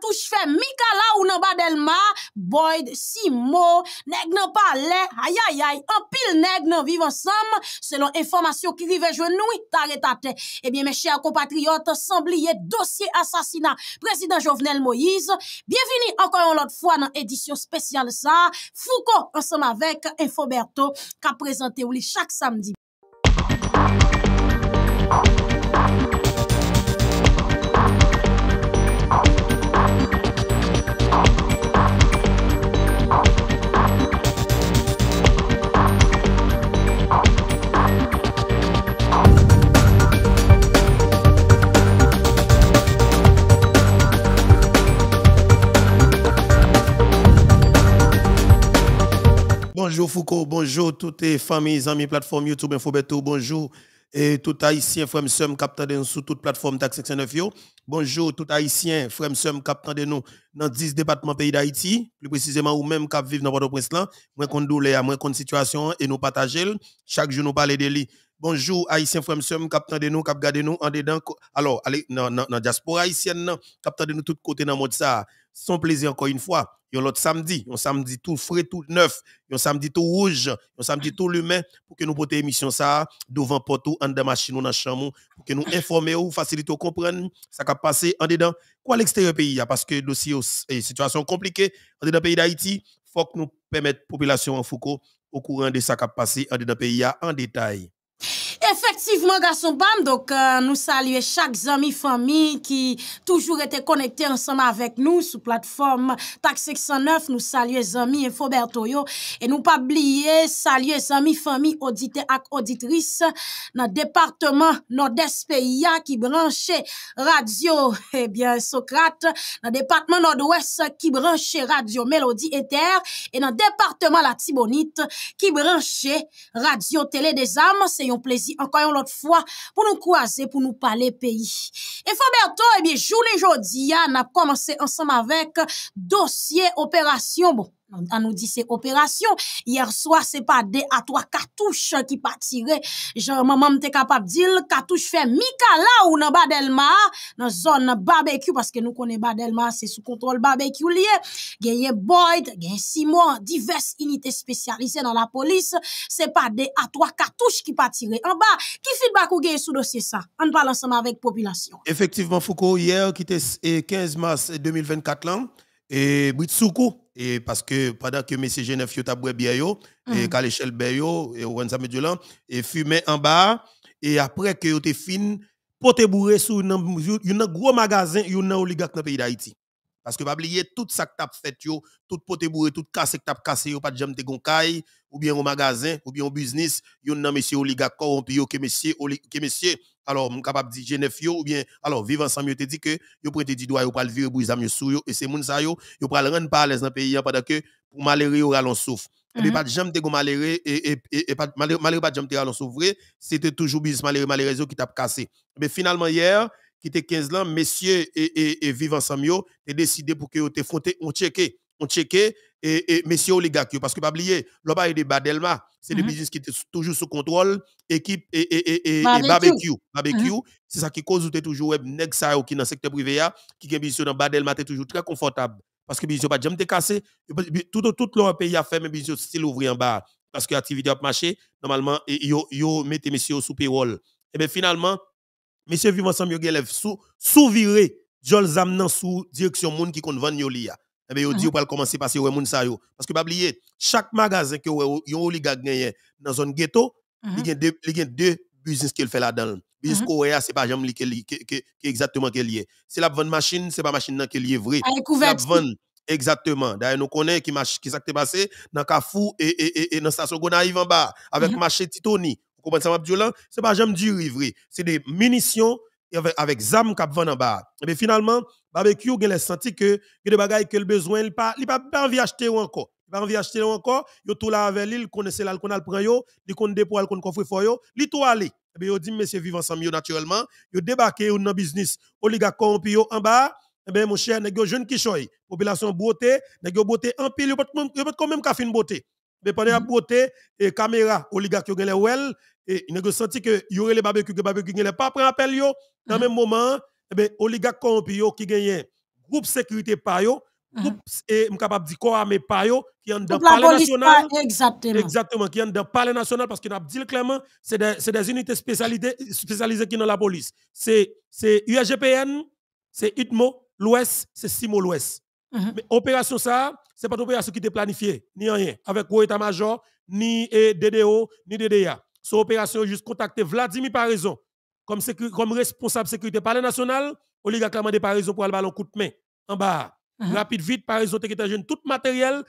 touche fait la ou nan Badelma, Boyd, Simo, nèg nan pale, aïe aïe aïe, en pile nèg nan vivent ensemble, selon information qui rive genouille, tare tate. Eh bien, mes chers compatriotes, sembliez dossier assassinat, président Jovenel Moïse, bienvenue encore une autre fois dans édition spéciale ça, Foucault, ensemble avec Infoberto, qui a présenté lit chaque samedi. Bonjour Foucault, bonjour toutes les familles, amis, plateforme YouTube, Infobeto, bonjour. Et tout haïtien, frère Sum, de nous sur toute plateforme TAC Bonjour tout haïtien, frère Sum, capteur de nous dans 10 départements pays d'Haïti, plus précisément ou même cap vivre dans Port-au-Prince là. Moins condolé, eh, moins situation eh, et nous partageons, Chaque jour nous parler de lui. Bonjour haïtien, frère Sum, de nous, cap garder nous en dedans. Alors, allez, non, non, diaspora haïtienne, capteur de nous tout côté dans le monde ça son plaisir encore une fois. Yon l'autre samedi, un samedi tout frais, tout neuf, un samedi tout rouge, un samedi tout l'humain, pour que nous portions émission ça devant porto en de machine dans chambre pour que nous informions, facilitons comprendre ce qui a passé en dedans quoi l'extérieur pays hein, parce que dossier une situation compliquée en dedans pays d'Haïti, faut que nous permettre population en Foucault au courant de ça qui a passé en dedans pays hein, en détail. Effectivement, garçon Bam, donc euh, nous saluons chaque ami, famille qui toujours était connecté ensemble avec nous sous plateforme TAC 609. Nous saluons amis et et nous pas oublier saluer amis, famille, auditeurs et auditrices dans le département Nord-Est pays qui branche radio, eh bien, Socrate, dans le département Nord-Ouest qui branche radio Mélodie Ether et dans le département La Tibonite qui branche radio Télé des âmes. C'est un plaisir encore autre fois pour nous croiser, pour nous parler pays. Et Faberto, eh bien, journée on a commencé ensemble avec dossier opération. Bon on nous dit c'est opération. Hier soir, c'est pas des à trois cartouches qui partiraient. Genre, maman m'était capable de dire, cartouche fait Mika là ou dans Badelma, dans zone barbecue, parce que nous connaissons Badelma, c'est sous contrôle barbecue lié. a Boyd, a Simon, diverses unités spécialisées dans la police. C'est pas des à trois cartouches qui partiraient. En bas, qui feedback ou gagne sous dossier ça? On parle ensemble avec population. Effectivement, Foucault, hier, qui était 15 eh, mars 2024 là, et eh, Britsoukou, et parce que pendant que Messie Genève yo taboué bien yo et Kalechel mhm. Beyo et Wansa Medjolan et fumait en bas et après que yo te fin pote bourré sur un gros magasin un oligarque dans pays d'Haïti parce que pas oublier tout ça que t'as fait yo, tout poté bourré, tout casse que t'as cassé yo, pas de jambe te goncaille, ou bien au magasin, ou bien au business, yon nan monsieur oliga corrompu yo que monsieur ke monsieur alors suis capable de dire yo ou bien alors vivre ensemble te dit que yo prête du doigt yo pral virer bouis zam yo sou yo et c'est moun sa yo, yo pral rendre pas l'aise dans pays pendant que pour malheureux yo ralons souffre. Eh mhm. Et pas de jam te malheureux et et pas malheureux pas de jam te ralons souffre, c'était toujours business malheureux malheureux qui t'a cassé. Mais eh finalement hier qui était 15 ans, messieurs et, et, et vivant ensemble, décidé pour que vous te fronté, on checké, on checké, et, et messieurs oligarques, parce que pas oublier, l'oba et de Badelma, c'est le mhm. business qui est toujours sous contrôle, équipe et, et, et, barbecue. barbecue. Mhm. C'est ça qui cause êtes toujours web, nèg ça, qui dans le secteur privé, qui est business dans Badelma, t'es toujours très confortable. Parce que business pas jamais cassé, tout, tout le pays a fait, mais business style ouvrir en bas. Parce que l'activité a marché, normalement, ils mettent messieurs sous payroll. Et eh bien finalement, Monsieur vivant ensemble, yo gèlèv sous sou viré, jol zam nan sous direction moun qui kon vann li liya. Eh bien, yo di ou pas commencer passer ouais moun sa yo parce que pas oublier chaque magasin que yon oligarque gagné dans zone ghetto, il y mhm. a deux il y a deux business qu'il fait là-dedans. Business mhm. coréen c'est pas jamais qui exactement qu'il y est. C'est la vente machine, c'est pas machine nan qu'il y est vrai. Ah, la vente Exactement. D'ailleurs, nous connaissons qui, qui s'est passé dans Kafou et, et, et, et dans Station Gonaïve en bas, avec mm -hmm. marché comprenez ça, dit là c'est pas jamais du rivri. C'est des munitions avec, avec zam qui vont en bas. Et finalement, barbecue, il a senti que que y a des bagages qu'il besoin. Il n'a pas, pas envie acheter encore. Il n'a pas envie acheter encore. Il tout là avec lui, il connaissait là, qu'on a le yo, il connaît dépôt, il connaît coffre yo, il tout aller. Et bien, il dit, messieurs, vivent ensemble naturellement. Il débarqué dans business, oligarque corrompu en bas. Eh bien, mon cher, nèg yo jeune qui choy, population beauté, nèg yo beauté en pile, yo pas quand même ka fin beauté. Mais pendant la mm. beauté et caméra oligarque yo gen les well, et il a senti que y aurait les barbecue que barbecue les pas prendre appel yo dans même moment eh ben qui ont qui gagnent groupe sécurité payo groupe et capable dire corps mais par qui en dans palais national exactement exactement qui en dans palais national parce qu'il a dit clairement c'est des c'est des unités spécialisées spécialisées qui dans la police c'est c'est UGPN c'est ITMO l'ouest c'est Simo l'ouest mais opération ça c'est pas une opération qui était planifiée ni rien avec quoi état-major ni eh, DDO ni DDA son opération juste contacter Vladimir Parison comme, comme responsable sécurité par le national, oligarque a demandé pour aller ballon coup de main en bas. Uh-huh. Rapide, vite, Parison, t'es tout matériel,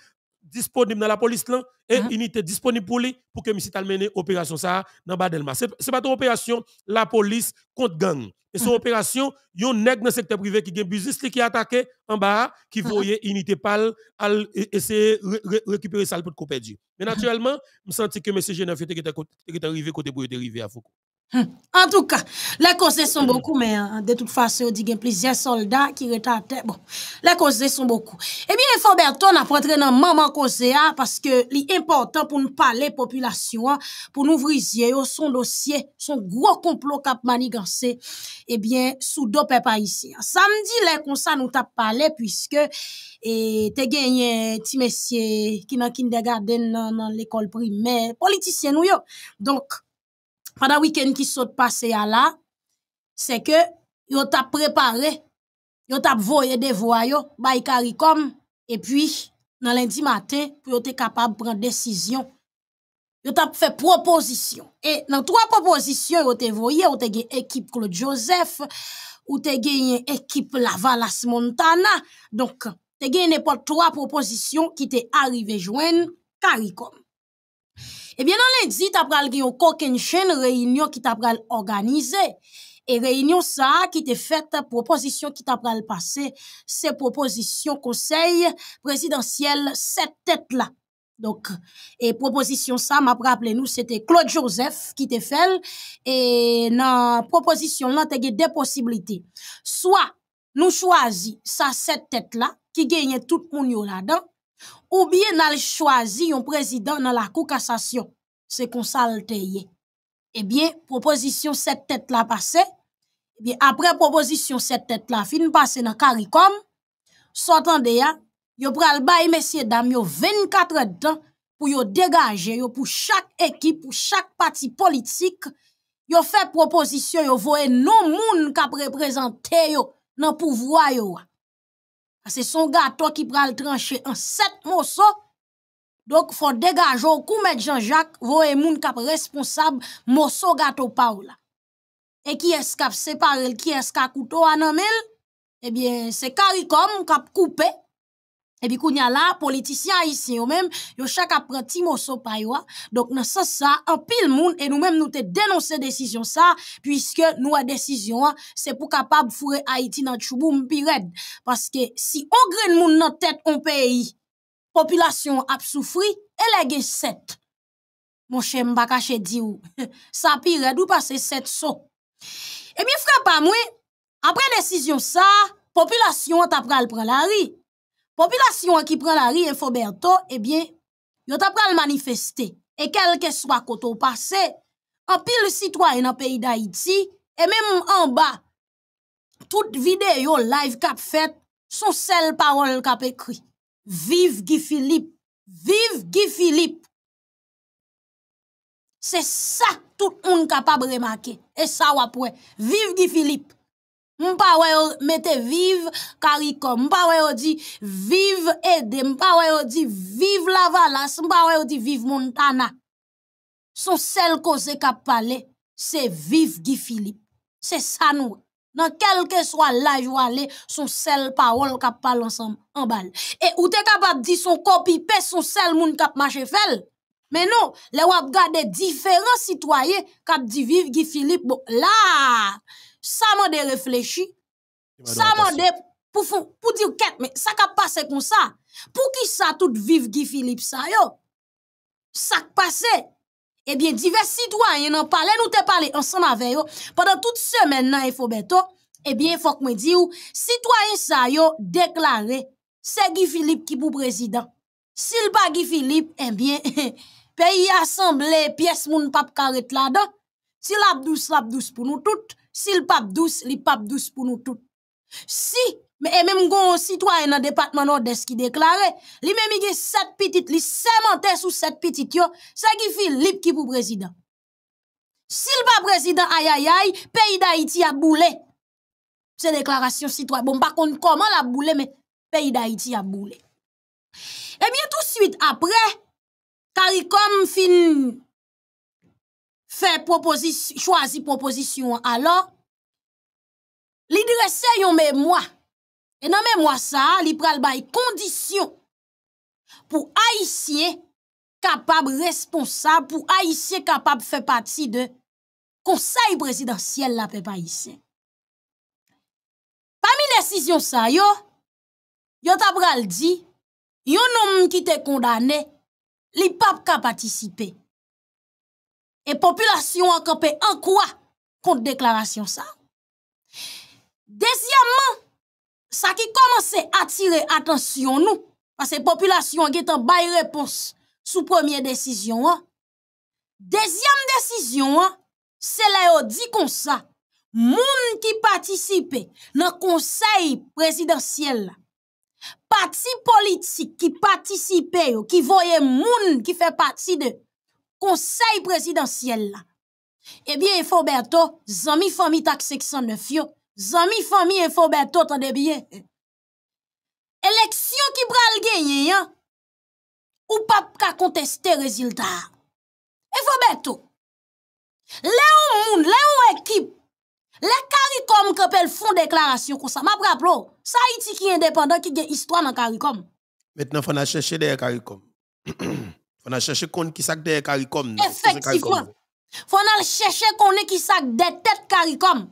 disponible dans la police là et une hein? unité disponible pour lui pour que monsieur mener opération ça dans Badelma. C'est c'est pas une opération la police contre gang. Et son une hein? opération, yon nèg dans secteur privé qui gagne business qui attaqué en bas qui voyait hein? voyait unité pal al e-, essayer récupérer ça pour le perdu. Mais naturellement, me senti que monsieur Genève était arrivé côté pour arriver à Foucault. An tou ka, la koze son boku me, de tout fase yo digen plizye soldat ki reta a te, bon, la koze son boku. E mi lè Fouberton apotre nan maman koze a, paske li importan pou nou pale populasyon, pou nou vrizye yo son dosye, son gro konplo kap maniganse, e bien, sou dope pa isi. Samdi lè kon sa nou tap pale, pwiske te genye ti mesye ki nan kindergaden nan l'ekol primè, politisyen nou yo. Fada wiken ki sot pase ya la, se ke yo tap prepare, yo tap voye devwayo, bayi karikom, e pi nan lendi mate pou yo te kapab pran desisyon. Yo tap fe proposisyon, e nan 3 proposisyon yo te voye, yo te gen ekip Claude Joseph, yo te gen ekip Lavalas Montana, donk te gen nepo 3 proposisyon ki te arrive jwen karikom. Eh bien, a dit tu as pris chaîne réunion qui t'a pris organisé. Et réunion ça qui fait, la proposition qui t'a pris passé, ces propositions conseil présidentiel, cette tête-là. Donc, et proposition ça, m'a rappelé nous, c'était Claude Joseph qui t'est fait. Et dans proposition là, as deux possibilités. Soit, nous choisissons cette tête-là, qui gagne tout le monde là-dedans. Ou biye nan l chwazi yon prezident nan la koukassasyon se konsalteye. E eh biye, propozisyon set tèt la pase, e eh biye apre propozisyon set tèt la fin pase nan karikom, sotan deya, yo pral baye mesye dam yo 24 etan pou yo degaje yo pou chak ekip, pou chak pati politik, yo fe propozisyon yo voye non moun kap reprezentè yo nan pouvwa yo wa. C'est son gâteau qui le trancher en sept morceaux. Donc, faut dégager au coup, mettre Jean-Jacques, voye moun kap responsable, morceau gâteau Paula. Et qui est-ce qui a séparé, qui est-ce qui a couteau à Eh bien, c'est Caricom qui a coupé et puis, quand là, les politiciens haïtiens, eux-mêmes, ils chaque appris un petit morceau de paille. Hein. Donc, dans ce sens, un pile monde, et nous-mêmes, nous avons dénoncé décision ça, puisque nous, la décision, hein, c'est pour capable de Haïti dans le chouboum Parce que si on le monde dans tête, on la population a souffert, elle a gagné sept. Mon cher Mbakache dit ou, ça pire ou passe sept sauts. Et bien, frère, pas moi, après décision ça, population a pris la rue. Population qui prend la rue Foberto, eh bien, yo t'a le manifester. Et quel que soit côté passé, en pile citoyen dans pays d'Haïti et même en bas toute vidéo live cap fait son seul parole cap écrit. Vive Guy Philippe, vive Guy Philippe. C'est ça tout le monde capable de remarquer. Et ça, wapoué. Vive Guy Philippe. Mpa wè yo metè vive karikon, mpa wè yo di vive Ede, mpa wè yo di vive Lavalas, mpa wè yo di vive Montana. Son sel koze kap pale, se vive Gifilip. Se san wè, nan kelke swa la jou ale, son sel parol kap pale ansan mban. E ou te kap ap di son kopi pe, son sel moun kap mache fel. Men nou, le wap gade diferan sitwaye kap di vive Gifilip bo la. Ça m'a ça Ça pour pour Pour dire quest ça ça a passé comme ça. Pour qui ça, tout vive Guy Philippe ça, yo, a passé. Eh bien, divers citoyens en parlé nous te parlé ensemble avec yo, toute toute semaine il faut bien, beto, eh bien faut que moi ou, citoyens, ça, yo déclaré, c'est Guy Philippe qui pour président. sil pas Guy Philippe, eh bien bien, pays pièce moun pap karet là dedans sil ap l'abdouce, pour pour nous si le pape douce, le pape douce pour nous tous. Si, mais même un citoyen dans le département nord-est qui déclarait, li même il sept petites, li sementé sous sept petites, ça qui fait l'ip qui pour président. Si le pape président, aïe aïe aïe, pays d'Haïti a boulé. C'est déclaration citoyen. Bon, pas contre, comment la boulé, mais pays d'Haïti a boulé. Eh bien, tout de suite après, CARICOM fin fè proposisyon, chwazi proposisyon, alò, li dresè yon mè mwa, e nan mè mwa sa, li pral bay kondisyon pou aisyen kapab responsab, pou aisyen kapab fè pati de konsay prezidansyel la pe paisyen. Pamil desisyon sa yo, yo tabral di, yo nou moun ki te kondane, li pap kapatisype. E populasyon ankepe an kwa kont deklarasyon sa. Dezyaman, sa ki komanse atire atensyon nou, pase populasyon ankepe an bay repons sou premier desisyon an. Dezyam desisyon an, se la yo di kon sa, moun ki patisipe nan konsey presidansyel la. Pati politik ki patisipe yo, ki voye moun ki fe pati de conseil présidentiel Eh bien, Infoberto, zami famille taxe 609 yo, zami famille Infoberto, tande bien. Élection qui pral genye, hein. ya, ou pap ka contester résultat? Infoberto, Les ou moun, Caricom ou font le karikom comme ça. Je vous rappelle, ma praplo, sa qui est indépendant a gen histoire dans Caricom? Maintenant, faut a chercher des Caricom. On a cherché qu'on qui sac derrière CARICOM. Effectivement. Faut a chercher qu'on qui sac des têtes CARICOM.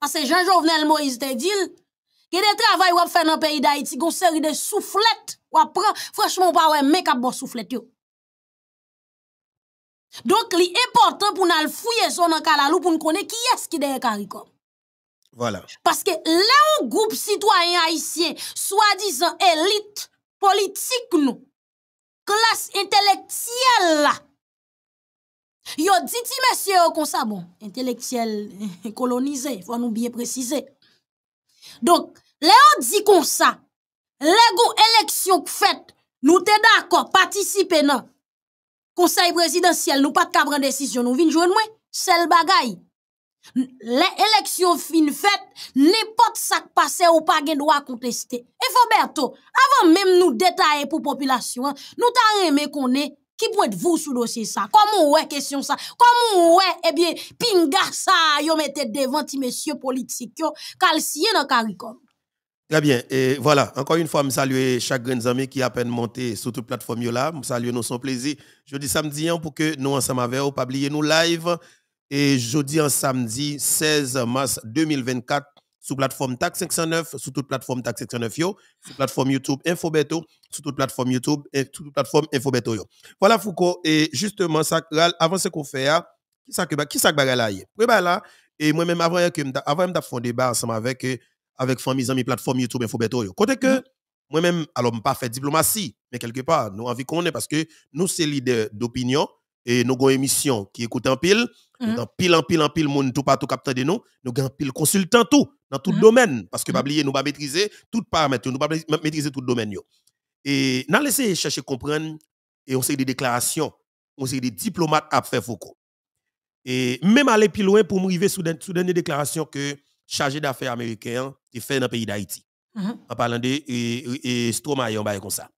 Parce que Jean-Jovenel Moïse te dit, il y a des travail qu'on fait dans le pays d'Haïti, qu'on série des soufflettes Ou prend. Franchement, pas ouais, mec à bon soufflette yo. Donc, l'important important pour nous fouiller son dans Kalalou pour nous connaître qui est-ce qui est derrière CARICOM. Voilà. Parce que là, groupe citoyen haïtien, soi-disant élite politique, nous, Klas inteleksyel la. Yo diti mèsyè yo konsa, bon, inteleksyel, kolonize, fwa nou biye precize. Donk, le yo di konsa, le go eleksyon k fèt, nou te dakò, patisipe nan. Konsay prezidentyel, nou pat kabran desisyon, nou vin jwen mwen, sel bagayi. l'élection fines faite, n'importe ça qui passe ou pas de droit contester. Et Faberto, avant même nous détailler pour population, hein, nous t'a aimé qu'on est qui pointe vous sous dossier ça? Comment ouais question ça? Comment ouais eh bien pinga ça yo mettez devant ti messieurs politiques yo calcien dans CARICOM. Très bien, et voilà, encore une fois, je salue chaque grand ami qui a peine monté sur toute plateforme là. Je salue nous son plaisir. Jeudi samedi, hein, pour que nous ensemble avec vous, pas oublier nous live et jeudi en samedi 16 mars 2024 sous plateforme TAC 509, sous toute plateforme TAC 509 yo, plateforme YouTube Infobeto, sous toute plateforme YouTube et toute plateforme Infobeto Voilà Foucault et justement ça avant ce qu'on fait hein, qui ça que qui ça que là et moi même avant que avant me un débat ensemble avec euh, avec famille amis plateforme YouTube Infobeto yo. Côté que moi même alors pas fait diplomatie mais quelque part nous envie qu'on est parce que nous c'est leaders d'opinion et nous avons une émission qui écoute en pile Hein? pile en pile en pile monde tout partout de nous, nous avons pile consultant tout dans tout le hein? domaine parce que hein? pas oublier nous pas maîtriser tout paramètre, nous pas maîtriser tout le domaine yo. Et n'a laissé chercher comprendre et on sait des déclarations, on sait des diplomates à faire Foucault. Et même aller plus loin pour m'arriver sous sous dernière déclaration que chargé d'affaires américain qui fait dans le pays d'Haïti. En parlant de et, et Stromae on comme ça.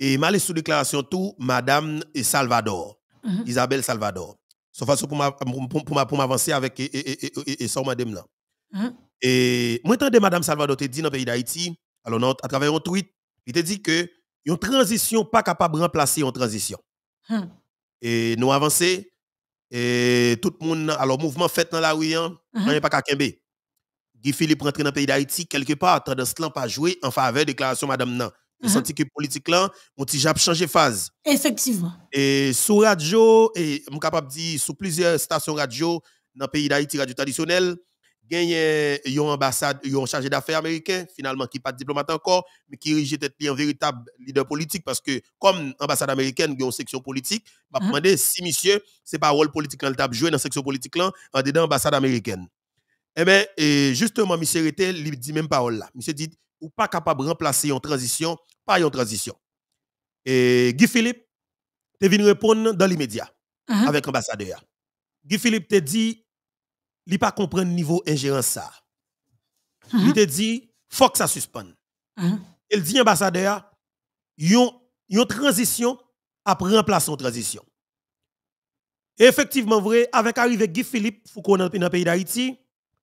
Et m'a sous déclaration tout madame Salvador, Isabelle Salvador son façon pour m'avancer avec et ça madame là hein? et moi que madame Salvador te dit dans le pays d'Haïti alors à travers un tweet il te dit que une transition pas capable de remplacer une transition hein? et nous avancer et tout le monde alors mouvement fait dans la rue on hein, n'est pas qu'à Kembe Guy Philippe rentre dans le pays d'Haïti quelque part tendance lancer pas jouer en faveur déclaration madame j'ai uh-huh. senti que politique là, mon petit j'ai changé phase. Effectivement. Et sous radio et suis capable de dire sous plusieurs stations radio dans le pays d'Haïti radio traditionnel, gagne ambassade, un chargé d'affaires américain finalement qui pas diplomate encore mais qui est être un véritable leader politique parce que comme ambassade américaine a une section politique, m'a uh-huh. demandé si monsieur c'est pas rôle politique qu'il t'a joué dans section politique là en dedans ambassade américaine. Eh bien, justement, monsieur était il dit même parole là. Monsieur dit, ou pas capable de remplacer en transition pas une transition. Et Guy Philippe, tu venu répondre dans l'immédiat uh-huh. avec l'ambassadeur. Guy Philippe te dit, il ne pas comprendre niveau ingérence ça. Il uh-huh. te dit, faut que ça suspende. Uh-huh. Il dit, ambassadeur, une transition après remplacer transition. Et effectivement, vrai, avec l'arrivée Guy Philippe, Foucault dans le pays d'Haïti,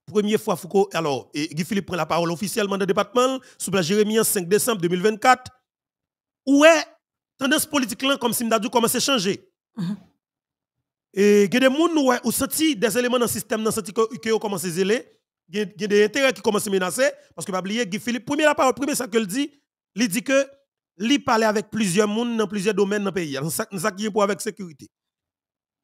Première fois, Foucault, alors, Guy Philippe prend la parole officiellement dans le département, sous la Jérémie 5 décembre 2024. Où est tendance politique là, comme si commence à changer? Mm-hmm. Et il y a des gens qui ont senti des éléments dans le système, qui ont commencé à zéler. Il y a des intérêts qui commencent à menacer. Parce que, pas oublier, Guy Philippe, première la parole, première ça qu'il dit, il dit que il parlait avec plusieurs gens dans plusieurs domaines dans le pays. C'est ça qui est pour avec sécurité.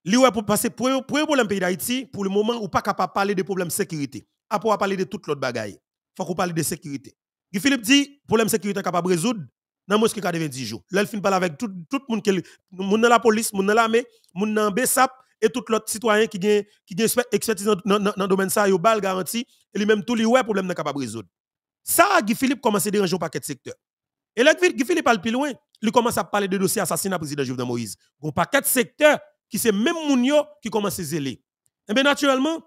L'IOE pour passer pour e le problème pays d'Haïti, pour le moment, ou pas capable de parler de problème de sécurité. Après, on parler de toute l'autre bagaille. Faut qu'on parle de sécurité. Guy Philippe dit, problème de sécurité capable de résoudre dans moins de 90 jours. Là, il parle avec tout, le monde qui est la police, l'armée, moun dans BESAP et tout l'autre citoyen qui a qui expertise dans le domaine ça, il bal garanti, et lui-même tout l'IOE problème n'est capable de résoudre. Ça, Guy Philippe commence à déranger un paquet de secteurs. Et là, Guy Philippe parle plus loin, il commence à parler de dossier assassinat président Jovenel Moïse. Un paquet de secteurs qui c'est même Mounio qui commence à zéler. Et eh bien naturellement,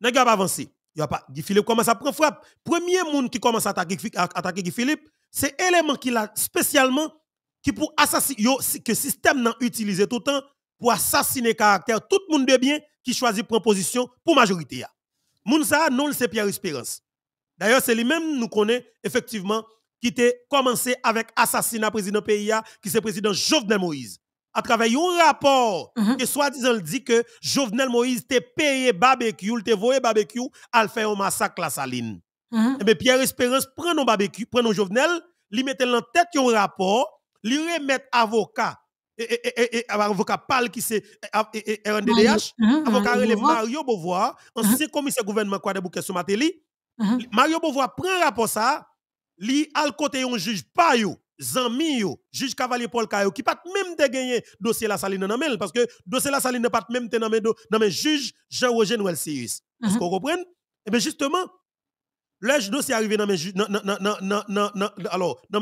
nèg a avancé. pas Guy Philippe commence à prendre frappe. Premier monde qui commence à attaquer attaquer Guy Philippe, c'est l'élément qu'il a spécialement qui pour assassiner que système n'a utilisé tout le temps pour assassiner caractère tout le monde de bien qui choisit position pour majorité Moun ça non c'est Pierre Espérance. D'ailleurs, c'est lui-même nous connaît effectivement qui a commencé avec assassinat président PIA, qui c'est président Jovenel Moïse à travers un rapport mm-hmm. et soi-disant dit que Jovenel Moïse te payé barbecue, t'a voyé barbecue, à fait un massacre la saline. Mm mm-hmm. Et eh Pierre Espérance prend nos barbecue, prend nos Jovenel, lui mettait en tête un rapport, lui remet avocat avocat Pal qui c'est RNDDH, mm-hmm. avocat relève Mario Beauvoir, ancien commissaire gouvernement Bouquet Somateli. Mario Beauvoir prend un rapport ça, lui, al côté un juge pas yo, juge Cavalier Paul Kayo, qui pas même te gagner dossier la saline dans parce que dossier la saline n'est pas même dans le dans juge Jean-Roger Noël Est-ce mhm. qu'on comprend? Eh bien, justement, le dossier arrivé dans mes juges, alors, dans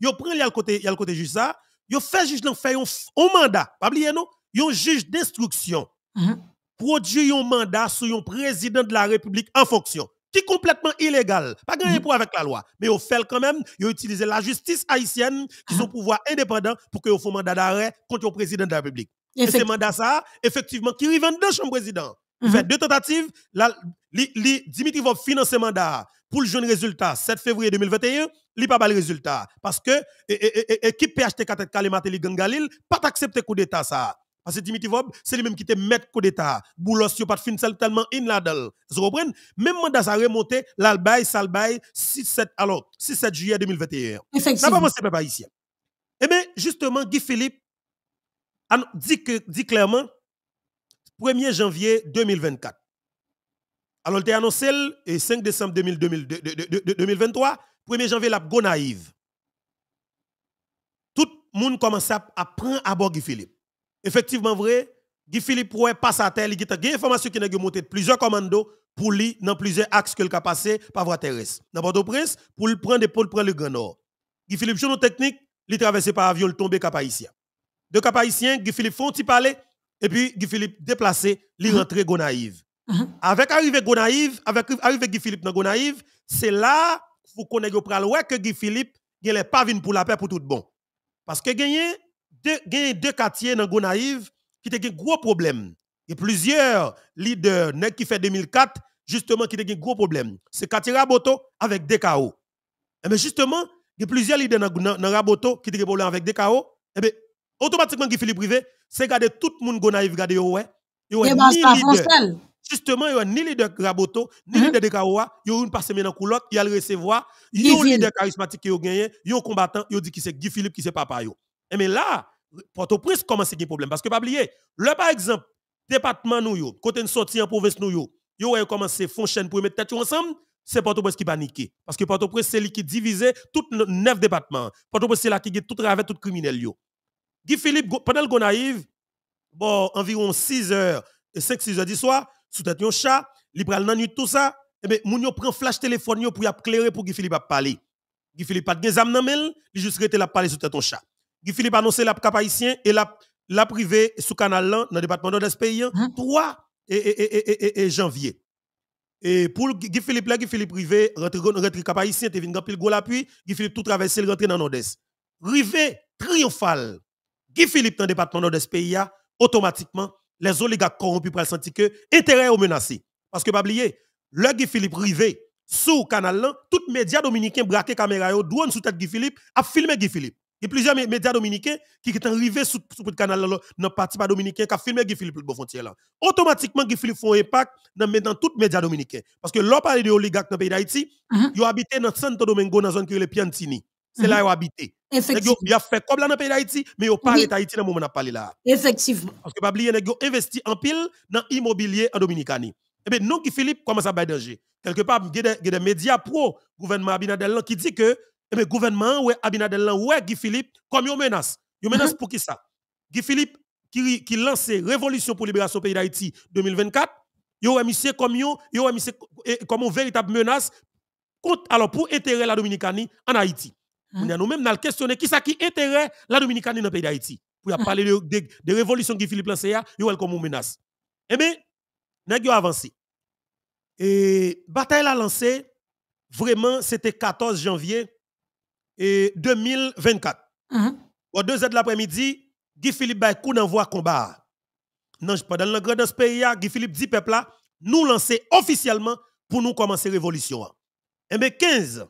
yo prend le côté, le côté juge ça, yo fait juge là, fait un mandat, pas oublier non, Yon juge d'instruction, mhm. produit un mandat sur un président de la République en fonction qui est complètement illégal, pas gagné mm-hmm. pour avec la loi, mais au fait quand même, ils utilisé la justice haïtienne, qui sont ah. pouvoir indépendant, pour que un mandat d'arrêt contre le président de la République. Et ce mandat ça, effectivement, qui revient dans chambre président. fait mm-hmm. deux tentatives, la, Dimitri va financer mandat pour le jeune résultat, 7 février 2021, il n'y pas le résultat. Parce que l'équipe PHT 4 Kalimaté gangalil n'a pas accepté coup d'État ça. Parce que Dimitri Vob, c'est lui-même qui était maître coup d'État. Boulos, il pas de fin, tellement in la dalle. Vous Même mandat, ça remonté, l'albaï, salbaï, 6-7, alors, 6-7 juillet 2021. Effectivement. Ça va pas papa, ici. Eh bien, justement, Guy Philippe dit, que, dit clairement, 1er janvier 2024. Alors, il a annoncé le 5 décembre 2023, 1er janvier, la go naïve. Tout le monde commence à prendre à bord Guy Philippe effectivement vrai, Guy Philippe pourrait passer à terre, il a des informations qui ont monté de plusieurs commandos pour lui dans plusieurs axes qu'il a passé par voie terrestre. Dans Port-au-Prince, pour le prendre et pour le prendre le Grand Nord. Guy Philippe, nos technique, il traversé par avion, il tombé cap haïtien. De cap haïtien, Guy Philippe font petit et puis Guy Philippe déplacé, il uh-huh. rentré Gonaïve. Uh-huh. Avec arrivé Gonaïve, avec arrivé Guy Philippe dans Gonaïve, c'est là faut connaître le que Guy Philippe, il n'est pas venu pour la paix pour tout bon. Parce que gagné deux quartiers dans Gonaïve qui ont un gros problème. Et plusieurs leaders qui fait 2004, justement, qui ont un gros problème. C'est quartier Raboto avec DKO. Et eh bien justement, il y a plusieurs leaders dans Raboto qui ont un problème avec DKO. Et eh bien, automatiquement, Philippe Privé, c'est garder tout le monde Gonaïve, garder oh ouais. Eh ben, justement, il a ni leader Raboto, ni mm-hmm. leader de ah, il y a une passe dans coulotte, il y a le recevoir, il y a un leader charismatique qui a gagné, il y a un combattant, il dit que c'est Guy Philippe qui c'est papa. Et mais là, Port-au-Prince commence à avoir un problème Parce que, pas oublier, le par exemple, département nous, côté de sortie en province nous, yo a commencé à faire chaîne pour mettre tête ensemble, c'est Port-au-Prince qui panique. Parce que Port-au-Prince, c'est lui qui divise tous neuf départements. Port-au-Prince, c'est là qui tout avec tout criminel. Guy Philippe, pendant qu'on arrive, bon, environ 6 heures, 5-6 h du soir, sous tête un chat, il prend nuit tout ça, et bien, moun yo prend flash téléphone pour y éclairer pour Guy Philippe a parler. Guy Philippe pas de zam nan il juste rete la parler sous tête un chat. Guy Philippe annoncé la cap haïtien et la la privée sous canal dans le département de pays 3 hein, hein? et, et, et, et, janvier. Et pour Guy Philippe là, Guy Philippe privé, rentre cap haïtien, t'es venu pile gros l'appui, Guy Philippe tout traversé, rentré dans nord-est. Rivé triomphal. Guy Philippe dans le département nord-est pays hein, automatiquement les oligarques corrompus pour sentir que intérêt est menacé. Parce que pas oublier, le Guy Philippe privé sous canal 1, tout médias dominicain braqué caméra douane sous tête Guy Philippe a filmé Guy Philippe. Il y a plusieurs médias dominicains qui sont arrivés sur le canal dans le parti dominicain qui ont filmé Guy Philippe de frontière. Automatiquement, Guy Philippe fait un impact dans tous les médias dominicains. Parce que l'on parle de oligarques dans le pays d'Haïti, mhm. ils habitent habité dans Santo Domingo, dans la zone qui est le Piantini. C'est mhm. là où ils habitent. habité. Effectivement. Ils a fait comme dans le pays d'Haïti, mais ils pas d'Haïti dans le moment où a parlé là. Effectivement. Parce que Babli, ils ont investi en pile dans l'immobilier en Et Eh bien, non, Guy Philippe commence à danger. Quelque part, il y a des médias pro-gouvernement qui disent que et eh bien, gouvernement, ouais, Abinadel, ou Guy Philippe, comme une menace. Une menace mhm. pour qui ça? Guy Philippe, qui, qui lance Révolution pour libération du pays d'Haïti 2024, il a mis eh, comme une véritable menace contre, alors, pour intérêt la Dominicanie en Haïti. Ah. nous-mêmes nous qui ça qui intérêt la Dominicanie dans le pays d'Haïti. Pour ah. parler de, de, révolution Guy Philippe lancé, il y comme une menace. Eh bien, nous avons avancé. Et eh, bataille a lancé, vraiment, c'était 14 janvier et 2024. Uh-huh. Au 2 h de l'après-midi, Guy Philippe bay coup d'envoi combat. Non, je dans le grand ce pays, Guy Philippe dit peuple là, nous lancer officiellement pour nous commencer révolution. Et eh bien 15,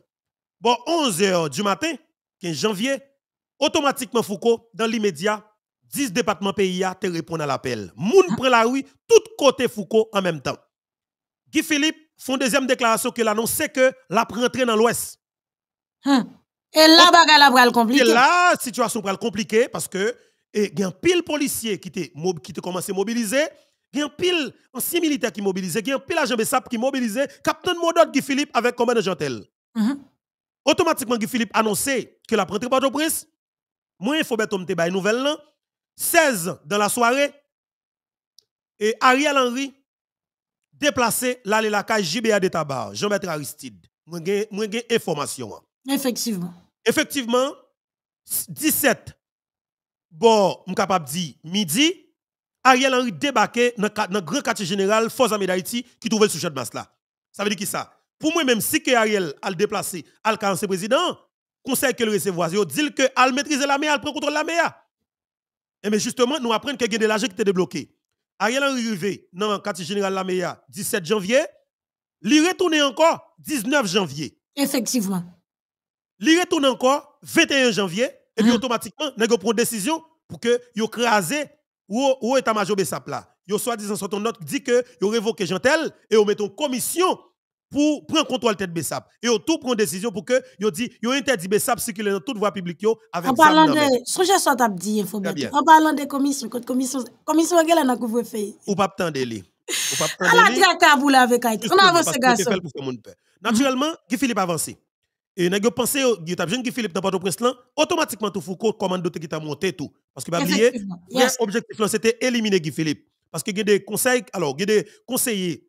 bon 11 h du matin, 15 janvier, automatiquement Foucault, dans l'immédiat, 10 départements pays te répondent à l'appel. Moun ah. prend la rue, tout côté Foucault en même temps. Guy Philippe font deuxième déclaration que l'annonce que la entrée dans l'Ouest. Hum. Et là, la pral Et là, situation pral compliquée parce que il y a un pile policier qui était qui à commencé mobiliser, il y a un pile ancien militaire qui mobilisé, il y a un pile agent Sap qui mobilisé, capitaine Modot Guy Philippe avec commandant Jantel. Mm mm-hmm. Automatiquement Guy Philippe annonçait que la rentrée pas au prince. Moi, il faut mettre Une nouvelle là. 16 dans la soirée et Ariel Henry déplacé l'aller la caille JBA de Tabar, Jean-Maître Aristide. Moi j'ai information. Hein. Effectivement. Effectivement, 17, bon, je suis capable de dire midi, Ariel Henry débarqué dans le grand quartier général, Force Armée d'Haïti, qui trouvait le sujet de masse là. Ça veut dire qui ça? Pour moi, même si que Ariel a déplacé, a le cancé président, conseil que le recevoir, il dit que elle maîtrise la mer, elle prend contrôle la mer. Et mais justement, nous apprenons que y a de l'argent qui était débloqué. Ariel Henry arrivé dans le quartier général la mer, 17 janvier, il retourne encore 19 janvier. Effectivement. Li retourne encore 21 janvier et puis mm. automatiquement, nèg prend décision pour que yo craser ou état-major BESAP là. Yo soit disant sur ton dit que yo révoqué Jantel et on met une commission pour prendre contrôle tête BESAP et yo tout prend décision pour que yo dit yo interdit BESAP circuler dans toute voie publique avec En parlant de ça En parlant de commission commission commission est n'a couvre fait Ou pas tendre Ou pas tendre li. À la traque vous avec On avance Naturellement, qui Philippe avance et pas pensé il tu que Philippe dans Port-au-Prince là automatiquement tout Foucault commande qui t'a monté tout parce que pas oublier objectif c'était éliminer Guy Philippe parce que il y a des conseils alors il y a des conseillers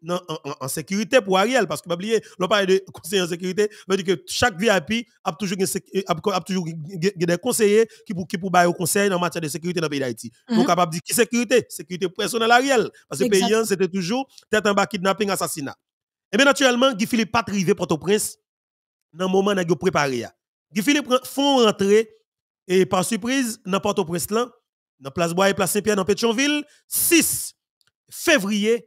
en, sécurité pour Ariel parce que pas oublier l'on parle de conseillers en sécurité veut dire que chaque VIP a toujours des conseillers qui pour qui au conseil en matière de sécurité dans le pays d'Haïti. Mm -hmm. Donc capable dire qui sécurité, sécurité personnelle Ariel parce que pays, c'était toujours tête en bas kidnapping assassinat. Et bien naturellement Guy Philippe pas arrivé Port-au-Prince dans le moment où vous préparé. Guy Philippe font rentrer et par surprise dans Port-au-Prince dans Place Bois et Place Saint-Pierre dans Pétionville, 6 février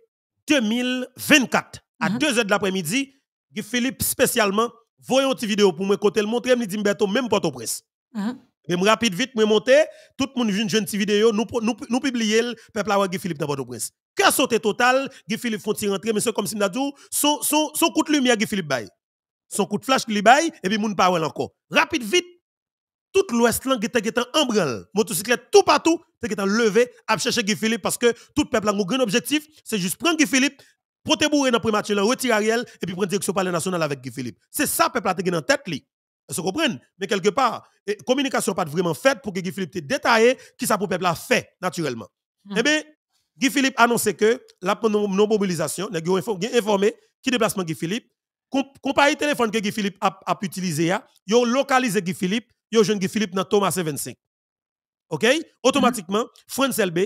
2024 à 2h uh-huh. de l'après-midi, Guy Philippe spécialement voyons une vidéo pour me côté le montrer, me dit même Port-au-Prince. suis uh-huh. rapide vite me monte, tout le monde vient une jeune vidéo, nous nous le peuple à Guy Philippe dans Port-au-Prince. Qu'à sauter total, Guy Philippe font rentrer mais c'est comme si nous dit oh, son son son coup de lumière Guy Philippe baille son coup de flash qui lui baille, et puis moun parle encore. Rapide, vite, tout l'ouest là, qui était en branle. Motocyclette, tout partout, qui était levé, à chercher Guy Philippe, parce que tout le peuple a un grand objectif, c'est juste prendre Guy Philippe, protéger bourré dans le premier match, retirer Ariel, et puis prendre direction par le national avec Guy Philippe. C'est ça, peuple a dans la tête, li. Se comprennent? Mais quelque part, la communication pas vraiment faite pour que Guy Philippe te détaillé qui ça pour peuple a fait, naturellement. Hmm. Eh bien, Guy Philippe annoncé que la non-mobilisation, il a informé qui déplacement Guy Philippe, compagnie téléphone que Philippe a, a utilisé, ils hein, a localisé Guy Philippe, il a jeune Guy Philippe dans Thomas 25. OK? Automatiquement, mm mm-hmm. France LB,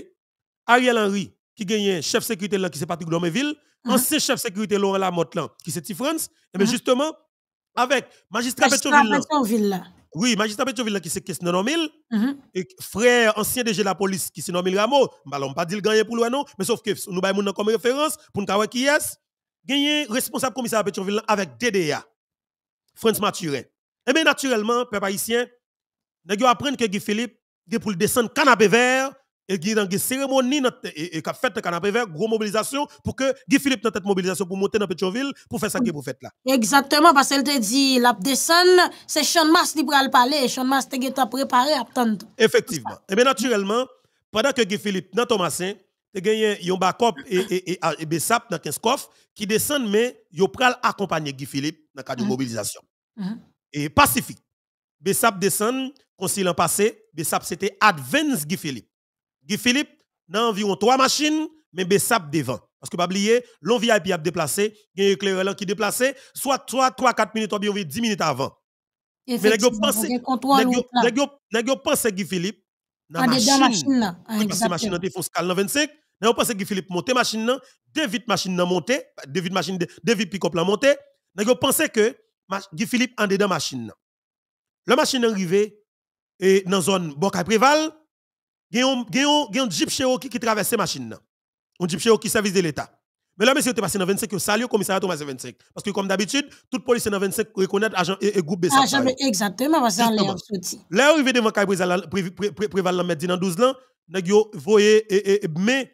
Ariel Henry, qui gagne chef sécurité qui c'est Patrick dans mm mm-hmm. ancien chef sécurité Laurent Lamotte là, qui c'est France, et bien mm-hmm. justement, avec magistrat là. Oui, magistrat là, qui c'est Kesnon et frère ancien DG de la police qui c'est Nomil Rameau, bah, on ne pas dire gagner pour lui non, mais sauf que nous avons comme référence pour nous savoir qui est gagné responsable commissaire à Pétionville avec DDA, France Maturin. Et eh bien naturellement, peuple haïtien, nous apprendre que Guy Philippe, pour descendre canapé vert, et qui dans une cérémonie et qui a fait canapé vert, grosse mobilisation pour que Guy Philippe dans cette mobilisation pour monter dans Pétionville pour faire ça que vous faites là. Exactement, parce qu'elle te dit, la descente, c'est Sean Mas qui le parler, Sean Mas qui préparé à attendre. Effectivement. Et eh bien naturellement, pendant que Guy Philippe dans Thomasin, te gagné yon backup et et et, et Bessap dans 15 coffres qui descendent mais ils yo pral accompagner Guy Philippe dans le cadre de mm-hmm. mobilisation. Mm-hmm. Et Pacifique. Bessap descend concile en passé, Bessap c'était advance Guy Philippe. Guy Philippe dans environ trois machines mais Bessap devant parce que pas oublier, l'on VIP a déplacé, il y a un éclair qui déplacé, soit 3 3 4 minutes ou bien 10 minutes avant. Mais les gens pensent Guy Philippe dans la machine. là. Ah, parce que machine était 25. Mais 25. Nous que Philippe monte machine là, David machine là monté, David machine David pick up là monté. on que Guy Philippe en dedans machine La machine arrivée et dans zone Boca Préval, il y a un Jeep Cherokee qui traverse machine Un Jeep Cherokee service de l'État. Mais là, monsieur, tu passé dans 25, tu salues le commissariat, Thomas 25. Parce que comme d'habitude, toute police dans 25 reconnaît agent et, groupe ah, BC. exactement, parce que un petit. Là, arrivé devant le la mettre dans 12 ans, Vous yo et mais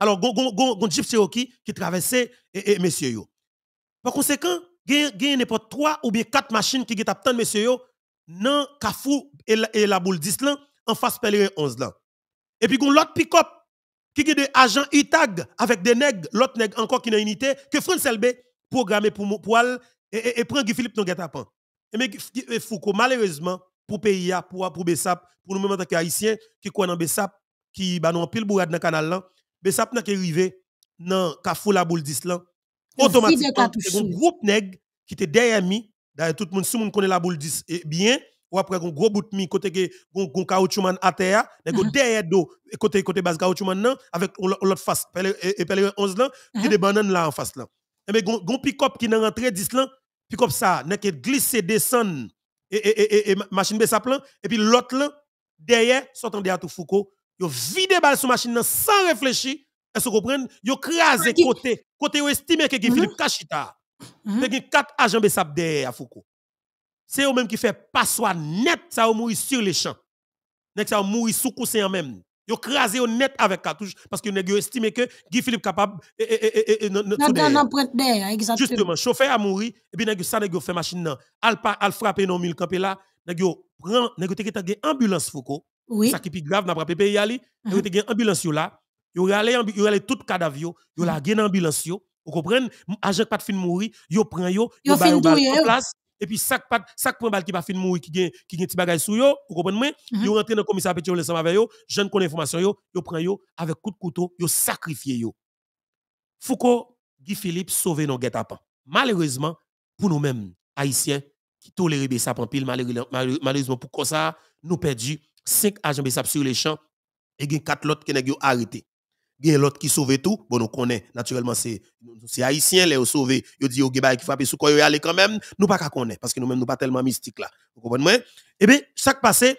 alors a gon un Jeep Cherokee qui traversait et monsieur yo. Par conséquent, gagne n'importe 3 ou bien 4 machines qui ont attendu, monsieur yo dans Kafou et la boule 10 en face de 11 là. Et puis gon l'autre pick-up qui est des agents ITAG avec des nègres, l'autre nègre encore qui n'a unité, que France LB programmé pour pour et, et, prendre Guy Philippe dans guet-apens. Et mais Foucault malheureusement pour pays pour pour Bessap, pour nous mêmes en tant qu'haïtiens qui connaissent Bessap qui ba nous pile bourrade dans canal là, Bessap n'a qui arrivé dans la boule d'Islan. Automatiquement, un groupe nègres qui était derrière mi, tout le monde si monde connaît la boule 10 eh bien, ou après un gros bout de mi côté que un caoutchouc à terre mhm. derrière dos côté côté base caoutchouc non avec l'autre face et pelle 11 là qui mhm. là en face là et eh mais ben, gon pick-up qui n'est rentré 10 là pick-up ça que glisser descend et et et machine besap plan et puis l'autre là derrière sortant derrière tout Foucault yo vide balle sur machine sans réfléchir est-ce que vous comprenez yo crasé côté côté estimé que mhm. Philippe Kachita il y a 4 agents besap derrière Foucault c'est eux-mêmes qui fait passoire net, ça a mourir sur les champs. Nèg ça mourir sous coussin en même. Yo crasé net avec cartouche parce que nèg estimé que Guy Philippe capable de et et Justement, chauffeur a mouru et puis nèg ça nèg fait machine là. Al pas al frapper non mille campé là, nèg yo prend nèg te ambulance Foucault. Oui. Ça qui plus grave n'a frappé pays ali, mhm. nèg te gen ambulance là. Yo ont yo ralé tout cadavre yo, yo la mhm. une ambulance yo. Vous comprenez? Agent pas de fin mourir, yo prend yo, yo ba yo place et puis chaque point de balle qui va finir mourir qui gagne qui gagne petit bagage sur yo vous comprenez moi mm -hmm. yo rentre dans commissariat petit ensemble avec yo jeune connais information yo yo prend yo avec coup de couteau yo sacrifié yo Foucault Guy Philippe sauver nos guet-apens malheureusement pour nous-mêmes haïtiens qui tolérer ça en pile malheureusement pour ça nous perdu 5 agents sur les champs et 4 autres qui ont arrêté il y a l'autre qui sauve tout. Bon, nous connaît, naturellement, c'est haïtien, haïtien, les sauvé, ils dit, il y a qui frappe sous quoi il aller quand même, nous pas qu'à connaître, parce que nous-mêmes, nous pas tellement mystique là. Vous comprenez? Eh bien, ça passé,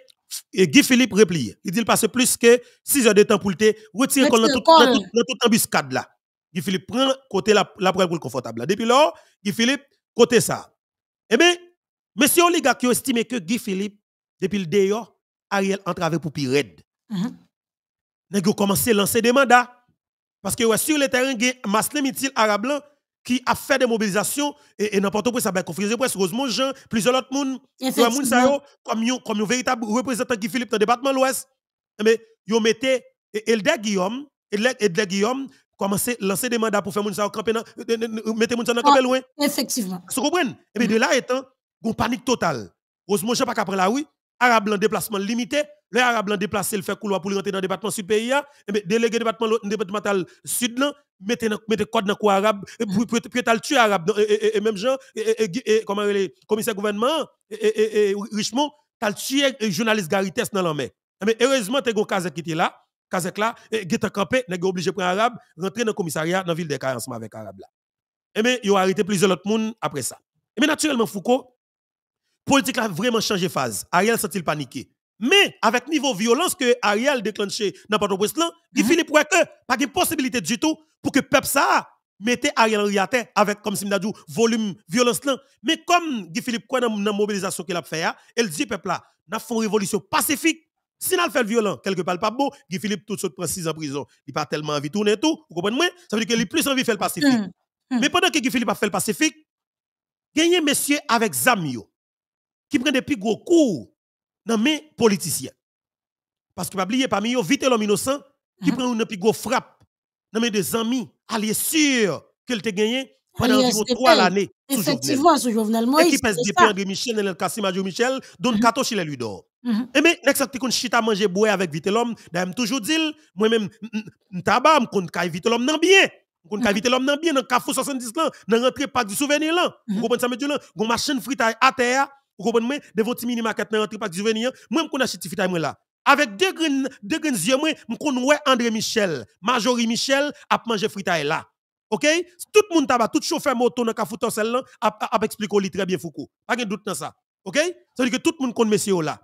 passait, Guy Philippe replie. Il dit, il passe plus que 6 heures de temps pour le Retire dans toute embuscade là. Guy Philippe prend côté la, la pour le confortable Depuis lors, Guy Philippe, côté ça. Eh bien, monsieur les gars qui estime que Guy Philippe, depuis le dehors, Ariel entrave pour pire raide. Mm-hmm nèg yo commencé à lancer des mandats parce que sur le terrain gen Maslem Itil arabe qui a fait des mobilisations et, n'importe où ça va confrérie de presse Rosemont Jean plusieurs autres monde comme yon, comme un véritable représentant qui Philippe dans le département de l'ouest mais yo mettait Elder Guillaume Elder Guillaume commencé à lancer des mandats pour faire moun ça camper euh, euh, euh, mettre moun ça loin ah, effectivement vous comprenez et de là étant une panique totale Rosemont Jean pas qu'après la oui Arabes en déplacement limité. Les Arabes en déplacé, le fait couloir pour rentrer dans le département sud pays. Et hein. eh délégué département départemental sud, mettez le code dans coup arabe, puis t'as le tuer arabe. Et même gens, comment les commissaire gouvernement, et Richemont, t'as le journaliste Garites dans l'armée. Mais eh heureusement, t'as un Kazakh qui était là. Kazakh là, qui était campé, n'est obligé de prendre arabe, rentrer dans le commissariat, dans la ville de ensemble avec arabe là. Et mais y a arrêté plusieurs autres monde après ça. Et eh mais naturellement, Foucault, politique a vraiment changé phase. Ariel s'est-il paniqué? Mais avec niveau violence que Ariel déclenché dans port au il mhm. finit pour que pas de possibilité du tout pour que peuple ça mette Ariel en à avec, comme si dit, volume, violence là. Mais comme Guy Philippe quoi dans mobilisation qu'il a fait, elle dit, peuple là, nous fait une révolution pacifique. Si pas fait violent, quelque part, pas bon, Guy Philippe tout de suite prend 6 en prison. Il n'a pas tellement envie de tourner tout, vous comprenez? Ça veut dire qu'il a plus envie de faire le pacifique. Mm. Mm. Mais pendant que Guy Philippe a fait le pacifique, gagnez Monsieur avec Zamio qui prend des plus gros coups dans mes politiciens. Parce que, pas oublier, parmi eux, vite l'homme innocent, qui mm -hmm. prend une plus grosse frappe dans mes des amis, alliés sûrs qu'elle t'a gagné pendant environ trois l'année. Eh, effectivement, sous Jovenel Moïse. Et qui pèse des André Michel, Nel Kassim, Adjo Michel, donne 14 mhm. chez lui d'or. Et mais, next tu comptes chita manger boire avec vite l'homme, d'ailleurs, toujours dit, moi-même, tabac, je compte vite l'homme non bien. Je compte mhm. vite l'homme non bien, dans le 70 ans, dans rentrer pas du souvenir là. Vous mhm. comprenez ça, monsieur là? Gon machine frite à terre. Vous comprenez Devant mini Maquette, dans parc du souvenir, moi, je connais Chitifita là. Avec deux graines deux yeux, je connais André Michel, Majorie Michel, a manger frites là. OK Tout le monde tabac, tout chauffeur moto dans le celle là, a expliqué très bien Foucault. Pas de doute dans ça. OK Ça veut dire que tout le monde connaît monsieur là.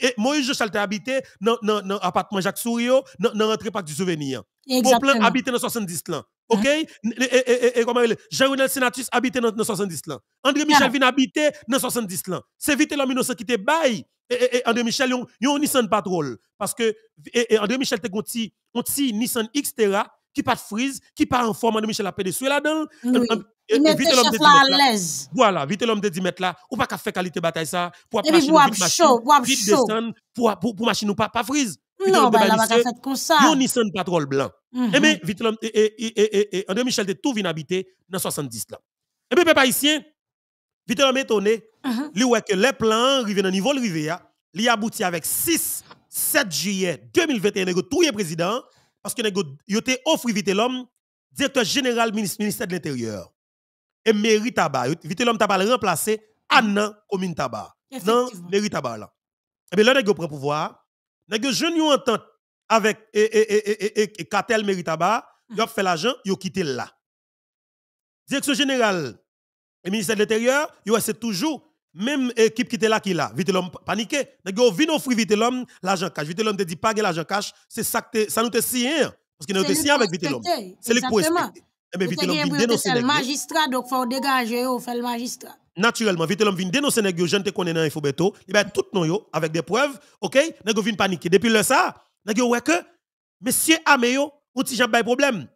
Eh, Moïse je suis habité dans l'appartement Jacques Sourio, dans rentre parc du souvenir. Pour plan habité dans 70 là. OK? Hein? Et, comment jean rené Senatus habitait dans 70 ans. André Michel vient habiter dans 70 ans. C'est vite l'homme innocent qui te baille. Et, André Michel, yon, Nissan Patrol. Parce que André Michel te gonti, on ti Nissan Xterra qui pas de frise, qui pas en forme, André Michel a pédé sous là-dedans. Euh, euh, vite l'homme de 10 mètres. Voilà, vite l'homme de 10 mètres là. Ou pas qu'à faire qualité bataille ça. Pour machine, vite descendre, pour machine ou pas, pas frise. Non, bah, la a pas bah, fait comme ça. Yon Nissan Patrol blanc. Mhm. Et eh bien, vite, et, et, et, André Michel de tout vient habiter dans 70 là. Et eh bien, papa ici, vite, l'homme étonné, mhm. les plans arrivent dans le niveau de rivière, hein, li abouti avec 6, 7 juillet 2021, nego tout président, parce que nego, yote offre vite l'homme, directeur général ministère de l'Intérieur. Et mairie tabac, vite l'homme tabac remplacé à nan commune tabac. Non, mairie tabac là. Et eh bien, là, nego prend pouvoir, Nèg yo jeune entente avec et et et et et cartel Meritaba, mm-hmm. yo fait l'argent, yo quitté là. Direction générale et ministère de l'Intérieur, yo c'est toujours même équipe qui était là qui là, vite l'homme paniqué, nèg yo vinn offrir vite l'homme l'argent cash, vite l'homme te dit pas l'argent cash, c'est ça ça nous te sien parce que nous te sien avec vite l'homme. C'est le mais eh vite l'homme dénoncer denose le magistrat, donc faut dégager ou fait le magistrat. Naturellement, vite l'homme vient dénoncer les te jante konnen nan info beto, eh il va tout non avec des preuves, OK? Nèg paniquer. Depuis le ça, nèg yo que monsieur Ameyo, ou ti jan problème.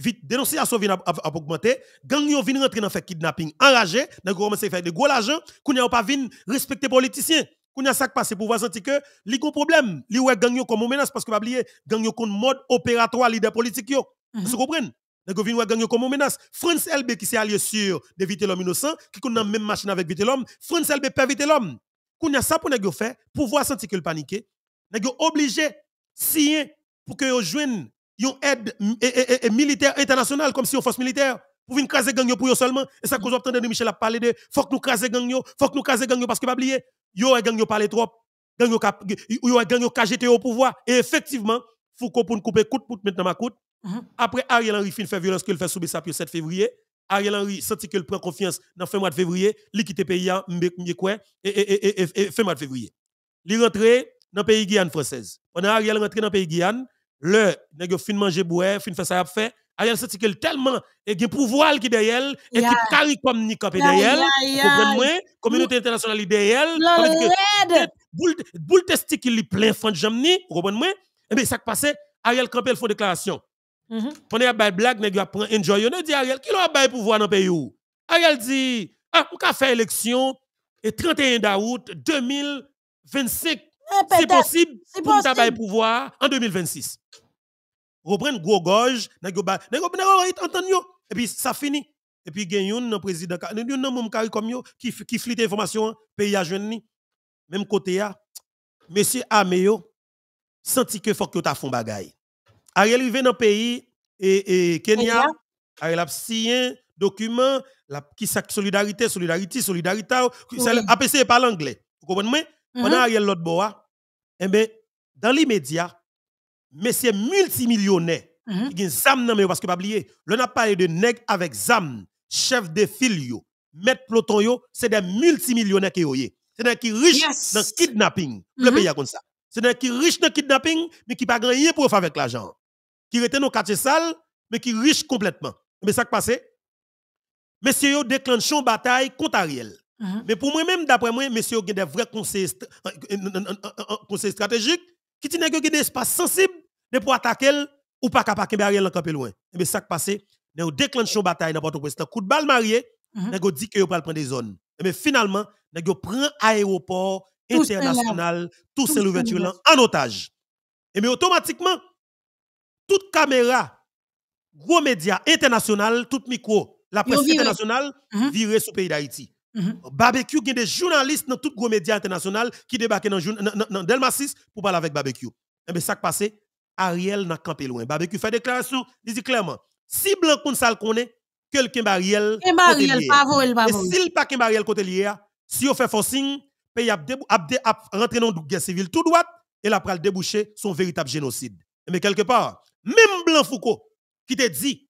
Vite dénonciation vin à augmenter, gang yo vient rentrer dans fait kidnapping enragé, nèg yo faire de gros l'argent, qu'on n'a pas vin respecter politiciens. a ça passe pour voir sentir que li gon problème, li ouais gang yo comme menace parce que pas oublier gang yo contre mode opératoire leader politique yo. Vous mhm. comprenez? Dans le gang comme menace. France LB qui s'est allié sur d'éviter l'homme innocent, qui connaît même machine avec vite l'homme. France LB perd éviter l'homme. Qu'on a ça pour nous faire, pour voir sentir que le paniqué. Nous obligé si pour que vous une aide militaire internationale, comme si on force militaire, pour venir craser gang pour nous e seulement. Et ça nous avons entendu de Michel a parlé de, faut que nous craser gang faut que nous craser parce que pas oublier, yo et parler parlé trop, Il yo yo nous yo au pouvoir. Et effectivement, faut pour nous couper coûte pour maintenant ma coûte, Mhm. Après Ariel Henry fin fait violence qu'il fait sous le 7 février, Ariel Henry senti qu'il prend confiance dans fin mois de février, il quitte le pays hein, et, et, et, et fin mois de février. Il rentre dans le pays Guyane française. Pendant Ariel rentre dans le pays Guyane, le nèg fin manger boire, fin faire ça fait, Ariel senti qu'il tellement et gen pouvoir qui derrière et qui carry comme ni camper derrière. Comprenez-moi, communauté internationale derrière, boule boule testicule plein fond jamni, comprenez-moi? Et eh bien ça qui passé, Ariel Campbell font déclaration. Mhm. Pendant y a bay blague, nèg a prend enjoy yo. dit Ariel, qui l'a bay pouvoir dans pays où Ariel dit, ah, on fait élection et 31 d'août 2025. C'est possible, pour tabaye pouvoir en 2026. Reprendre gros gorge, nèg yo bay, nèg yo entendre et puis ça finit. Et puis a un président, yon nan moun kari comme qui qui flite information pays a jeune Même côté a monsieur Ameyo senti que faut que tu as fond bagaille. Ariel arrivé dans le pays et, Kenya, Ariel a signé document la, qui s'appelle solidarité, solidarité, solidarité. Oui. APC pas l'anglais. Vous comprenez? moi. mm -hmm. Ariel Lodboa. eh ben, dans l'immédiat, messieurs multimillionnaires mhm. il y a un zam mais parce que pas oublier, l'on a parlé de nèg avec zam, chef de filio, maître peloton c'est des multimillionnaires qui sont C'est des qui riches dans kidnapping. Le mhm. pays a comme ça. C'est des qui riches dans le kidnapping, mais qui pas gagné pour faire avec l'argent qui était nos quartier sale, mais qui riche complètement. Mais ça qui passe, Monsieur déclenché une bataille contre Ariel. Uh-huh. Mais pour moi-même, d'après moi, messieurs ont des vrais euh, euh, euh, conseils, stratégiques qui disent que des espaces sensibles pour attaquer ou pas capable de Ariel en loin. Mais ça qui passe, nous déclenchons une bataille dans port président Coup de balle marié, uh-huh. nous dit que prendre des zones. Mais finalement, nous avons pris un aéroport international, tout c'est l'ouverture en otage. Et mais automatiquement, toute caméra, gros médias international, tout micro, la presse internationale, mm sur le pays d'Haïti. Mhm. Barbecue, il y a des journalistes dans tout gros médias international qui débarquent dans, Delmasis pour parler avec Barbecue. Mais eh ça qui passe, Ariel n'a campé loin. Barbecue fait déclaration, il dit clairement, si Blanc qu'on ça le connaît, quelqu'un Ariel. Ariel, Et s'il pas qu'un Ariel côté lié, si on fait forcing, pays a rentré dans la guerre civile tout droit et la pral déboucher son véritable génocide. Mais eh quelque part, même Blanc Foucault qui te dit,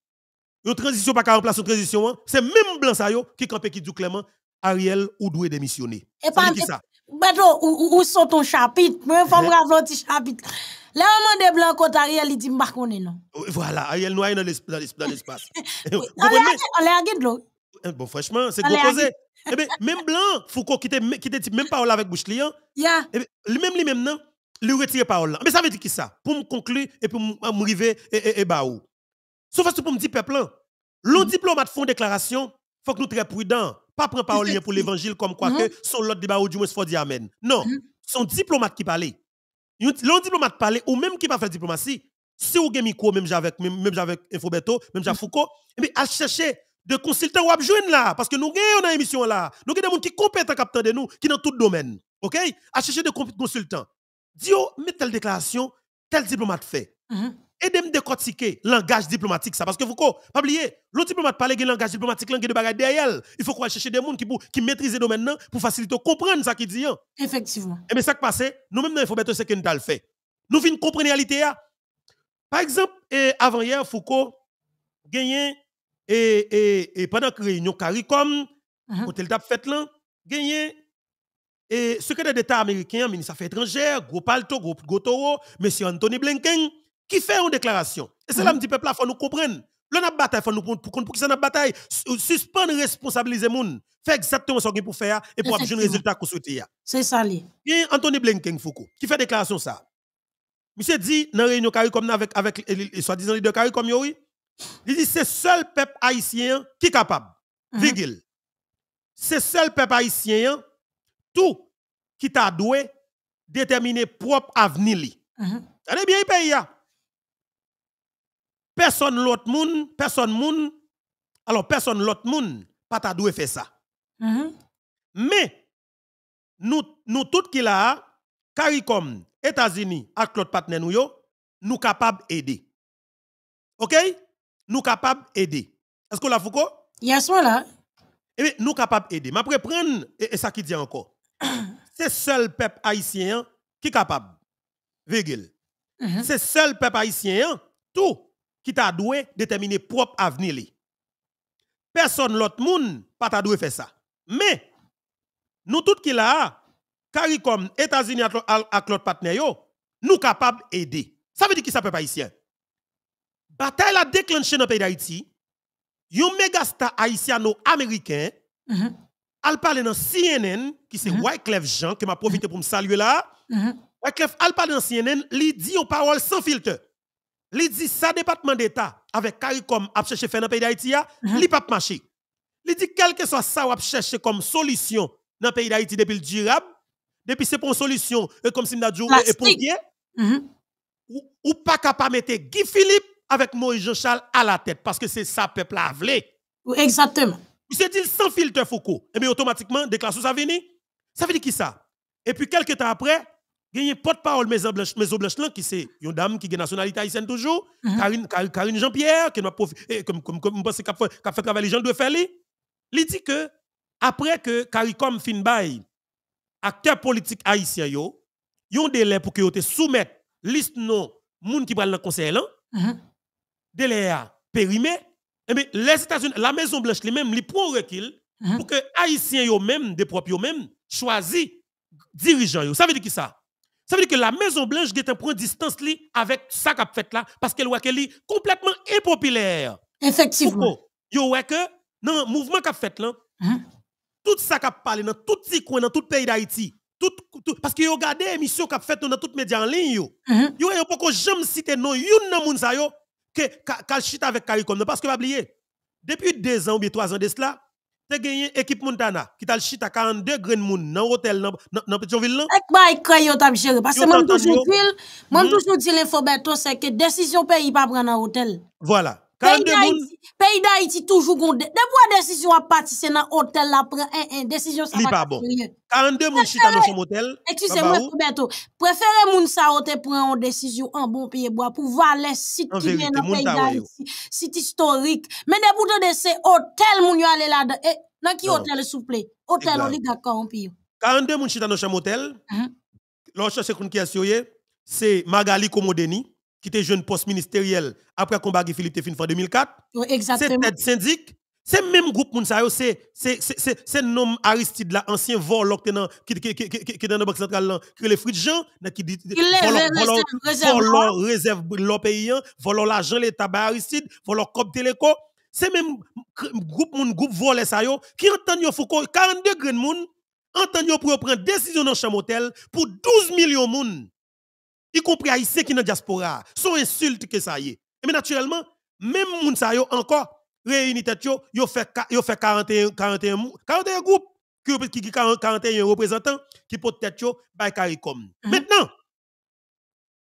une transition pas qu'à remplacer une transition, hein. c'est même Blanc Sayo qui campé qui dit clairement, Ariel ou doit démissionner. Et pas ça. Bato, où sont ton chapitre? Moi, il faut me rappeler un petit chapitre. Là, on demande blanc contre Ariel, il dit, m'bar non. Voilà, Ariel noyé dans l'espace. On l'a dit de l'eau. Eh, bon, franchement, c'est gros posé. Eh même blanc, Foucault, qui te dit même parole avec bouche client, yeah. Eh même lui-même, non? lui retirer parole Mais ça veut dire qui ça Pour me conclure et pour m'arriver et et, baou. Sauf que pour me dire peuple les mm-hmm. diplomate font déclaration, faut que nous très prudents, pas prendre parole pour l'évangile comme quoi mm-hmm. que son l'autre débat ou du moins faut dire amen. Non, mm-hmm. son diplomate qui parlait. L'on diplomate parlait ou même qui pas faire diplomatie. Si vous avez micro même avec même avec Infobeto même avec Foucault, mais eh à chercher de consultants ou jouer là parce que nous avons une émission là. Nous avons des gens qui compétent capteur de nous qui sont dans tout domaine. OK? À chercher de consultants Dis, mais telle déclaration, tel diplomate fait. Mm -hmm. Aidez-moi décortiquer langage diplomatique ça. Parce que vous pas oublier, l'autre diplomate parle de langage diplomatique, langage de bagarre derrière. Il faut qu'on chercher des gens qui, qui maîtrisent le domaine hein, pour faciliter comprendre ça qu'il dit. Hein. Effectivement. Et eh bien, ça qui passe, nous-mêmes, il faut mettre ce que nous avons fait. Nous venons comprendre la réalité. Hein. Par exemple, eh, avant hier, Foucault gagné et, eh, eh, pendant que réunion CARICOM, quand mm -hmm. il fait gagné et secrétaire d'État américain, ministre des Affaires étrangères, gros palto, groupe gotoro monsieur Anthony Blinken, qui fait une déclaration. Et c'est là que mhm. dit, peuple, il faut nous comprendre. L'on a bataille, faut nous pour pour qui ça a bataille, suspendre responsabiliser moun, faire exactement ce qu'il faut faire et pour obtenir le résultat qu'on souhaite. C'est ça Et Anthony Blinken Foucault qui fait déclaration ça. Monsieur dit dans la réunion CARICOM avec avec soi-disant leader CARICOM oui. Il dit c'est seul peuple haïtien qui est capable. Mhm. vigile C'est seul peuple haïtien tout qui t'a doué déterminer propre avenir. Mhm. Allez bien, pays Personne l'autre monde, personne monde. alors personne l'autre monde pas t'a doué faire ça. Mhm. Mais nous nous tout qui là, CARICOM, États-Unis avec l'autre partenaire nous sommes capables aider. OK Nous capables aider. Est-ce que la Foucault Yes, là. Eh bien, nous capables aider. Mais après, prendre, et ça qui dit encore. c'est seul peuple haïtien qui est capable. Mm-hmm. c'est le seul peuple haïtien, tout, qui t'a doué déterminer propre avenir. Personne l'autre monde pas t'a faire ça. Mais, nous tous qui là, CARICOM, États-Unis avec l'autre partenaire, nous capables d'aider. Ça veut dire qui ça peuple haïtien? Bataille a déclenché dans le pays d'Haïti, un méga star haïtiano-américain, mm-hmm al parle dans CNN, qui c'est mm Wyclef Jean, qui m'a profité mm-hmm. pour me saluer là. Mm -hmm. Wyclef dans CNN, il dit aux paroles sans filtre. Il dit ça département d'État, avec CARICOM, a cherché faire dans le pays d'Haïti, il ah, mm mm-hmm. pas marché. Il dit quel que soit ça, a cherché comme solution dans le pays d'Haïti depuis le durable, depuis c'est pour une solution, comme si nous dit, et pour ou, ou pas capable de mettre Guy Philippe avec Moïse Jean-Charles à la tête, parce que c'est ça peuple à voulu. Exactement s'est dit sans filtre Foucault. Et eh bien automatiquement, déclaration ça vient. Ça veut dire qui ça? Et puis quelques temps après, il y a un porte-parole Maison Blanche, qui c'est une dame qui a une nationalité haïtienne toujours, mhm. Karine, Jean-Pierre, qui a eh, comme, comme, comme, pense qu'elle fait travailler gens de faire Il dit que, après que CARICOM fin politique acteurs politiques haïtiens, yo, un délai pour que vous soumettre liste non, moun qui prennent le conseil là, mhm. délai périmé, eh bien, les États-Unis, la Maison Blanche lui-même, lui prend recul mhm. pour que Haïtiens eux-mêmes, des propres eux-mêmes, choisissent dirigeants. Ça veut dire qui ça? Ça veut dire que la Maison Blanche est un point distance avec ça qu'a fait là, parce qu'elle voit est complètement impopulaire. Effectivement. Yo voit que dans le mouvement qu'a fait là, mhm. tout ça qu'a parlé dans tout petit coin, dans tout pays d'Haïti, tout, parce que yo regardez l'émission qu'a fait dans tout médias en ligne, yo. Mm -hmm. Yo, citer jamais cité non, qu'elle chute avec CARICOM. Parce que pas oublier, depuis deux ans ou bien trois ans de cela, tu as gagné l'équipe Montana qui t'a à 42 grains de monde dans l'hôtel, dans petite Pétionville. Avec my crayon, t'as as géré. Parce que moi, toujours dis, moi, hmm? toujours dis, l'info, ben, c'est que décision pays pas prendre dans l'hôtel. Voilà. Pays d'Haïti toujours gondé. Depuis la décision à partir, c'est dans l'hôtel là, prend un, un, décision ça pas bon. 42 moun chita dans son hôtel. Excusez-moi, Roberto. Préférez moun ça, on te une décision en bon pays bois pour voir les sites qui viennent dans le pays d'Haïti, site historiques. Mais depuis de ces hôtels, moun allez là dedans eh, Dans qui hôtel, s'il vous plaît? Hôtel oligarque corrompu. 42 moun chita dans son hôtel. Hein? L'autre, c'est qu'on qui a c'est Magali Komodeni qui était jeune post ministériel après combat de Philippe Tefin en 2004. exactement. C'est tête syndic. C'est même groupe c'est c'est nom Aristide là, ancien vol qui est dans la banque centrale qui le de Jean, qui dit voleur réserve l'eau pays hein. l'argent l'État par bah, Aristide, voleur cop Téléco. C'est même groupe moun groupe volé ça yo qui entend yo Foucault 42 grains moun entend yo pour prendre décision dans chambre hôtel pour 12 millions moun y compris haïtiens qui dans diaspora, sont insultes que ça y est. mais naturellement, même moun sa yo encore réunis tête yo, fait 41 41 41 groupes qui qui 41 représentants qui ont tête yo by CARICOM. Mm-hmm. Maintenant,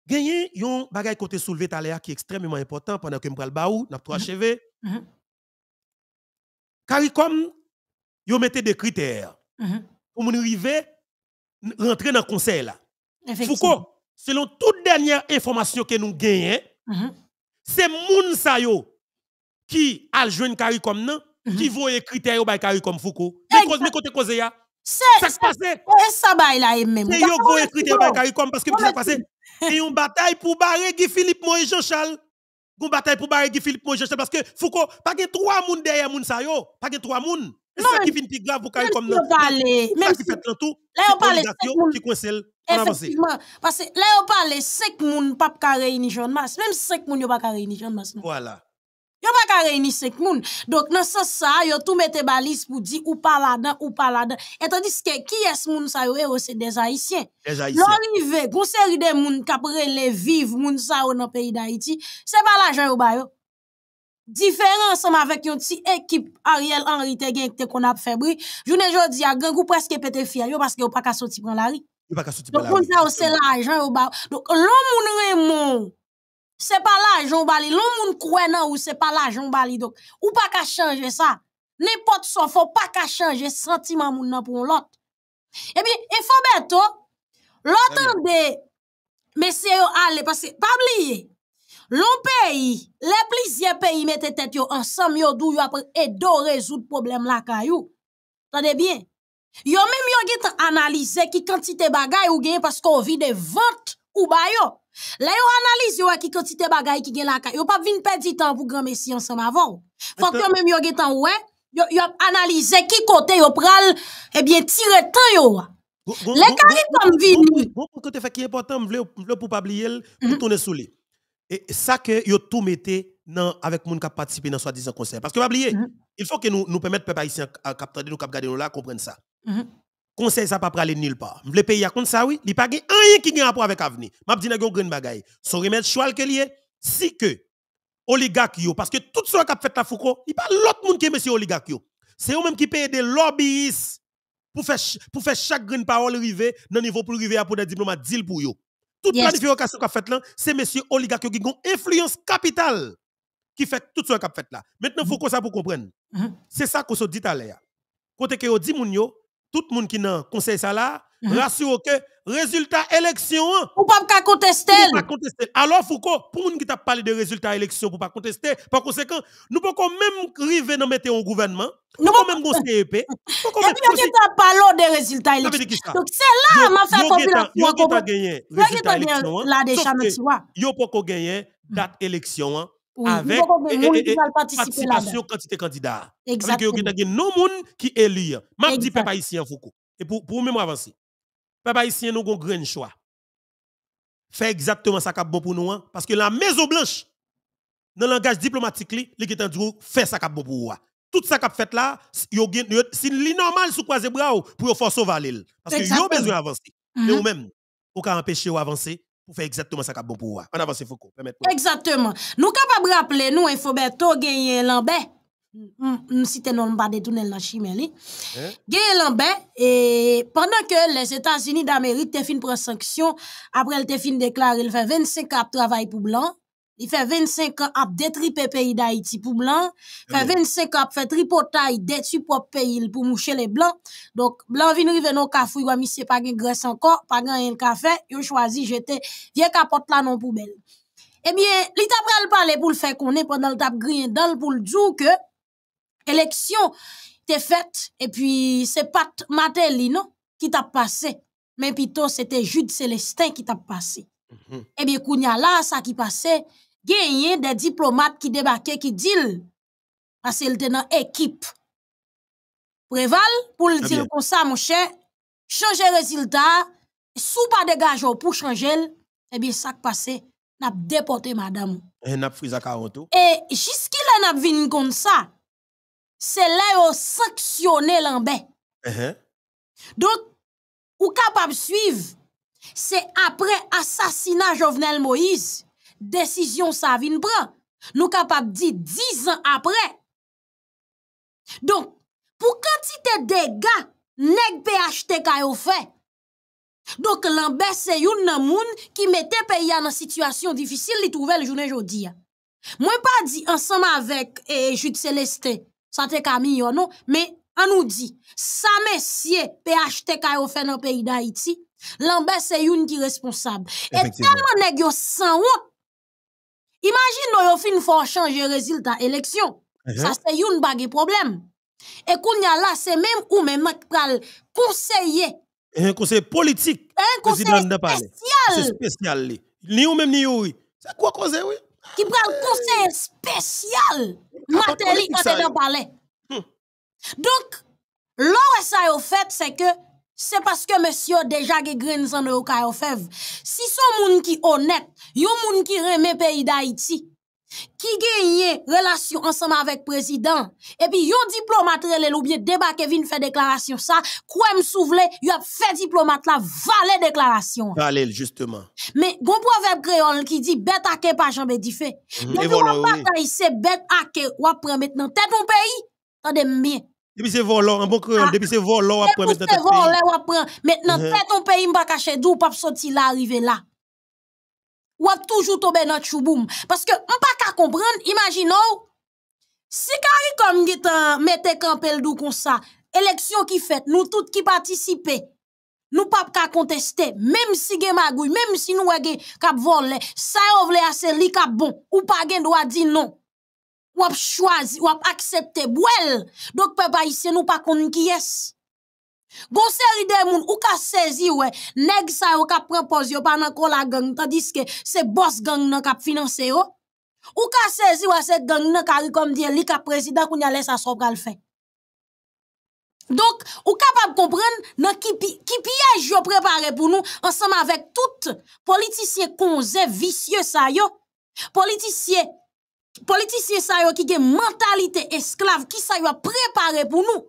gagner yon bagay côté soulevé qui est extrêmement important pendant que m'pral baou, n'a pas achevé. CARICOM yo mette des critères. Mm -hmm. Pour rentrer dans le conseil là. Foucault selon toute dernière information que nous gagnons, mhm. c'est moun sa yo qui a joué CARICOM non comme nous, mhm. qui voit critères bah, carré comme Foucault. Mais ce mais côté cause ya. Ça se passe. Et ça bail là même. C'est yo voit critères by bah, comme parce que ça passé. Et une bataille pour barrer Guy Philippe Moïse Jean Charles. Une bataille pour barrer Guy Philippe Moïse Jean Charles parce que Foucault pas que trois moun derrière moun sa yo, pas que trois moun. Non, ça qui finit plus grave pour comme nous. même si fait le tout. Là on parle cinq qui coincelle Effectivement, parce que là on parle cinq moun pas ka réunir jeune mas, même cinq moun yo pas ka réunir jeune masse. Voilà. Yo pas ka réunir cinq moun. Donc dans sens ça, yo tout mette balise pour dire ou pas là-dedans ou pas là-dedans. Et tandis que qui est moun ça yo c'est des haïtiens. Des haïtiens. L'arrivée, grosse série de moun qui rele vivre moun ça dans pays d'Haïti, c'est pas l'argent yo ba yo différent avec une petite équipe Ariel Henry te gen te kon ap febri. Jounen jodi a gen gou presque pété fiel yo parce que vous pas ka sorti pran la ri. vous pas ka sorti pran la ri. Donc on c'est l'argent Donc l'homme ne remon. C'est pas l'argent bali. L'homme croit nan ou c'est pas l'argent bali. Donc ou pas ka changer ça. N'importe son faut pas ka changer sentiment pour l'autre. Et eh bien et faut beto oh, l'autre de messieurs oh, allez parce que pas oublier l'on pays, les plusieurs pays mettent tête yo ensemble yo dou yo après et do résoudre problème la kayou. Tendez bien. Yo même yo git analyser qui quantité bagay ou gagne parce qu'on vit des ventes ou ba yo. Là yo analyse yo qui quantité bagay qui gagne la kayou. Yo pas vinn perdre temps pour grand messi ensemble avant. Faut que yo même yo git ouais, yo, yo analyse qui côté yo pral et bien tirer temps yo. Les caricom vini. Bon côté fait qui important, m'vle pour pas oublier, pour tourner sous lui et ça que yo tout mettez non avec moun qui a participé dans soi-disant concert parce que pas oublier mhm. il faut que nous nous permettre peuple haïtien capter nous cap garder nous là comprendre ça mm conseil ça pas pour aller nulle part le pays a compte ça oui il pas gain rien qui gain rapport avec avenir m'a dit une grande bagaille son remettre choix que lié si que oligarque yo parce que tout ce qui a fait la Foucault il pas l'autre monde qui est monsieur oligarque yo c'est eux même qui paye des lobbyistes pour faire pour faire chaque grande parole arriver dans niveau pour arriver pour des diplomates deal pour eux. Toute yes. planification qu'a fait là, c'est M. oligarques qui ont influence capitale qui fait tout ce qu'a fait là. Maintenant, il faut mm-hmm. que ça pour comprendre. Mm-hmm. C'est ça qu'on se dit à l'air. Côté que dit moun tout le monde qui n'a conseil ça là, mm-hmm. rassure que résultat élection. Hein. Ou pas qu'à contester. Ou pas contester. Alors Foucault, pour nous qui t'a parlé de résultat élection pour pas contester, par conséquent, nous pouvons même arriver dans mettre un gouvernement. Nous pouvons même conseiller e CEP. Et puis tu t'a parlé de résultat élection. Donc c'est là m'a fait population. Yo qui t'a gagné résultat élection. Hein. Là déjà tu vois. Yo pas gagner date élection. Hein, avec participation quantité candidat. Exactement. Avec yo qui t'a gagné non monde qui élire. M'a dit peuple haïtien Foucault. Et pour pour même avancer. Papa ici, nous avons grand choix. Fait exactement ça qui est bon pour nous. Hein. Parce que la Maison Blanche, dans le langage diplomatique, fait ça qui est bon pour nous. Tout ça qui est fait là, c'est normal sous croiser bras pour faire sauver Parce que avez besoin d'avancer. Mhm. Mais vous-même, vous pouvez empêcher d'avancer pour faire exactement ça qui est bon pour vous. En avance, Foucault. Exactement. Nous sommes capables de rappeler, nous, tout gagner Lambert. Mm, mm, si tu n'as pas détourné la chimie. Gay Lambert, et pendant que les États-Unis d'Amérique te fin pour sanction, après elle te fin déclaré, il fait 25 ans de travail pour blanc. Il fait 25 ans à détriper pays d'Haïti pour blanc. Il fait 25 ans à faire tripotaille, détruire propre pays pour moucher les blancs. Donc, blanc vient arriver dans café, il se pas de graisse encore, pas de café, il a choisi jeter vieux capote là non poubelle. Eh bien, il t'a parlé pour le faire qu'on est pendant le tap grillé dans pour le dire que élection t'est faite et puis c'est pas Matéli non qui t'a passé mais plutôt c'était Jude Célestin qui t'a passé mm-hmm. et eh bien et bien a là ça qui passait gagné des diplomates qui débarquaient qui dit parce qu'ils dans équipe préval pour le ah, dire comme ça mon cher changer résultat sous pas dégager oh, pour changer et eh bien ça qui passé n'a déporté madame et n'a ce 40 et jusqu'il n'a comme ça c'est là où sanctionné uh-huh. Donc, ou capable suivre, c'est après de Jovenel Moïse, décision sa Brun. Nous capables de dire 10 ans après. Donc, pour quantité de dégâts, nèg acheter a fait. Donc, l'ambassade, c'est une qui mette pays en situation difficile, pour trouvait le journée ne Moi, pas dit ensemble avec eh, Jude Celeste ça te camion non mais on nous dit ça messieurs qui au fait dans pays d'Haïti l'ambassade c'est une qui responsable et tellement nèg yo sans honte imagine nous yo fin fort changer résultat élection uh-huh. ça c'est une bague problème et qu'on y a là c'est même ou même pral conseiller un conseiller politique un conseiller spécial spécial ni ou même ni oui c'est quoi conseil oui ki pral konsen spesyal materi kwa te de pale. Hmm. Donk, lor e sa yo fet se ke se paske monsyo deja ge grin san yo kayo fev. Si son moun ki onet, yo moun ki reme peyi da iti, qui gagne relation ensemble avec le président, et puis yon diplomate relè ou bien débarqué vin fait déclaration ça, quoi m'souvle, yon a fait diplomate là, valet déclaration. Valet, justement. Mais, gon proverbe créole qui dit, bête ake pas jambé di fe. Mm, et voilà, oui. c'est bête ake ou après maintenant, tête ton pays, t'en de bien. Depuis c'est volant, un bon créole, depuis ah. c'est volant ou après maintenant. maintenant, mhm. tête ton pays dou. caché d'où pap sorti a arrivé là ou ap toujou tobe nan chouboum. on pas ka comprendre imaginez si kari kom gitan mette campel dou kon sa, élection ki fet, nou tout ki patisipe, nou pas ka konteste, même si gen magouille même si nou wage kap vole, sa yo vle ase li kap bon, ou pa gen do a di non. Ou ap chwazi, ou ap aksepte, bwel, donc pe ba ise nou pa kon ki yes. Gon série de moun ou ka saisi we, neg sa ou ka propos yo pa nan kola gang, tandis que c'est boss gang nan ka financer yo. Ou ka saisi we se gang nan kari kom dire li ka président koun yale sa sop kal fe. donc ou capable comprendre nan ki, piège ki yo prepare pou nou ansam avec tout politisye konze vicieux sa yo, politisye, politisye sa yo ki gen mentalité esclave ki sa yo prepare pour nous.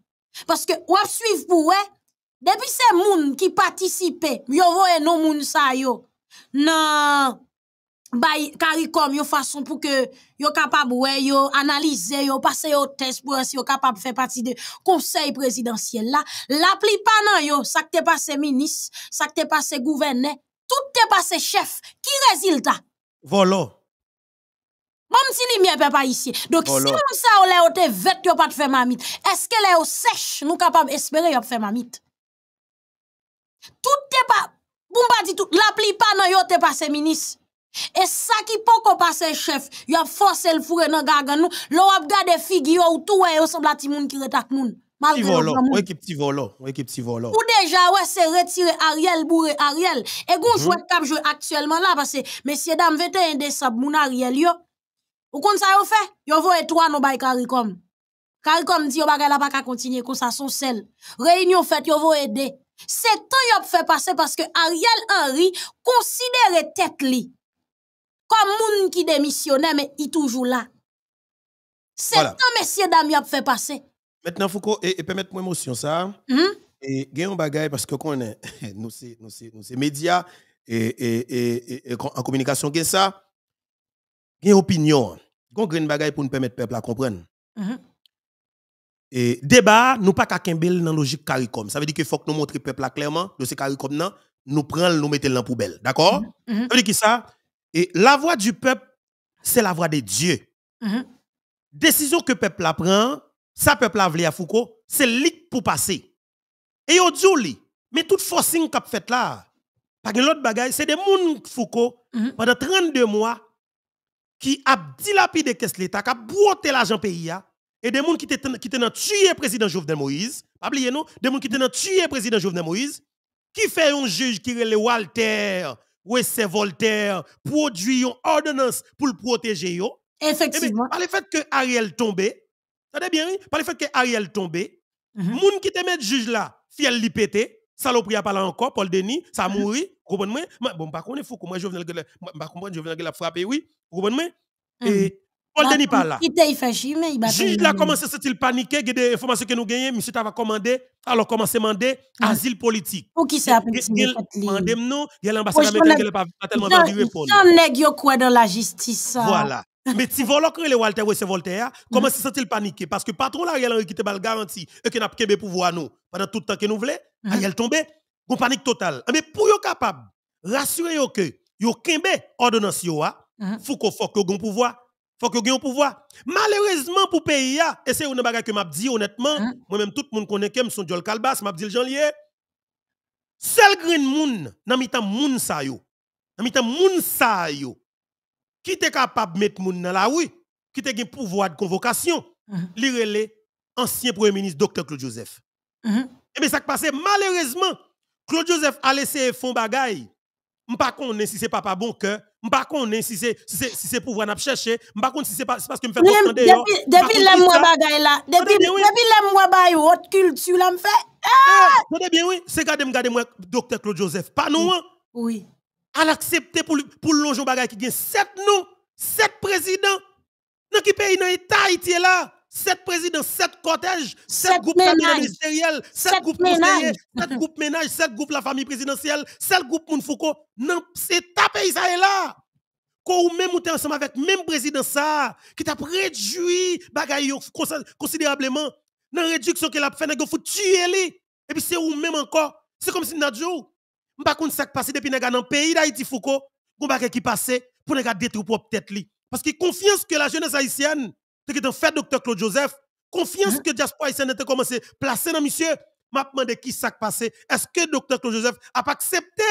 Parce que ou suiv pour eux, depuis ces moun qui participé, yo voye non moun sa yo, nan bay karikom yo façon pour que yo capable yo analyser yo passé au test si si yo capable faire partie de conseil présidentiel la, L'appli pli non yo, sak te ministre, ça que te pase gouverneur, tout te passe chef, qui résultat? Volo. Bon si lumière pas ici. Donc si nous ça on là te vêt yo pas te faire mamite. Est-ce que là sèche nous capable espérer yo faire mamite? Tout te pas bon pas dit tout la pli pas nan yo te passé ministre. Et ça qui peut qu'on passe chef, y a forcé le fourré dans gargan nous. L'on a gardé figure ou tout ouais, semble à timoun qui retak moun. Malgré volo, ou qui petit volo, ou qui petit volo. Ou déjà ouais c'est retiré Ariel bourré Ariel. Et gon mm -hmm. joueur joue actuellement là parce que messieurs dames 21 décembre moun Ariel yo. Ou kon ça yo fait, yo vo et toi non bay karikom. Karikom dit yo bagay la pas continuer continue ça, sont son sel. Réunion fait, yo vo aide. Se qu'ils yo fait passer parce que Ariel Henry considère tête comme Comme moun qui démissionnait, mais il toujours là. C'est temps Monsieur messieurs dames, ont fait passer. Maintenant, Foucault, et, permettez permettre moi émotion ça. Mm-hmm. Et gagne un bagay parce que nous c'est nous c'est nous c'est médias et, et, et, en communication ça une opinion. Gon grain bagaille pour nous permettre peuple à comprendre. Mhm. Et débat, nous pas qu'à kembel dans logique CARICOM. Ça veut dire qu'il faut que nous montrions peuple clairement de ce CARICOM nous prenons nous mettons dans la poubelle. D'accord mhm. Mhm. dire que ça et la voix du peuple, c'est la voix de Dieu. Décision que peuple a prend, ça peuple a voulu à Foucault, c'est lit pour passer. Et on dit mais toute forcing qu'a fait là, pas l'autre bagaille, c'est des moun Foucault pendant 32 mois qui a dilapidé caisse l'État, qui a broté l'argent pays, hein. et des gens qui ont tué président Jovenel Moïse, pas oublier non, des gens qui ont tué président Jovenel Moïse, qui fait un juge qui est le Walter, ou Voltaire, produit une ordonnance pour le protéger. Effectivement. par le fait que Ariel tombe, ça bien, par le fait que Ariel tombe, les gens qui te met juge là, fiel li pété, saloperie a là encore, Paul Denis, ça mm comprenez moi bon par contre il faut que moi je venais pas comprendre je venais la frapper oui comprenez moi et mhm. Paul bah, Denis pas là. Il t'a fait mais il Juge là commencé s'est-il paniqué, que des informations que nous gagnons, monsieur t'avait commandé, alors commencé demander ah. asile politique. Pour qui ça appelé nous non, il y a l'ambassade américaine qui n'a pas tellement vendu répondre. Il nèg yo quoi dans la justice. Voilà. Mais si Volcker le Walter Wesse Voltaire, comment se mhm. sent-il paniqué Parce que patron là, il a requis te bal garantie et qui n'a pas le pouvoir nous pendant tout le temps que nous voulons, mhm. Ariel tombé. En panique totale. Eh, mais pour être capable, rassurer que yo kembe ordonnance yo a, uh-huh. faut qu'on faut qu'on pouvoir, faut qu'on un pouvoir. Malheureusement pour pays et c'est une bagarre que m'a dit honnêtement, uh-huh. moi-même tout le monde connaît que son Jol Kalbas, m'a dit Jean Lié. Seul green moun nan mitan moun sa yo. Nan mitan moun sa yo. Qui est capable de mettre moun dans la rue, qui te gen pouvoir de convocation, uh-huh. l'irele ancien premier ministre Dr Claude Joseph. Et eh bien ça qui passe malheureusement Claude Joseph a laissé fond bagay, M'pa si c'est papa bon cœur, m'pa connais si c'est si c'est si c'est pouvoir n'a chercher, m'pa connu si c'est pas c'est parce que me fait comprendre Depuis le moi Bagay là, depuis depuis le moi Bagay, autre culture là me fait. Ah! Tenez bien oui, c'est garder me garder moi docteur Claude Joseph, pas nous. Oui. À hein? l'accepter pour pour longer Bagay qui gagne sept nous, sept présidents. Dans qui pays dans état Haïti e là sept présidents, sept cortèges, sept, sept groupes ministériels, sept, sept, groupes conseillers, sept groupes ménages, sept groupes la famille présidentielle, sept groupes Mounfouko. Non, c'est ta pays ça est là. Quand ou même était ensemble avec même président ça, qui t'a réduit bagaille considérablement, dans la réduction qu'il a fait, il faut tuer lui. Et puis c'est ou même encore. C'est comme si Nadjo, pas contre ça qui passé depuis dans le pays d'Haïti Foucault, qu'on qui passé pour détruire propre tête Parce que confiance que la jeunesse haïtienne, ce qui fait, docteur Claude Joseph, confiance hein? que Diaspora Haïtienne a commencé à placer dans monsieur, m'a demandé qui s'est passé. Est-ce que docteur Claude Joseph a pas accepté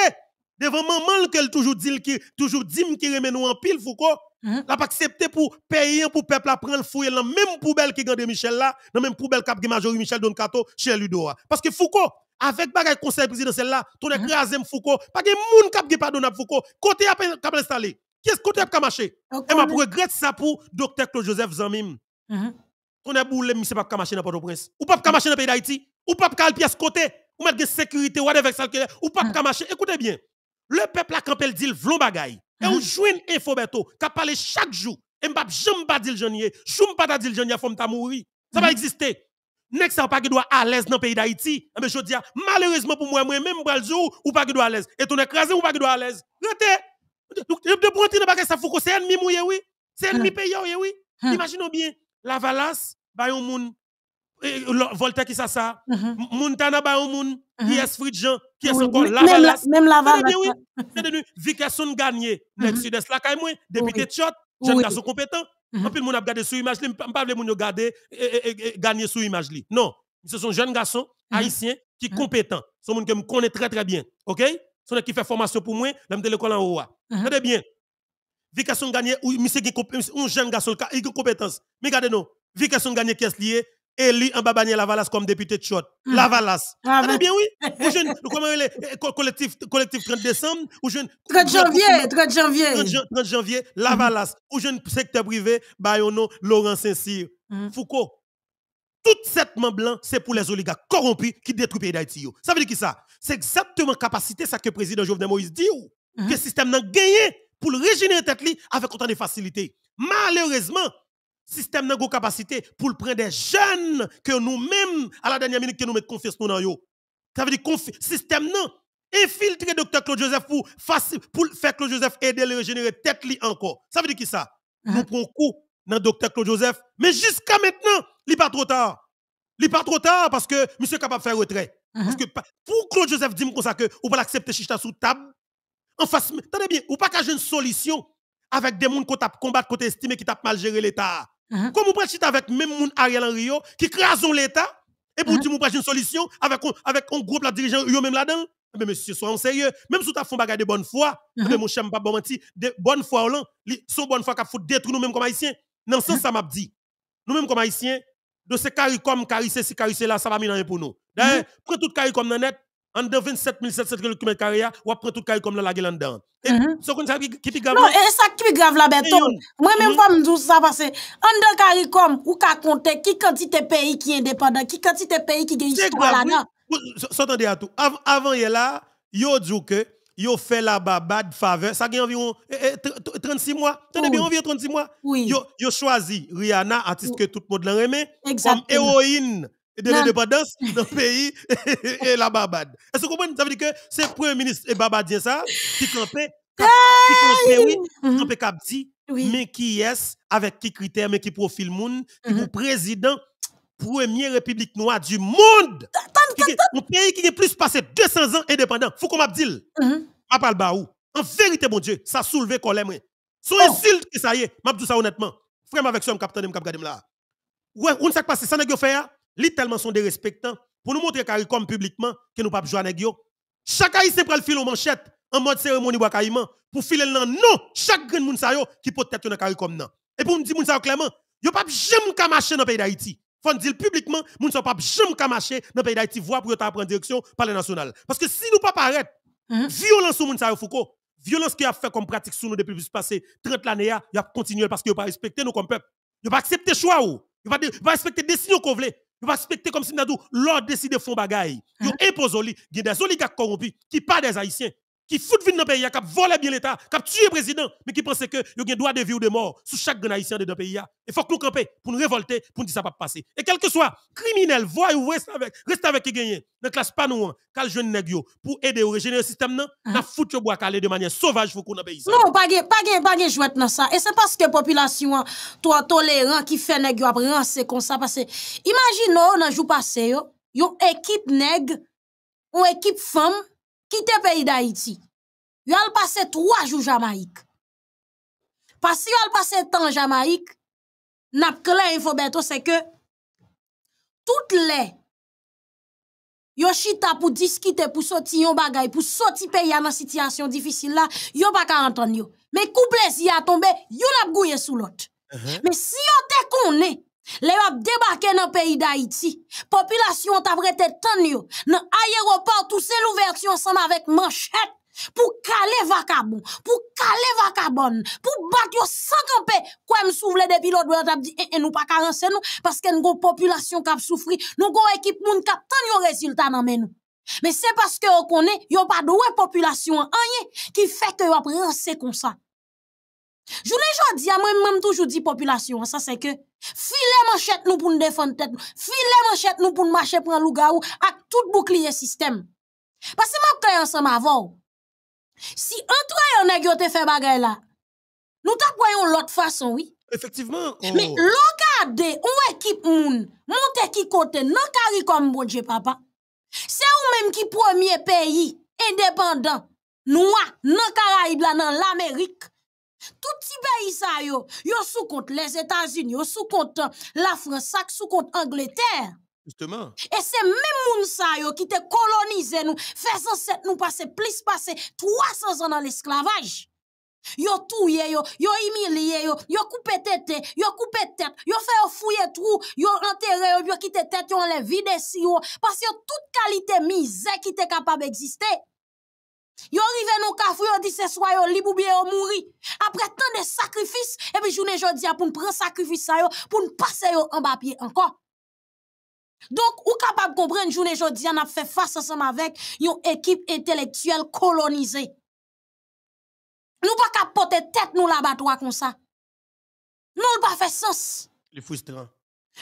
devant maman qu'elle toujours dit qui toujours dit qui remet nous en pile Foucault hein? a pas accepté pour payer pour peuple à prendre le fouiller la même poubelle qui gardait Michel là dans même poubelle cap majorité Michel Doncato chez Ludoa parce que Foucault avec le conseil présidentiel là ton hein? écrasé Foucault pas de monde cap qui pardonne Foucault côté à installé qui est-ce qu'on pas marché? Et eh, m'a regrette ça pour docteur Claude Joseph Zamim. Mm-hmm. On a boule, mais c'est pas marché dans Port-au-Prince. Ou pas marché dans le pays d'Haïti. Ou pas qu'à pièce côté. Ou mettre de sécurité, ou avec ça, ou pas mm. marché. Écoutez bien. Le peuple a campé le deal, vlon bagay. Et on mm-hmm. joue une info qui parle chaque jour. Et m'a jamais pas dit le jeunier. Choum pas dit le jeunier, faut mourir. Ça va mm-hmm. exister. Nek ça ou pas doit à l'aise dans le pays d'Haïti. Mais eh ben, je dis, ah, malheureusement pour moi, moi-même, ou pas doit à l'aise. Et ton écrasé ou pas doit à l'aise. Rete! Donc, de pointer dans bagage ça faut que c'est ennemi mouillé eh oui, c'est ennemi hein. payant eh oui. Hein. Imaginons bien la valasse ba moun Voltaire qui ça ça, hein, Montana ba moun qui est Jean qui est encore la La, Même la valasse. Oui, c'est devenu Vickerson gagné. Next sud-est la kay moi député Tchot, jeune garçon compétent. En plus, mon a regardé sur image, pas les garder et gagner sous image. Non, ce sont jeunes garçons haïtiens qui compétents. Ce sont gens que je connais très très bien. OK? Son qui fait formation pour moi, de l'école en haut. Uh-huh. Regardez bien. Vication gagné, ou monsieur un jeune garçon, il a compétence. Mais regardez-nous. Vication gagné qui est lié, lui en la Lavalas comme député de Chot. Uh-huh. Lavalas. Ah, regardez bien, oui. Ou jeune, comment le eh, collectif, collectif 30 décembre, ou jeune. 30 janvier, 30 janvier. 30 janvier, Lavalas. Uh-huh. Ou jeune secteur privé, Bayono, Laurent Saint-Cyr. Foucault tout main blanc, c'est pour les oligarques corrompus qui détruisent le pays d'Haïti. Ça veut dire qui ça? C'est exactement la capacité ça que le président Jovenel Moïse dit. Mhm. Que le système n'a gagné pour le régénérer tête avec autant de facilité. Malheureusement, le système n'a pas capacité pour prendre des jeunes que nous-mêmes, à la dernière minute, que nous mettons confiance dans Ça veut dire que le système non. Infiltrer docteur Claude Joseph pour, pour faire Claude Joseph aider le régénérer tête encore. Ça veut dire qui ça? Mhm. Nous prenons coup dans le docteur Claude Joseph. Mais jusqu'à maintenant, il n'est pas trop tard. Il n'est pas trop tard parce que monsieur est capable de faire retrait. Uh-huh. Parce que pour Claude Joseph, dit comme ça que vous pas accepter Chichta sous table. En face, attendez bien, ou pas avoir une solution avec des gens qui ont combattu qui ont estimé qui ont mal géré l'État. Comment uh-huh. Comme vous prête avec même monde Ariel Henry qui crasent l'État et pour uh-huh. dire -huh. dire une solution avec avec un groupe de dirigeants? eux même là-dedans. Mais eh monsieur, sois en sérieux. Même si vous as fait un de bonne foi, mais eh mon cher, pas de bonne foi, son bonne foi qui a détruire nous-mêmes comme haïtiens. Dans ce sens, hein? ça m'a dit. Nous-mêmes, comme haïtiens, de ce caricom, carissé, ce carissé là, ça va rien pour nous. D'ailleurs, hein? prenez tout caricom dans net, en 27 700 km, ou après tout caricom dans la gueule dedans. Et hein? ce qui est grave. Non, et ça qui est grave là, béton. Moi-même, je me dis ça parce que, en de caricom, ou qu'à compter qui quantité pays qui est indépendant, qui quantité pays qui est histoire là-dedans. S'entendez à tout. Avant, il y a là, il y a dit que, yo fait la barbade faveur, ça gagne environ 36 eh, eh, mois. Tenez bien, environ 36 mois. Yo, choisi Rihanna, artiste que tout le monde l'aime, comme héroïne de l'indépendance dans pays et la barbade. Est-ce que vous comprenez? Ça veut dire que c'est le premier ministre et babadien ça qui campait, qui campait, oui, qui mhm. campait, mais qui est, avec qui critère, mais qui profile monde qui est mhm. président première république noire du monde. Un pays qui a plus passé 200 ans indépendant. Faut qu'on m'abdile. Mm-hmm. le baou En vérité, mon Dieu, ça soulevé colère. Hein. Son oh. insulte, ça y est. dit ça honnêtement. Frère, avec ça, m'capte, m'capte, là. Ouais, on sait pas, c'est ça, nest faire. Hein. tellement sont des Pour nous montrer comme publiquement que nous pas jouer à chaque Chaque haïtien prend le fil en manchette en mode cérémonie ou Kaïman. pour filer le non chaque grand monde yo qui peut tête dans CARICOM non. Et pour me dire Mon sa clairement, yo pas jamais marcher dans le pays d'Haïti faut dire publiquement, nous ne sommes pas jamais qu'à marcher dans le pays d'Haïti, voie pour prendre direction par le national. Parce que si nous ne pas arrêter, mm -hmm. Hein? violence sur Mounsa Foucault, violence qui a fait comme pratique sur nous depuis plus passé 30 ans il a continué parce qu'il n'a pas respecté nous comme peuple. Il n'a pas accepté choix ou. Il va pas respecté décision qu'on voulait. Il va respecter comme si nous l'ordre décide de faire bagaille. Hein? Il impose des oligarques corrompus qui pas des Haïtiens qui foutent vin dans le pays, qui volent bien l'État, qui tuent le président, mais qui pensent que y a droit de vie ou de mort sous chaque grand haïtien de notre pays. Il hein. faut que nous camper pour nous révolter, pour nous dire ça va pas passer. Et quel que soit, criminel, voyez ou reste avec, reste avec qui gagne. Ne classe pas nous, car hein, le jeune pour aider au régénérer le système, nous avons ah. foutu le bois calé de manière sauvage pour le pays. Non, pas de pas dans ça. Et c'est parce que la population, hein, toi, tolérant, qui fait nègre, après, comme ça. Parce que, imaginons, dans le jour passé, une équipe nègre, une équipe femme, quitter le pays d'Haïti. Ils al passé trois jours Jamaïque. Parce qu'ils passer passé temps Jamaïque, n'a clair info bientôt c'est que toutes les yo chita pour discuter pour sortir un bagay pour sortir pays dans situation difficile là, yo pas ka entendre Mais couple si a tombé, yo n'a gouye sous l'autre. Uh-huh. Mais si on te connaît le débarquée dans le pays d'Haïti. Population a prêté tant yo. Dans l'aéroport, tout c'est l'ouverture ensemble avec manchette. Pour caler vacabon. Pour caler vacabon. Pour battre yo sans camper. Quoi me souvle de pilote, yop eh, nous pas carencé nous. Parce que nous population qui a souffri. Nous avons équipe moun qui a tant yo résultat dans nous. Mais c'est parce que on connaît, a pas de population en qui fait que yon a comme ça. Je ne dis dis, moi même toujours dit population, ça c'est que, Fi le man chet nou pou n defante tèt, fi le man chet nou pou n mache pran louga ou ak tout boukliye sistem. Pas se man kre ansan ma vò, si antre yon negyo te fe bagay la, nou ta kwayon lot fason ou. Efectiveman. Oh. Me lo ka de ou ekip moun, moun te ki kote nan kari kombo dje papa, se ou menm ki pwemye peyi edependan nou a nan kara ibla nan l'Amerik, Tout ça pays ça yo, yo sous compte les états unis yo sous compte euh, la France, sak sous compte Angleterre. Justement. Et c'est même moun sa yo qui te colonisés, nous, nous cette nous passer plus passer 300 ans dans l'esclavage. Yo touye yo, yo humilié yo, yo coupé tête, yo koupe tête, yo fait fouiller tout trou, yo enterré yo, yo tête y yo enlevé vide si yo, parce que toute qualité misère qui te capable d'exister. Yo nos non ils ont dit c'est soit libre ou bien on mouri. Après tant de sacrifices et eh puis journée jodi a ah, pour ne prendre sacrifice ça pour nous passer yo en papier encore. Donc ou capable comprendre journée on a fait face ensemble avec une équipe intellectuelle colonisée. Nous pas porter tête nous là-bas comme ça. Non pas fait sens. Le frustrant.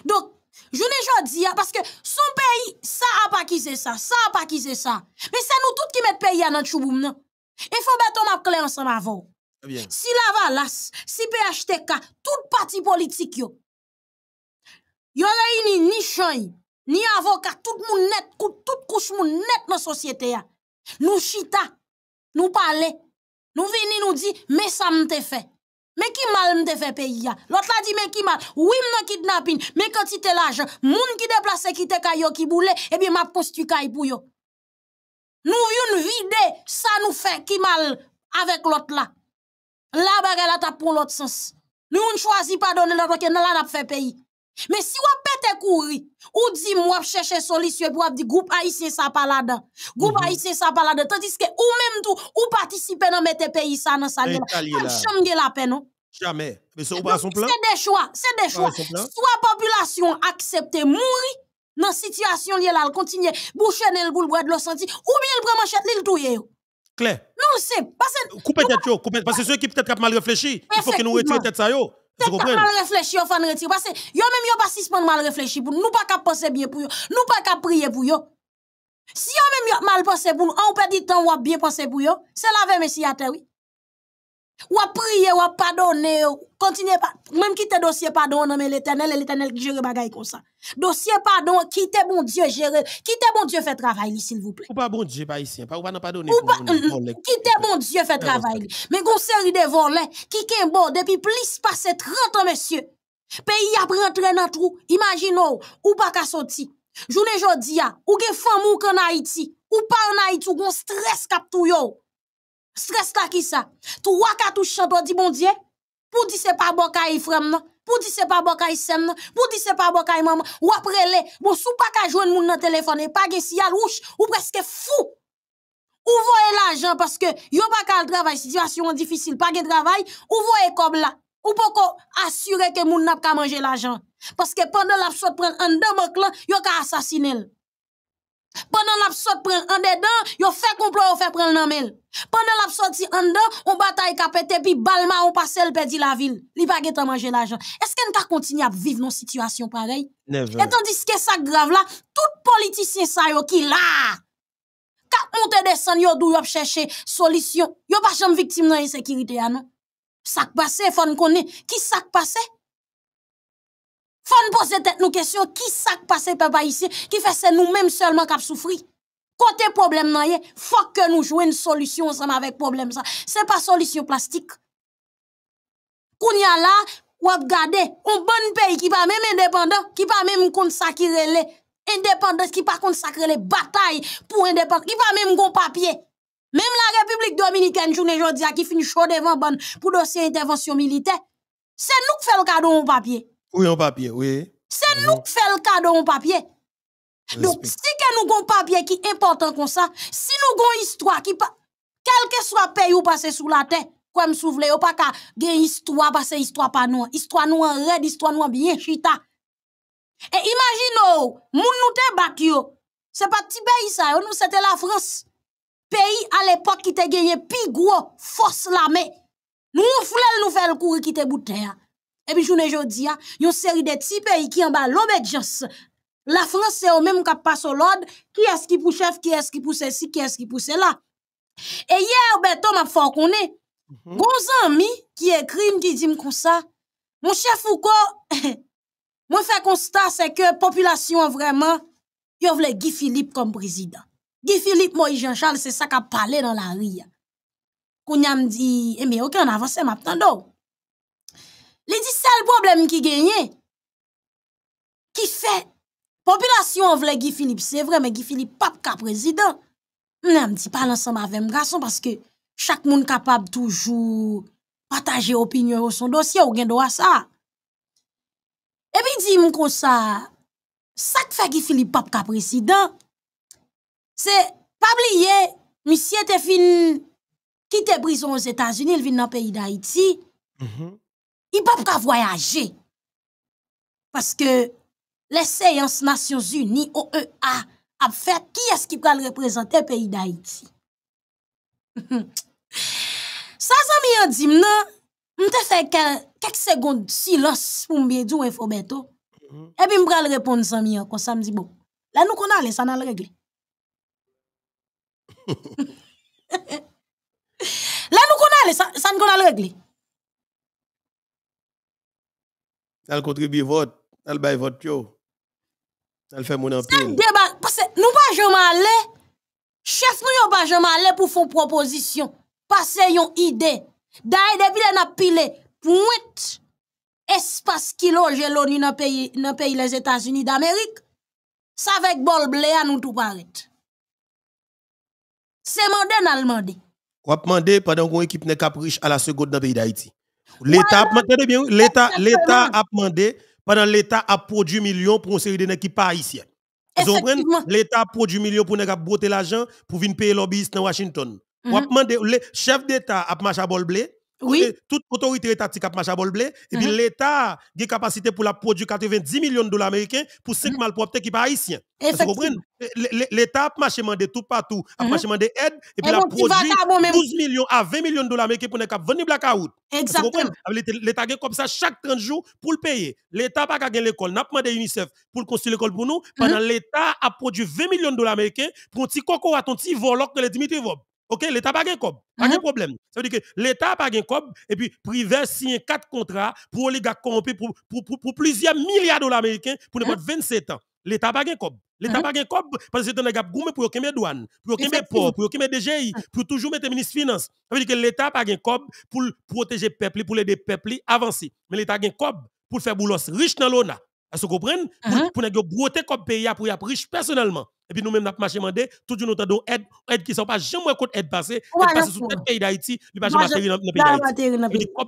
Donc je ne dis hein, parce que son pays, ça a pas qui ça, ça a pas qui ça. Mais c'est nous tous qui mettons le pays à notre non Il faut mettre ma clé ensemble avant. Eh si la valasse, si PHTK, tout parti politique, yo, y aura ni chan, ni avocat, tout monde net, tout couche monde net dans la société. Nous chita, nous parler, nous venir nous dire, mais ça pas fait. Mais qui mal m'a fait payer? L'autre la dit, mais qui mal? Oui, m'non kidnapping. Mais quand il te l'argent, monde qui déplace, qui te kayo, qui boule, et eh bien, m'a construit kay pour yo. Nous yon vide, ça nous fait qui mal avec l'autre là. La. la a la pour l'autre sens. Nous ne choisi pas donner l'autre, que la fait payer mais si wap pète couri, ou di mwap chèche solisye pou groupe di goup pas sa palada. groupe mm haïtien -hmm. sa palada. Tandis que ou même tout ou participer dans mettre pays ça dans sa lè. An ah, la peine non. Hein. jamais c'est se ou pa son plan? C'est des choix, c'est des choix. Soit population accepte mouri dans situation li la continuer boucher nel el goul bwèd lo santi. Ou bien el preman chète li Clair. Non, c'est que Coupez tête, coupez... Parce que ceux qui peut-être mal réfléchi, il faut que nous retirent tête ça, yo. Tête mal réfléchi, on fan retirer parce que yo même yo pas de mal réfléchi pour nous pas qu'à penser bien pour yo, nous pas qu'à prier pour yo. Si yo même yo mal penser pour nous, on perd du temps ou bien penser pour yo, c'est la vérité, messie à terre oui. Ou à prier, ou à pardonner, pas, même quitte dossier pardon, non mais l'éternel, l'éternel qui gère bagaille comme ça. Dossier pardon, quitter bon Dieu, gère, quitter bon Dieu, fait travail, s'il vous plaît. Ou pas bon Dieu, pas ici, pas ou pas non pardonner. Ou pas, euh, bon Dieu, fait travail. Mais gon série de volets, qui est bon, depuis plus passé 30 ans, monsieur. Pays a rentré dans trou, imaginez ou pas qu'à sortir. Journée jodia, ou gen femme ou qu'en Haïti, ou pas en Haïti, ou gon stress cap tout Stress là qui ça? Trois cartouches chanteurs dit bon Dieu. Pour dire c'est pas bon fram frère non. Pour dire c'est pas bon sem non. Pour dire c'est pas bon maman. Ou après les, bon sou pas ka joindre moun nan téléphone et pas de louche ou presque fou. Ou voyez l'argent parce que yo pas ka travail situation difficile, pas de travail, ou voyez comme là. Ou poko assurer que moun n'ap ka manger l'argent parce que pendant la sot prendre en dedans clan vous yo assassiner. Pendant la prend en dedans, yo fait complot, yo fait prendre l'amel. Pendant l'absence en dedans, on bataille kapete, puis balma on passe le perdit la ville. Li pas à manger l'argent. Est-ce qu'on peut continuer à vivre dans une situation pareille Never. Et tandis que ça grave là, tout politicien ça yo qui là on monte descend yo dou yo chercher solution. Yo pas jamais victime dans insécurité non. Ça passe, faut qu'on connaît qui ça passé Fon pose tet nou kesyon, ki sak pase pepa isi, ki fese nou menm selman kap soufri. Kote problem nan ye, fok ke nou jwenn solisyon saman vek problem sa. Se pa solisyon plastik. Koun ya la, wap gade, ou bon peyi ki pa menm independant, ki pa menm kont sakirele. Independant ki pa kont sakirele, batay pou independant, ki pa menm kon papye. Menm la Republik Dominikène, jounen jodi a ki fin chou devan bon pou dosye intervensyon milite. Se nou kfe l kado ou papye. Oui, en papier, oui. C'est nous uh-huh. qui faisons le cadeau en papier. Donc, si nous avons un papier qui est important comme ça, si nous avons une histoire qui quel que soit pays ou passé sous la terre, quoi me vous ou pas qu'à une histoire, parce bah, histoire pas nous. Histoire nous en raide, histoire nous bien chita. Et imaginons, oh, nous nous te Ce n'est pas petit pays ça, nous c'était la France. Pays à l'époque qui te gagné plus gros force l'armée. Nous, on nous faire le courir qui te bout hein. Et puis, journée jodi, il ah, y a une série de petits pays qui en bas l'obédience. La France, c'est au même qui passe au l'ordre. Qui est-ce qui pour chef? Qui est-ce qui pour ceci? Qui est-ce qui pour cela? Et hier, ben, Thomas, il faut qu'on ait un mhm. Qui qui écrit, qui dit comme ça. Mon chef Foucault, mon fait constat, c'est que la population vraiment, il veut Guy Philippe comme président. Guy Philippe, moi, Jean-Charles, c'est ça qui a parlé dans la rue. Quand il a dit, eh bien, aucun avancé, tando il dit le problème qui gagne, qui fait, la population voulait Guy Philippe, c'est vrai, mais Guy Philippe n'est pas président. Je ne dis pas ensemble avec un garçon parce que chaque monde capable toujours partager l'opinion sur son dossier, ou bien de ça. Et puis, dis mon ça, ça qui fait Guy Philippe n'est pas président, c'est pas oublier, monsieur était fin était prison aux États-Unis, il vient dans pays d'Haïti. Mm-hmm il peut pas voyager. Parce que les séances Nations Unies, OEA, a fait qui est-ce qui va le représenter pays d'Haïti. Ça, ça m'a dit, te fait quelques secondes de silence pour me dire faut bientôt. Et puis, vais répondre ça m'a dit, ça dit, bon, là, nous on allait, ça n'a le régler. là, nous on allait, ça, ça n'a le régler. Elle contribue vote, elle baille vote yo. Elle fait mon empire. C'est débat parce que nous pas jamais aller chef nous pas jamais aller pour faire proposition, passer une idée. D'ailleurs depuis n'a pilé point espace qui loge l'ONU dans pays dans pays les États-Unis d'Amérique. Ça avec bol blé à nous tout paraît. C'est mandé n'a demandé. Ou demandé pendant qu'on équipe n'est cap riche à la seconde dans le pays d'Haïti. L'État a demandé bien, l'État l'État a demandé pendant l'État a produit millions pour une série de nèg qui pas L'État a produit millions pour nèg l'argent pour venir payer lobbyistes dans Washington. Mhm. le chef d'État a marché à bol oui. Toute autorité étatique a marché à bol blé. Et puis mhm. l'État a une capacité pour la produire 90 millions de dollars américains pour 5 mal mhm. malpropres qui pas haïtiens. L'État a marché tout partout, a mhm. marché aide, et puis la produit 12 millions à 20 millions de dollars américains pour ne pas venir blackout. Exactement. L'État gagne comme ça chaque 30 jours pour le payer. L'État pas gagné l'école. N'a pas demandé l'UNICEF pour construire l'école pour nous. Pendant l'État a produit 20 millions de dollars américains pour un petit coco à ton petit volant que le Dimitri Vob. OK, l'État n'a pas de cob. Pas de uh-huh. problème. Ça veut dire que l'État n'a pas de cob et puis privé signe quatre contrats pour gars corrompus pour, pour, pour, pour, plusieurs milliards de dollars américains pour 27 uh-huh. ans. L'État n'a pas de cob. L'État n'a uh-huh. pas de cob parce que c'est un gars pour aucun mes douane, pour aucun mes port, pour aucun mes DGI, pour toujours mettre ministre finance. Ça veut dire que l'État n'a pas de cob pour protéger le peuple, pour aider peuple à avancer. Mais l'État a de cob pour faire boulot riche dans l'ONA. Vous comprenez? Pour, pour, pour, pour, pour, pour, pour, pour, y pour riche personnellement et puis nous-mêmes, nous avons marché mandé, toujours nous avons aide, aide qui ne sont pas jamais contre aide passée, aide passée sur le pays d'Haïti, il ne va jamais dans le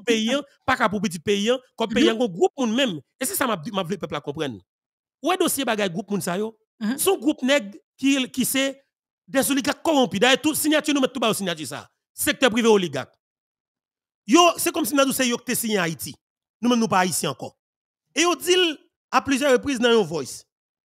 pays d'Haïti. pas qu'à pour petit avons comme mm-hmm. un groupe nous-mêmes. Et c'est ça que je le peuple comprendre. Où est dossier avons groupe nous c'est yo? Mm-hmm. Son groupe nèg qui qui des oligarques corrompus. D'ailleurs, tout signature nous nous tout bas signature ça. Secteur privé oligarque. c'est comme si nous c'est yo nous signé Haïti. Nous nous pas ici encore. Et on dit à plusieurs reprises dans une voice.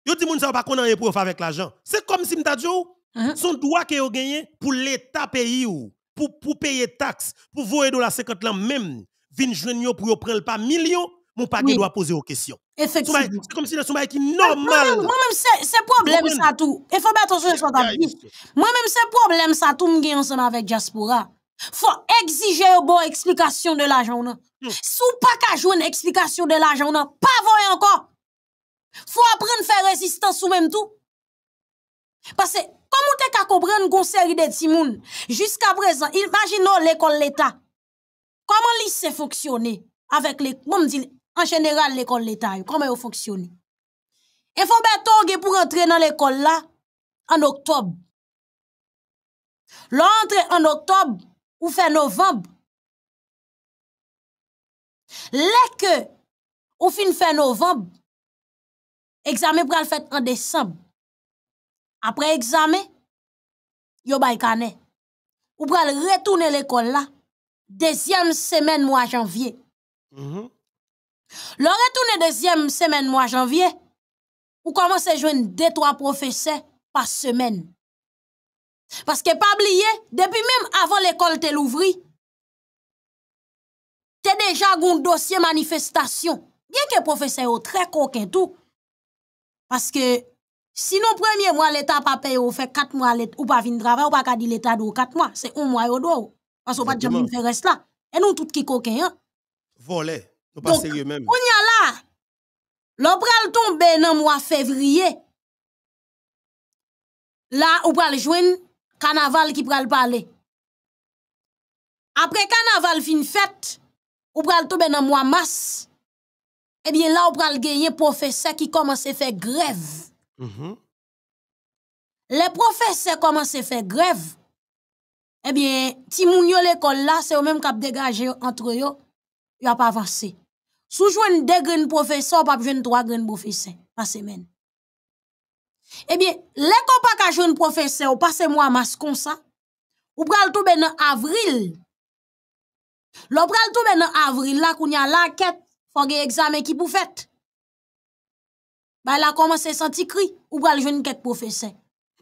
Yo dit moun sa pas connait rien pour avec l'argent. C'est comme si m'ta dit uh-huh. son droit que yo gagné pour l'état pays ou pour pour payer taxe, pour voyer la 50 là même vinn joindre pour yo prendre pas million, mon pas oui. doit poser aux questions. Effectivement. C'est comme si la sommes qui normal. Moi-même, c'est problème ça tout. Il faut mettre attention sur ta vie. Moi-même, c'est problème ça tout, m'gay ensemble avec Diaspora. Faut exiger une bonne explication de l'argent. Hmm. Si vous pas qu'à jouer une explication de l'argent, pas voyer encore. Faut apprendre à faire résistance ou même tout. Parce que, comme on t'a qu'à comprendre conseil série de timoun, jusqu'à présent, imaginons l'école l'État. Comment lycée fonctionner avec les, en général, l'école l'État, comment elle fonctionne? Il faut bien pour entrer dans l'école là, en octobre. L'entrée en octobre ou fin novembre. Lè au ou fin fin novembre, Examen le faire en décembre. Après examen, yo bay Ou pral retourner l'école là deuxième semaine mois janvier. Mhm. Le retourner deuxième semaine mois janvier, ou commencer à jouer deux trois professeurs par semaine. Parce que pas oublier, depuis même avant l'école te l'ouvri, te déjà un dossier manifestation. Bien que professeur au très coquin tout. Parce que sinon, premier mois, l'État pas payé, ou fait 4 mois, l'État ou pas venir travailler, ou pas dire l'État de 4 mois. C'est un mois et deux. Parce qu'on ne peut pas faire ça. Et nous, tout qui coquin. Hein? Volé. Nous pas sérieux même. On y a là. L'opral tombe dans le mois février. Là, on va jouer un carnaval qui va parler. Après carnaval fin fête, on va tomber dans le mois mars. Eh bien, là, on prenez gagner professeur qui commence à faire grève. Mm-hmm. Les professeurs commencent à faire grève. Eh bien, si vous l'école là, c'est eux même qui ont dégagé entre eux. Ils n'ont pas avancé. Si vous jouez deux professeurs, vous n'avez pas trois professeurs par semaine. Eh bien, les copains qui jouent professeur, passez-moi masque comme ça. Vous prenez tout en avril. Vous le tout en avril, là, qu'on y a la quête. fange examen ki pou fèt, bay la komanse senti kri, ou pral jwen kèk profese.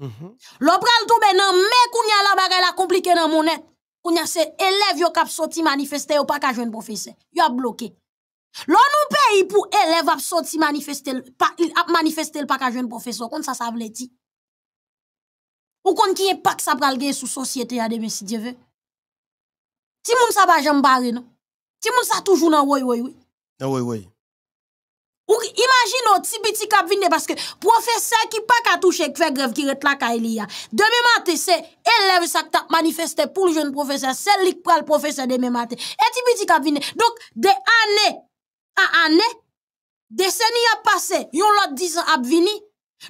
Lo pral toube nan, me kounye la barre la komplike nan mounet, kounye se elev yo kap soti manifestè yo pak a jwen profese, yo blokè. Lo nou peyi pou elev ap soti manifestè, ap manifestè l pak a jwen profese, kon sa sa vle ti. Ou kon kiye pak sa pral gen sou sosyete ya demen si diyeve. Ti moun sa pa jen barre nan, ti moun sa toujou nan woy woy woy. Oui, ah oui. Ou imagine un petit petit cap vine parce que professeur qui pas touché toucher fait grève qui est là a Demain matin c'est élève ça qui manifesté pour le jeune professeur, c'est lui qui le professeur demain matin. Et petit petit cap vine. Donc des années à années décennies a passé, yon l'autre 10 ans a vini.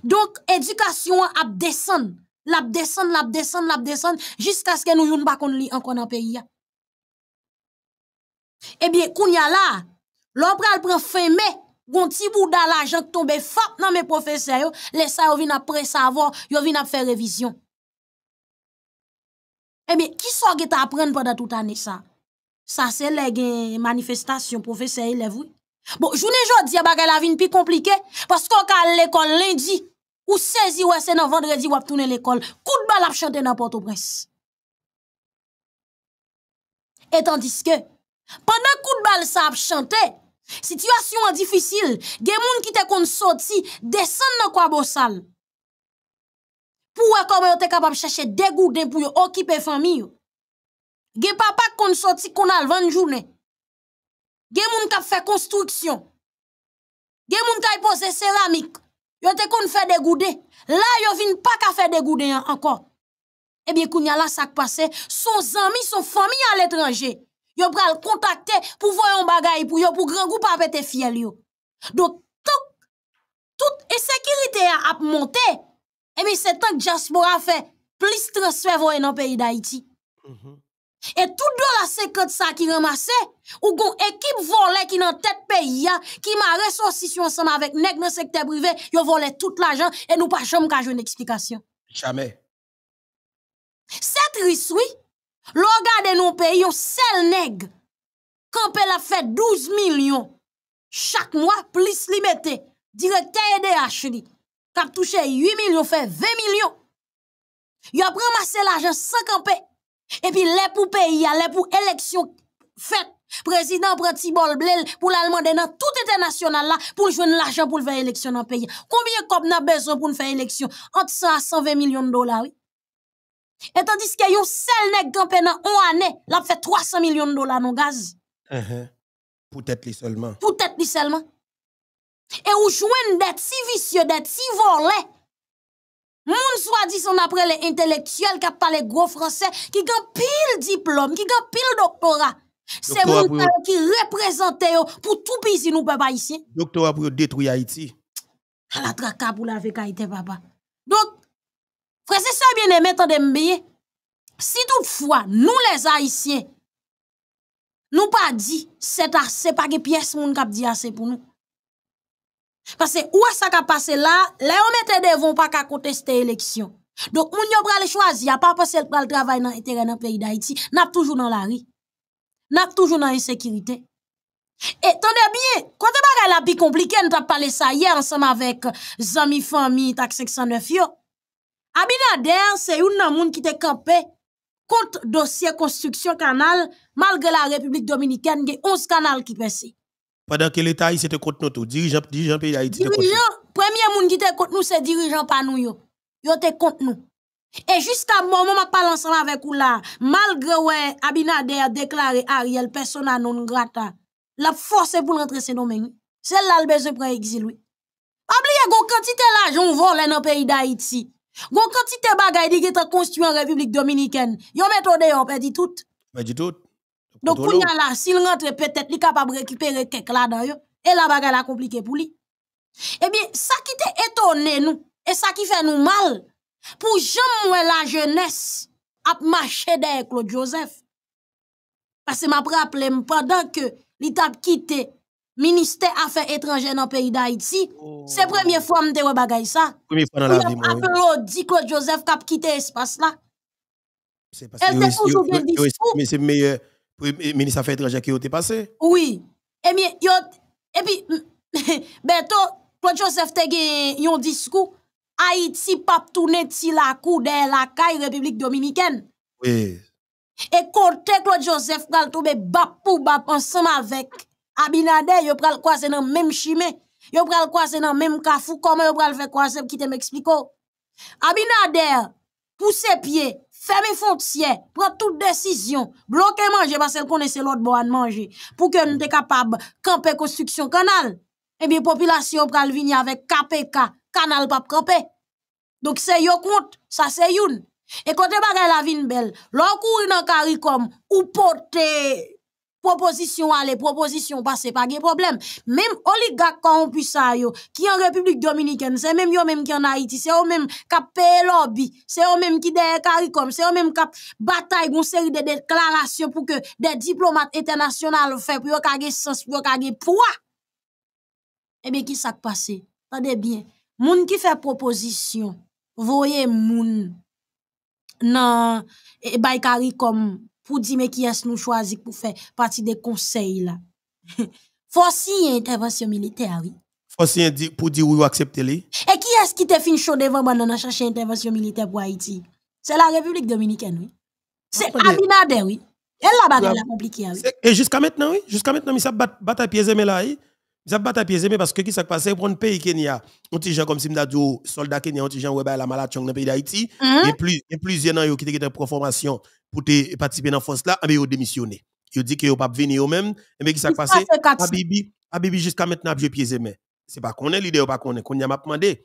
Donc éducation a descend, l'a descend, l'a descend, l'a descend jusqu'à ce que nous yon pas qu'on li encore dans pays. Eh bien, kounya là, Lò pre al pre fèmè, goun ti bouda la jèk tombe fòk nan mè profeseyo, lè sa yo vin ap pre sa avò, yo vin ap fè revizyon. E eh bè, ki sa gè ta apren pwèda tout anè sa? Sa se lè gen manifestasyon profeseyo lè vwè. Bon, jounè jò diya bakè la vin pi komplike, paskò ka l'ekol lindi, ou sezi wè se nan vendredi wap tounè l'ekol, kout bal ap chante nan porto brese. Etan diske, Pandan kout bal sa ap chante, sityasyon an difisil, gen moun ki te kon soti, desen nan kwa bosal. Pouwe kom yo te kapap chache degouden pou yo okipe fami yo. Gen papa kon soti kon al van jounen. Gen moun kap fe konstriksyon. Gen moun kay pose selamik. Yo te kon fe degouden. La yo vin pa ka fe degouden eh an ankon. Ebyen koun yala sak pase, son zami, son fami an letranje. yo pral contacter pour voir un bagay pour yo pour grand groupe pa péter fiel yo. Donc tout toute insécurité a, a monté et bien c'est tant que a fait plus transfert voye dans pays d'Haïti. Mhm. Et tout la 50 ça qui ramassé ou gon équipe volée qui dans tête pays qui m'a ressorti ensemble avec nèg dans secteur privé, yo volé tout l'argent et nous pas jamais ka une explication. Jamais. C'est triste oui. L'ogade nous pays, un seul sel Quand elle a fait 12 millions, chaque mois plus li mette. Direkte EDH qui a touché 8 millions, fait 20 millions. Il millions. ramassé sans sans l'argent puis puis, le pou pays, pour le pou prend un prend pren blel pour tout international pour pour l'argent pour faire faire dans pays. pays. Combien de kop besoin pour pour élection? Entre Entre 100 à 120 millions de dollars. Et tandis que yon sel nèg campé dans on année, l'a fait 300 millions de dollars non gaz. Pour -huh. Peut-être li seulement. Peut-être li seulement. Et ou jouen des si vicieux, des si volé. Moun soit dit son après les intellectuels qui parlent gros français, qui ont pile diplôme, qui ont pile doctorat. C'est moun qui représente pour tout pays si nous ici. haïtien. Doctorat pour détruire Haïti. À la traka pour la avec Haïti papa. Donc c'est ça bien aimé, tendez bien. Si toutefois, nous les Haïtiens, nous pas dit, c'est assez, pas que pièce moun kap dit assez pour nous. Parce que, où est-ce qui a passé là? Là, on mettait vont pas qu'à contester l'élection. Donc, moun choix. Il choisi, a pas passé le travail dans le pays d'Haïti, n'a toujours dans la rue. N'a toujours dans l'insécurité. Et, tendez bien, quand t'es pas la plus compliquée, nous t'as parlé ça hier, ensemble avec Zami Fami, tak 509 yo. Abinader, c'est un homme qui te campé contre le dossier construction canal, malgré la République dominicaine, il y a 11 canaux qui pèse. Pendant que l'État, s'était contre nous, le dirigeant pays Haïti. Dirigeant, premier homme qui te contre nous, c'est dirigeant pas nous. Il était contre nous. Et jusqu'à ce moment où je parle ensemble avec vous là, malgré Abinader a déclaré Ariel, personne non grata, la force pour rentrer ces nom, C'est là le besoin pour exil. a quantité d'argent volé dans le pays d'Haïti. Gon quantité bagay di qu'il est construit en République Dominicaine. Yon méthode yon dit tout. dit tout. Donc kounya la, s'il rentre peut-être li capable récupérer quelque là dedans Et la bagay la compliqué pour lui. Eh bien, ça qui te étonné nous et ça qui fait nous mal pour jamais la jeunesse a marché derrière Claude Joseph. Parce que m'a rappelé pendant que l'État quitté ministère affaires étrangères dans le pays d'Haïti. Oh. C'est la première fois que je avez fait ça. Première fois dans la vie. que Claude Joseph qui a quitté l'espace là. C'est parce que c'est Mais c'est le meilleur ministre des Affaires étrangères qui a été passé. Oui. Et bien, et puis, bientôt Claude Joseph te fait un discours. Haïti pas tourner ti la cour de la caille République Dominicaine. Oui. Et côté Claude Joseph a tomber bap pour bap ensemble avec Abinader, yo pral croiser dans même chimé. Yo pral croiser dans même kafou. Comment yo pral faire croiser qui te m'explique? Abinader, pousse pied, ferme fonciers, prend toute décision, bloquer manger parce qu'elle c'est l'autre bon à manger pour que nous soyons capable de camper construction canal. Et eh bien, population pral venir avec KPK, canal pas camper. Donc c'est yo compte, ça c'est youn. Et quand bagay la vin belle, l'on courir dans caricom ou porter Proposition allez proposition passer, pas de problème. Même oligarques on ça yo, qui en République Dominicaine, c'est même yo même qui en Haïti, c'est eux même qui paye lobby, c'est eux même qui derrière CARICOM, c'est eux même qui bataille une série de déclarations pour que des diplomates internationaux fassent pour yo sens, pour poids. Eh bien, qui s'est passé? attendez bien. Moun qui fait proposition, voyez moun nan et eh, bay CARICOM pour dire mais qui est-ce que nous choisissons pour faire partie des conseils. là. faut une intervention militaire, oui. faut signer pour dire oui, accepter les. Et qui est-ce qui t'a fait chaud devant moi dans chercher intervention militaire pour Haïti C'est la République dominicaine, oui. C'est Abinader, oui. Elle la bataille la République oui. Et jusqu'à maintenant, oui. Jusqu'à maintenant, il s'est battu à pieds et là, ils ont battu à pieds parce que qui s'est passé pour un pays Kenya, on gens comme Simda Dio, soldat Kenya, on gens ouais bah, la malade dans le pays d'Haïti, mhm. et plusieurs et plusieurs qui ont quitté en formation pour participer dans force là, mais ils ont démissionné. Ils ont dit qu'ils n'ont pas venir eux-mêmes, mais eh ben, qui s'est passé Abibi, Abibi jusqu'à maintenant je pieds Ce C'est pas qu'on est l'idée ou pas qu'on est, qu'on m'a demandé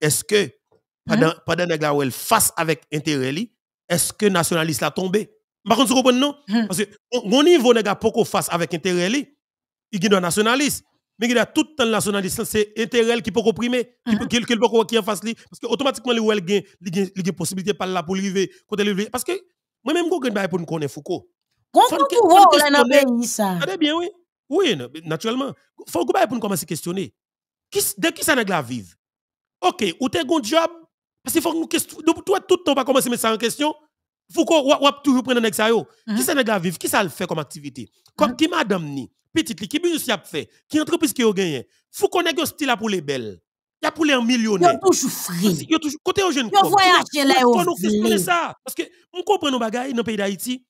est-ce que pendant mhm. pendant nèg la face avec intérêt est-ce que nationaliste a tombé Par contre, vous comprenez non mhm. Parce que au niveau nèg qu'on face avec intérêt il un nationaliste mais il y a tout le temps la son c'est intérêt qui peut comprimer, qui peut uh-huh. qui peut qui en face lui parce que automatiquement il y a une possibilité par là pour lui. parce que moi même sais va pour nous connaître Foucault. Gon pour Quand tu pays ça. Très bien oui. Oui naturellement. Il Faut que pour nous commencer questionner. de qui ça n'a la vie. OK, ou t'es un job parce qu'il faut nous tout le temps va commencer à mettre ça en question Foucault, ou toujours prendre nèg ça yo. Qui ça mhm. nèg la vivre, qui ça le fait comme activité? Comme mhm. qui madame ni, petite li, qui business y a fait, qui entreprise qui a gagné. Foucault un style pour les belles. Y a pour les millionnaires. Yo toujours free. Yo toujours côté aux jeunes. Yo voyager là yo. Faut ça parce que on comprend nos bagages dans pays d'Haïti.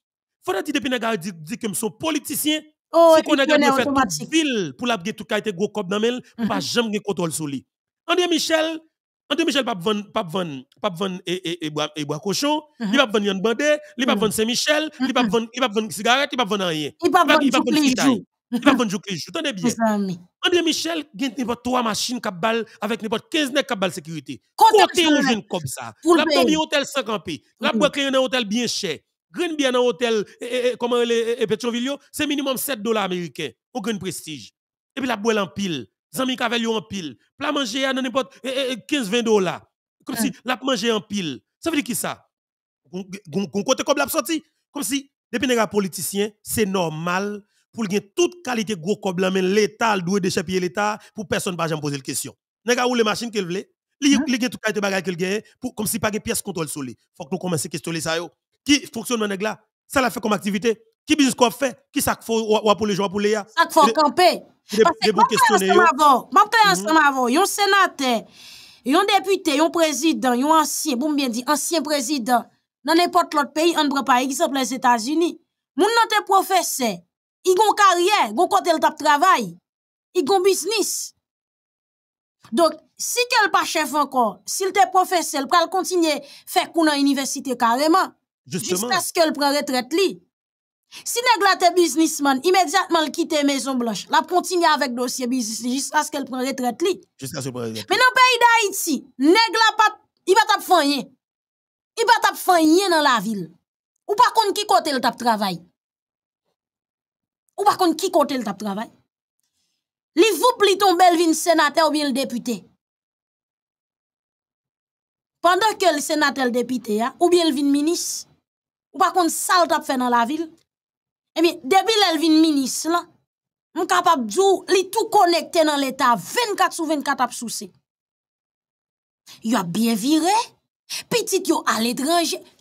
Faut dire depuis nèg dit que sont politiciens. Oh, a gagné fait toute ville pour la tout cas était gros cop dans mel, pas mhm. jamais contrôle sur lui. André Michel André Michel pas vendre pas vendre pas vendre et et et bois cochon, il va vendre Yann Bandé, il va vendre Saint-Michel, il va vendre il va vendre cigarette, il va vendre rien. Il va vendre il va vendre il va vendre Joukli, je t'en bien. André Michel, il y a trois machines qui avec n'importe 15 nègres qui bal sécurité. Côté un jeune comme ça. La premier hôtel 50 p, la boîte un hôtel bien cher. Green bien un hôtel comment les Petrovillio, c'est minimum 7 dollars américains. Au grand prestige. Et puis la boîte en pile amis avaient eu en pile. pour manger à n'importe 15-20 e, e, dollars. Comme si ah. la manger en pile. Ça veut dire qui ça? Gon côté comme la sorti. Comme si, depuis les politicien, c'est normal pour gagner toute qualité gros comme l'État, le doué de chapier l'État, pour personne ne jamais poser la question. Nega ou les machines qu'ils veulent, les ah. gens tout qualité bagaille qu'il gagne pour comme si pas de pièces contrôle sur Il Faut que nous commençons à questionner ça Qui fonctionne dans les là? Ça la fait comme activité. Qui business qu'on fait Qui ça faut pour les gens pour les Ça faut camper. Parce que je ensemble mm-hmm. avant. Je sénateur, un député, un président, un ancien, bon bien dit, ancien président. Dans n'importe l'autre pays, on prend par exemple les États-Unis. Moun nan te professeur, il gon carrière, gon côté le tape travail, il gon business. Donc, si quel pas chef encore, s'il te professeur, il pral continuer faire cours dans université carrément. Justement. Jusqu'à ce qu'elle prenne retraite li. Si nèg la te businessman, immédiatement le quitte Maison Blanche, la continue avec dossier business jusqu'à ce qu'elle prenne retraite li. Jusqu'à ce retraite. Mais dans pays d'Haïti, nèg la pas il va tap fanyen. Il va tap fanyen dans la ville. Ou par contre qui côté le tap travail. Ou par contre qui côté le tap travail. Li vous pli ton Belvin sénateur ou bien le député. Pendant que le sénateur le député hein, ou bien le ministre, ou par contre ça le tap dans la ville. Emi, eh debil elvin minis lan, mkapap djou li tou konekte nan l'Etat 24 sou 24 ap sou se. Yo ap bien vire, pitit yo aledranje,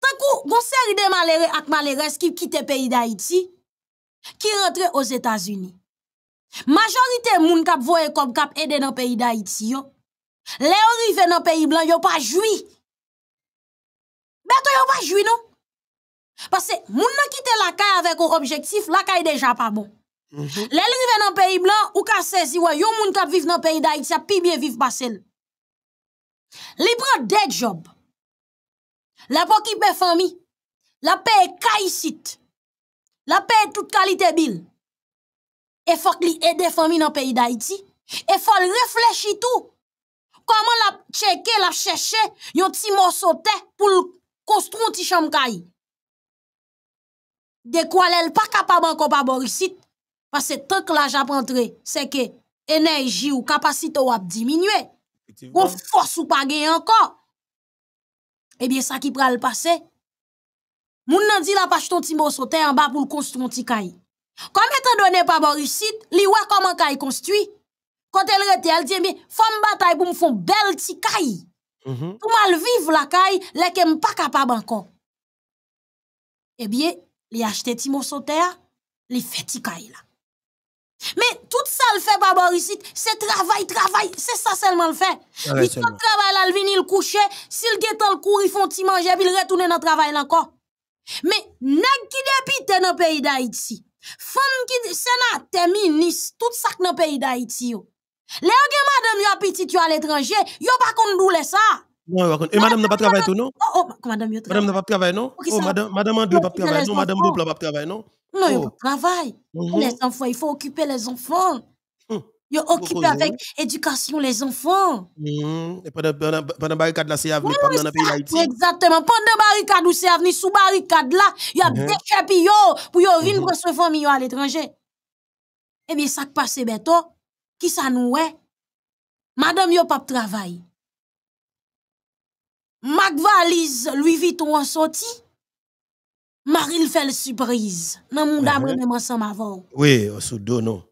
Takou, gonseride ma le re ak ma le res ki ki te peyi da iti, ki rentre o Zetasuni. Majorite moun kap vo e kom kap ede nan peyi da iti yo. Le yo rive nan peyi blan, yo pa jwi. Ben to yo pa jwi nou. Pase, moun nan kite la kay avek o objektif, la kay deja pa bon. Mhm. Le yo rive nan peyi blan, ou ka sezi, yo moun kap viv nan peyi da iti api biye viv basen. Li bro de job, La pou ki pe fami, la pe e kayi sit, la pe e tout kalite bil. E fok li ede fami nan peyi da iti, e fok li reflechi tou. Koman la cheke, la cheche, yon ti morsote pou l'kostron ti chanm kayi. De kwa lèl pa kapabanko pa borisit, pa se tonk la japon tre, seke enerji ou kapasito wap diminwe, ou fos ou pa gen anko. Eh bien, ça qui pral passe, moun nan di la pache ton timbo sote en bas pour construire un petit kay. Comme étant donné par Borisit, li voit comment kay construit. Quand elle rete, elle dit, mais fom bataille pour me faire bel petit kay. -hmm. Pour mal vivre la kay, le kem pas capable encore. Eh bien, a li achete timbo sote, a fait petit kay mais tout ça le fait par Borisite, c'est travail, travail, c'est ça seulement le fait. Il travaille là, il vient, il couche, s'il guette le cour, il font petit manger, puis il retourne dans travail encore. Mais, nèg qui député dans le pays d'Haïti, femme qui, sénateur, ministre, tout ça dans le pays d'Haïti, Les gens madame yo petit yo à l'étranger, yo pas qu'on doule ça. Non, et madame n'a pas travaillé tout, non? Oh, oh, madame, Madame n'a pas travail, non? Oh, madame, madame n'a pas travail, non? Madame n'a pas travail, non? Non, il pas oh. travail. Mm-hmm. Les enfants, il faut occuper les enfants. Mm. faut occuper avec éducation les enfants. Mm-hmm. Et pendant la barricade, c'est avenir, pendant pays Exactement. Pendant la barricade, c'est avenir, sous barricade, là, il y a mm-hmm. des chapillons pour venir une famille à l'étranger. Eh bien, ça qui passe, Beto, qui ça nous est? Madame, n'a pas travail. Mac valise Louis Vuitton en sorti. Marie fait surprise. Nan moun mm ensemble avant. Oui, on se donne.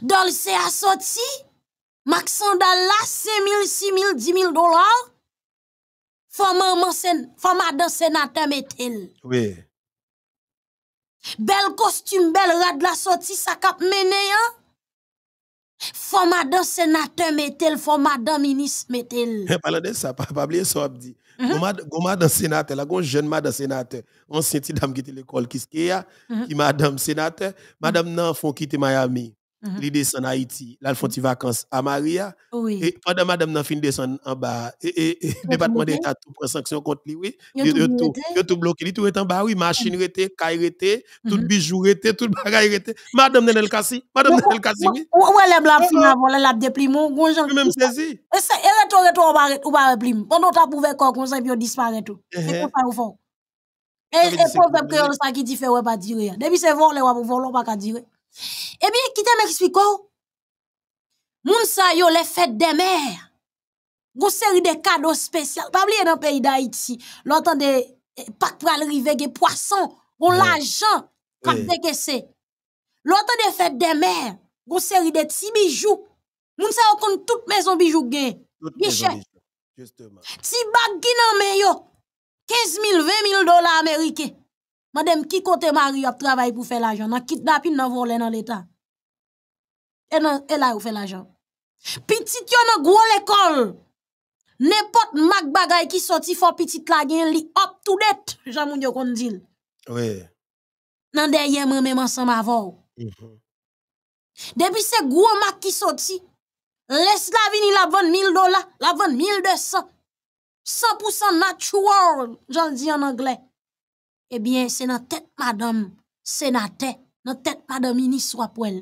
Dolce a sorti. Mac sandal là 5 000, 6 000, 10 000 dollars. Femme madan sénateur metel. Oui. Belle costume, belle rad la sortie, ça cap mené, hein. Faut madame sénateur mettel, faut madame ministre mettel. Eh, parle de ça, pas oublier ça, mhm. madame sénateur, la gon jeune madame sénateur, Ancienne dame qui était l'école, qui ce qu'il y a, madame sénateur, madame non, font quitter Miami hmm Il descend en Haïti, là, il fait des vacances à Maria. Oui. Et pendant madame n'a fini descendre en bas, et, et, et département d'État tout prend sanction contre lui, oui. Il tout, tout bloqué, tout est en bas, oui. Machine était, mhm. caille rete, tout mhm. bijou était tout bagage était Madame Nenel Kassi, madame Nenel Kassi, oui. Ou elle la fin avant, elle a déprimé, même saisi. Et ça et retour, retour, ou pas réprime. Pendant t'as pouvait quoi, qu'on s'est disparaître tout. Eh, c'est pour eh. ça, au fond. Et, et, que créole, ça qui dit fait, ouais, pas dire. Depuis c'est volé, ouais, volons, pas dire. Eh bien, qui t'a ekspiko, moun sa yo le fête de mer, Gon seri de cadeaux spéciaux. pa oublier dans pays d'Haïti. iti, eh, pas de pak pral des poissons. poason, de kese. Lontan de fèt des mer, Gon seri de ti bijou, moun sa yo kon tout maison bijou gen, bichè, ti bag ginan me yo, 15 000, 20 000 dollars américains. Ma dem ki kote ma ri ap travay pou fe la jan, nan kit da pin nan volen nan letan. E la ou fe la jan. Pitit yo nan gwo lekol, nepot mak bagay ki soti fo pitit la gen li up to date, jan moun yo kon dil. We. Nan deyye mwen menman san ma vol. Depi se gwo mak ki soti, les la vini la venn mil dola, la venn mil de san. San pousan natural, jan di an angle. We. Ebyen, se nan tet madam, senate, nan tet madam iniswa pou el.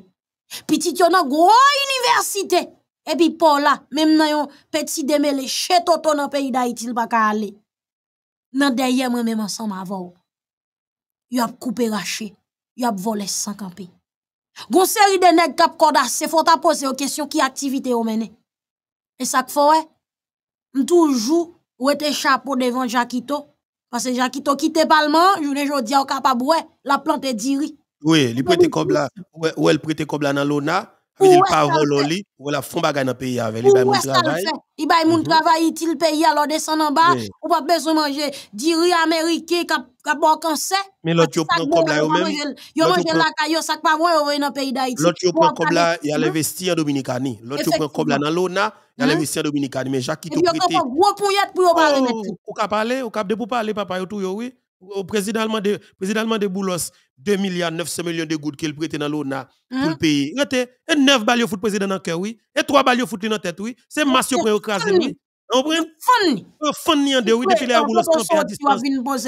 Pitit yo nan gwo yon universite, epi pou la, mem nan yon peti demele, chetoto nan peyi da itil baka ale. Nan deye mwen menman san ma vò. Yon ap koupe rache, yon ap vole san kampi. Gon seri de neg kap koda, se fò ta pose yon kesyon ki aktivite yon mene. E sak fò we, m toujou, wè te chapo devan jakito, Parce que gens qui t'ont quitté Parlement, je ne dis pas capable, ouais, la plante est diri. Oui, il prête comme là, ou elle prête comme là dans l'ONA, il parole au lit, ou la fond bagaille dans le pays avec, il bail mon mhm. travail. Il bail mon travail, il pays alors descend en bas, ou pas besoin manger diri américain qui a bon cancer. Mais l'autre tu prend comme là même. Yo mange la caillou sac pas moi, yo dans pays d'Haïti. L'autre tu prend comme là, il a hein? investi en Dominicanie. L'autre tu prend comme là dans l'ONA dans les hein? missions dominicaines, mais Jacques qui t'a prêté. Et gros pour pour Ou cap parler, oh, ou cap de pour parler papa tout oui. Au président de président de Boulos 2 milliards 900 millions de gouttes qu'il prêtait dans l'ONA pour hein? le pays. Rete, et 9 balles au foot président dans cœur oui, et 3 balles au foot dans tête oui. Hein? C'est massio pour écraser oui. On prend un Fun en deux oui depuis les Boulos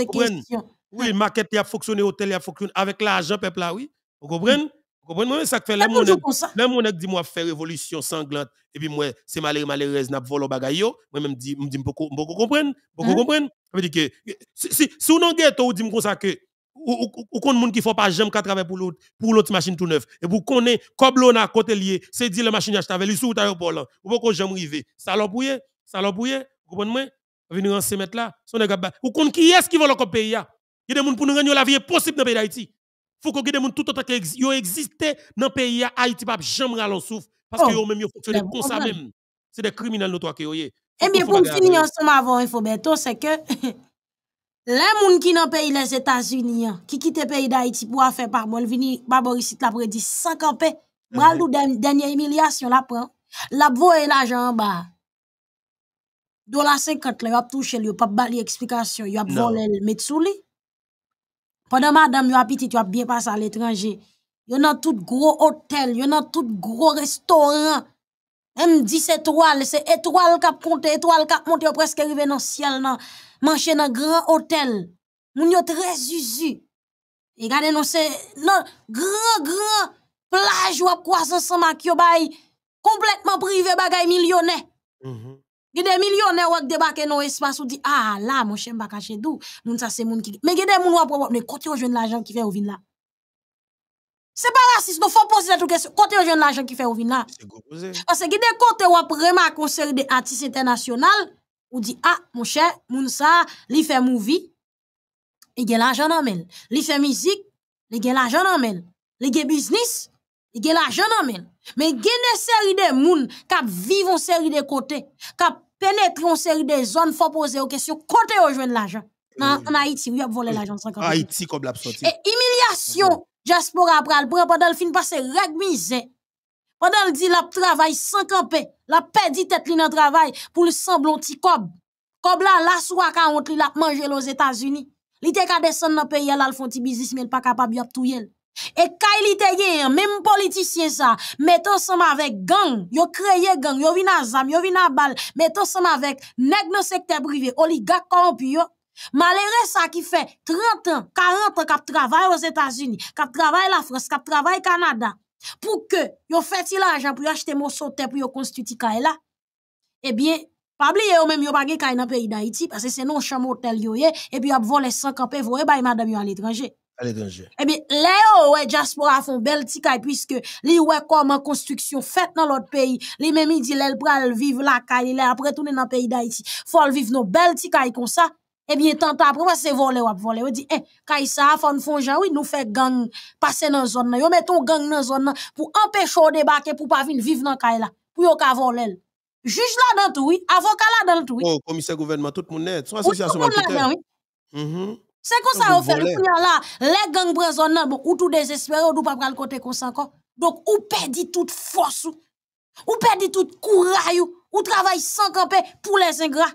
campé à question Oui, market a fonctionné hôtel a fonctionné avec l'argent peuple là oui. Vous comprenez Comprenez-moi ça que fait les gens qui dit moi faire révolution sanglante et puis moi c'est malheureux malheureuse n'a volo bagay yo moi même dit me dit beaucoup beaucoup comprendre beaucoup hein? comprendre veut dire que si si on ghetto dit moi comme ça que ou ou kon moun qui font pas jamais qu'à travailler pour l'autre pour l'autre machine tout neuf et pour qu'on coblo na a côté lié c'est dit la machine acheter avec lui sous aéroport là ou pas qu'on jamais rivé salon pouye salon comprenez-moi venir en se mettre là son gars ou qui est-ce qui veut le pays ah? il y a des gens pour nous gagner la vie possible dans le pays d'Haïti faut qu'on les gens tout autant qui existent dans le pays Haïti pas jamais en souffre parce que oh. même ils fonctionné comme ça même. C'est des criminels notoires qui ont. Eh bien pour finir ensemble avant bientôt c'est que les gens qui dans pays les États-Unis hein, qui quittent le pays d'Haïti pour faire par bon venir babor ici l'après dit 100 campé. Bral mhm. dernière humiliation la prend. La voie l'argent en bas. Dollar 50 là, il touché, il a pas bali explication, il a volé le mettre sous lui. Pendant madame, yo appétit, yo bien passé à l'étranger. Yon a tout gros hôtel, yo a tout gros restaurant. Même 10 étoiles, c'est étoiles cap compté, étoiles cap monte, presque arrivé dans le ciel nan, dans dans grand hôtel. Moun yo très usu. Et regardez non c'est non grand grand plage ou croissance ensemble maquio bay complètement privé bagay millionnaire. Mm-hmm. Il y a des millionnaires qui débarquent dans l'espace ou dit ah là mon chien va caché d'où ça c'est moun qui mais il y a des gens qui mais côté jeune l'argent qui fait au vin là. C'est pas raciste, nous faut poser la question côté jeune l'argent qui fait au vin là. Parce que il y des côté où après concert des artistes internationaux ou dit ah mon cher moun ça li fait movie il y a l'argent dans men. Li fait musique, il y a l'argent dans men. Li fait business, il y a l'argent dans men. Mais il y a une série de monde qui vivent une série de côtés, qui pénètrent une série de zones, faut poser aux questions, côté au de l'argent. Non, en Haïti, oui, on volé l'argent. En Haïti, comme l'absorption. Et humiliation, diaspora après, pendant le film, parce que Pendant le dit, la travail sans camper, la perdit tête dans le travail pour le semblant petit cob. Comme là, la soie quand on la manger aux États-Unis. L'idée qu'elle descend dans le pays, elle a le business, mais elle n'est pas capable de tout y aller. Et quand il te même politicien ça, Mettons ensemble avec gang, yo créé gang, yo vina zam, yo à bal, Mettons ensemble avec nèg dans secteur privé, oligarque corrompu yo. Malgré ça qui fait 30 ans, 40 ans qu'a travaille aux États-Unis, qu'a travaille la France, travaillent travaille Canada, pour que yo fait l'argent pour acheter mon sauté pour yo constituer ça là. Eh bien, pas oublier yo même yo pas gagne dans pays d'Haïti parce que c'est non chambre hôtel yo et puis a voler 100 camper voyer bay madame yo à l'étranger l'étranger. Eh bien, l'éo oh, ouais, diaspora un bel petit puisque li ouais comment construction faite dans l'autre pays. Li même il dit l'el pral vivre la caille, il après tourner dans le pays d'Haïti. Faut vivre nos belles petit comme ça. Eh bien, tant après, c'est voler ou voler. On dit, eh, quand ça, fon fon jan, oui, nous fait gang passer dans la zone. Yo un gang dans la zone pour empêcher de débarquer, pour pas venir vivre dans caille là. Pour yon ka voler. Juge là dans tout, oui. Avocat là dans tout, oui. Oh, commissaire gouvernement, tout le monde net. Son association. le c'est comme ça, qu'on fait le là. Les gangs brésonnent, bon, tout désespéré, ou tout pas le côté comme Donc, ou perdit toute force, ou, perdit toute courage, ou, travaille travail sans camper pour les ingrats.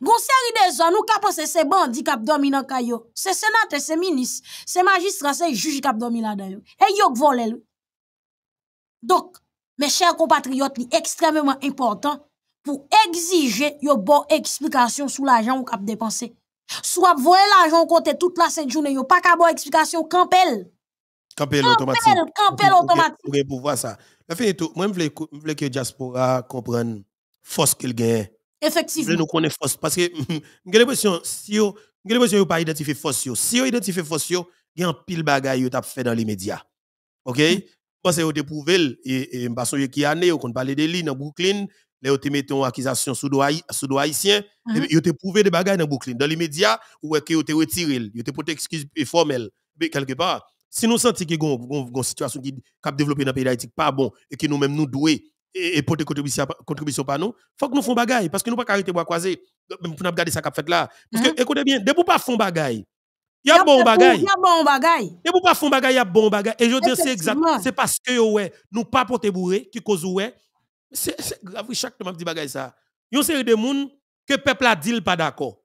Gonseri des gens ou capons, c'est ces bandits qui abdominent en caillou. C'est sénateurs c'est ministre, c'est magistrat, c'est juge qui abdominent là-dedans. Et yok volé Donc, mes chers compatriotes, c'est extrêmement important pour exiger une bonne explication sur l'argent ou cap dépenser. Soit vous l'argent côté toute la sainte journée, pas qu'à avoir explication campel. Campel automatique. Campel automatique. Pour voir ça. La fin tout, moi je voulais que diaspora comprenne force qu'il gagne. Effectivement. Je nous connaît force parce que j'ai l'impression si yo j'ai l'impression pas identifié force yo. Si yo identifié force yo, il y a un pile bagaille yo t'a fait dans les médias. OK? Mm. Parce que vous déprouvez et et parce qui année au parle de lui dans Brooklyn les ont mis une accusation sous haïtien vous uh-huh. avez ils prouvé des bagages dans Brooklyn. Dans les médias, ou qu'ils ont retiré, ils ont porté excuse formelle, mais quelque part. Si nous sentons que une situation qui a développé dans le pays d'Haïti pas bon et que nous-mêmes nous devons et, porter contribution contribution par nous, faut que nous fassions bagaille parce que nous ne pouvons pas arrêter de croiser pour nous regarder ça a fait là parce que uh-huh. écoutez bien, ne pas font bagaille. Il y a bon bagaille. Il y a bon bagaille. Et pour pas des bagaille, il y a bon bagaille et je dis c'est exact, c'est parce que ouais, nous pas porter bourré qui cause ouais c'est grave, chaque m'a dit dis ça. une série de gens que le peuple a dit pas d'accord.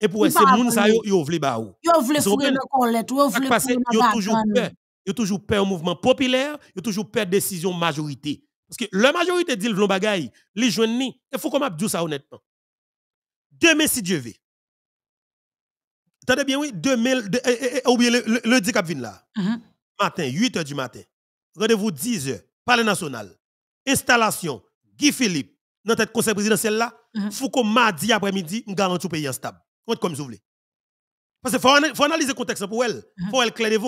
Et pour ces monde ça yo a vle ba ou. Yo ont voulu le collet, yo vle toujours peur. ont toujours peur au mouvement populaire, ont toujours peur décision majorité. Parce que la majorité dit le bagay, les jeunes ni, il faut qu'on m'a dit ça honnêtement. Demain si Dieu veut. Attendez bien oui, demain eh, eh, eh, ou bien le dit cap là. Mm-hmm. Matin 8h du matin. Rendez-vous 10h, Palais national. Installation Guy Philippe, dans tête conseil présidentiel là, mm -hmm. Foucault mardi après-midi, nous garantit le pays stable. comme vous voulez. Parce qu'il faut, analyser le contexte pour elle. Il mhm. faut elle clair les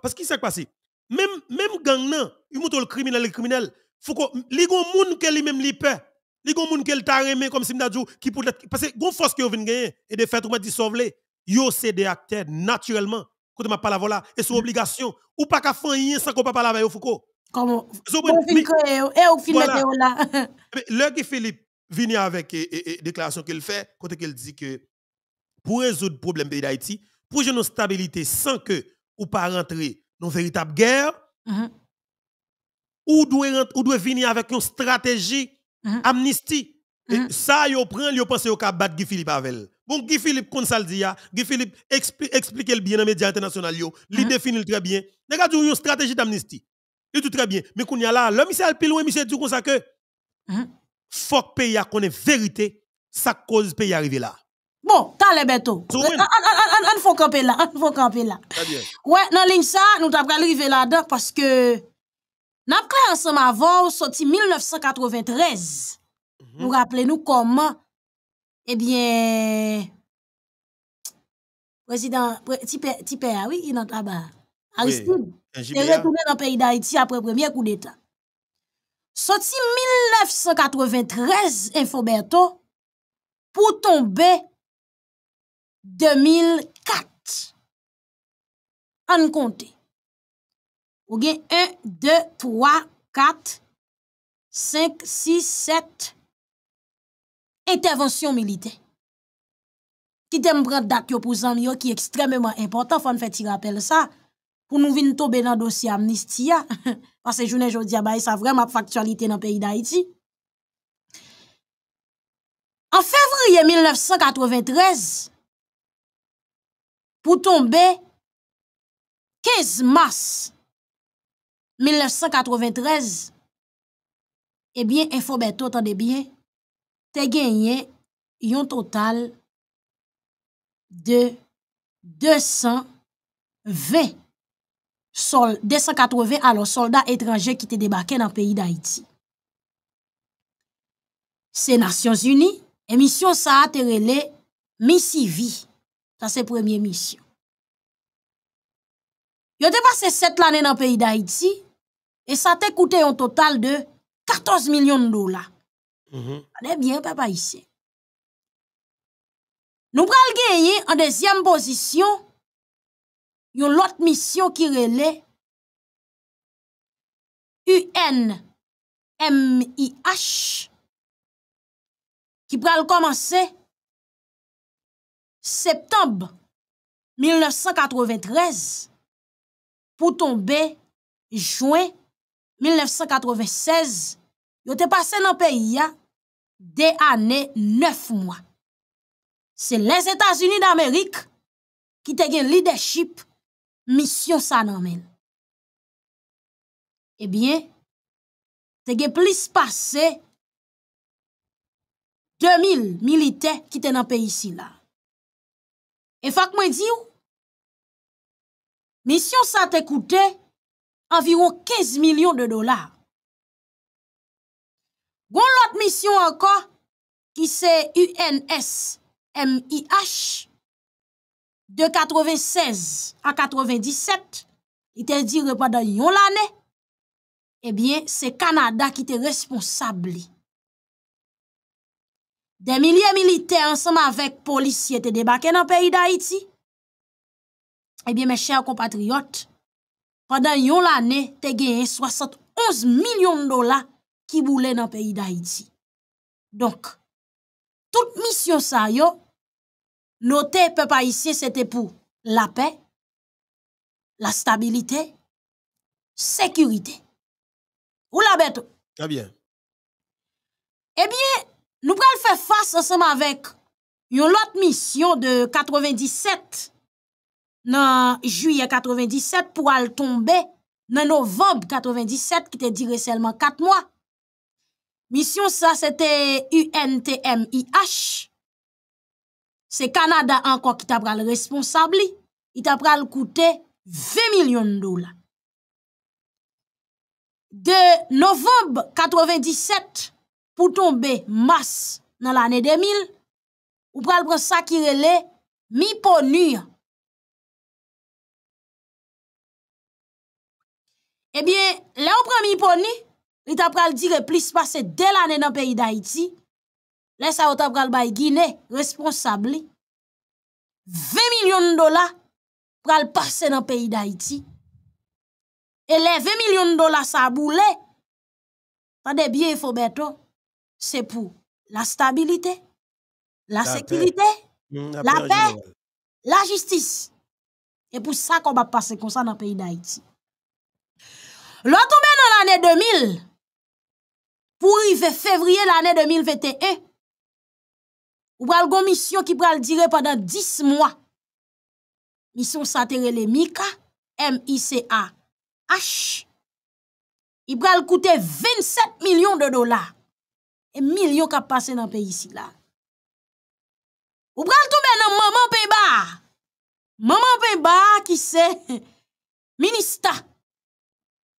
Parce qu'il s'est passé. Même, même gang, nan, il monte le criminel, le criminel. Foucault, il y a des gens qui même li peur. Il y a des gens qui t'a remé comme si qui pour Parce que gon force qui vient gagner et de faire tout mettre dire Yo, c'est des acteurs naturellement. Quand je parle là, et son mhm. obligation. Ou pas qu'à faire rien sans qu'on parle avec Foucault. Le Guy Philippe vient avec une déclaration qu'il fait, quand il dit que pour résoudre le problème de d'Haïti, pour une stabilité sans que ou pas rentrer dans une véritable guerre, mm-hmm. où doit doit venir avec une stratégie mm-hmm. amnistie. Mm-hmm. Ça, il prend, il pense qu'il va battre Guy Philippe avec. Bon, Guy Philippe, comme ça le dit, Guy Philippe explique, bien dans les médias internationaux, il définit très bien. Nèg a une stratégie d'amnistie. Et tout très bien. Mais il y a là, le monsieur plus loin, monsieur dit comme ça que hein? faut que pays connaît vérité, ça cause pays arriver là. Bon, t'as les bêtes. On euh, faut camper là, on faut camper là. Ouais, dans ligne ça, nous t'avons arrivé là-dedans parce que n'a clair ensemble avant sorti 1993. Mhm. Nous rappelez-nous comment eh bien président petit père, ah oui, il est là-bas. Aristide, te retoumen an peyi d'Haïti apre premier kou d'Etat. Soti 1993, infoberto, pou tombe 2004. An konti. Ou gen 1, 2, 3, 4, 5, 6, 7 intervensyon milite. Ki te mbran dat yo pou zanm yo ki ekstrememan important fan fè ti rappel sa... pour nous venir tomber dans le dossier amnistia, hein. parce que journée aujourd'hui, bah, ça vraiment factualité dans le pays d'Haïti. En février 1993, pour tomber 15 mars 1993, eh bien, Infobeto, faut bien, t'es gagné un total de 220 280 alon soldat etranje ki te debake nan peyi d'Haïti. Se Nasyons Uni, emisyon sa a terele, misi vi, sa se premye emisyon. Yo te pase set l'anen nan peyi d'Haïti, e sa te koute yon total de 14 milyon dola. Anè byen, papa, isye. Nou pral geye en dezyam posisyon, yon lot misyon ki rele UNMIH ki pral komanse septembe 1993 pou tombe jwen 1996 yo te pase nan periya de ane 9 mwa. Se les Etats-Unis d'Amerik ki te gen lideship misyon sa nan men. Ebyen, se ge plis pase 2000 milite ki ten an pe isi la. E fak mwen di ou? Misyon sa te koute anviron 15 milyon de dolar. Gon lot misyon anka ki se UNSMIH misyon sa te koute De 96 a 97, i te dire padan yon lane, ebyen, se Kanada ki te responsable. De milyen milite ansanman vek polisye te debake nan peyi da iti, ebyen, me chèr kompatriot, padan yon lane, te genye 71 milyon dola ki boule nan peyi da iti. Donk, tout misyon sa yo, Notez, peuple haïtien, c'était pour la paix, la stabilité, sécurité. Ou la bête? Très bien. Eh bien, nous prenons faire face ensemble avec une autre mission de 97 dans juillet 97 pour aller tomber dans novembre 97 qui était duré seulement 4 mois. Mission ça c'était UNTMIH se Kanada an kwa ki ta pral responsabli, i ta pral koute 20 milyon dola. De novembe 97 pou tombe mas nan l ane 2000, ou pral pran sakirele mi ponu. Ebyen, le ou pran mi ponu, li ta pral dire plis pase de l ane nan peyi da iti, Lè sa wotan pral bay Gine responsabli. Ve milyon dola pral pase nan peyi da iti. E lè ve milyon dola sa abou lè, tan de biye yifo beto, se pou la stabilite, la sekilite, la pe, mm, la jistis. E pou sa kon ba pase konsan nan peyi da iti. Lò toube nan l'anè 2000, pou yve fevriye l'anè 2021, Ou pral gon mission ki pral dire pendant 10 mois. Mission satere MICA, Mika, M-I-C-A, H. il pral coûter 27 millions de dollars. Et qui ka dans le pays là. la. Ou pral toube dans maman Peba. Maman Peba qui c'est ministre,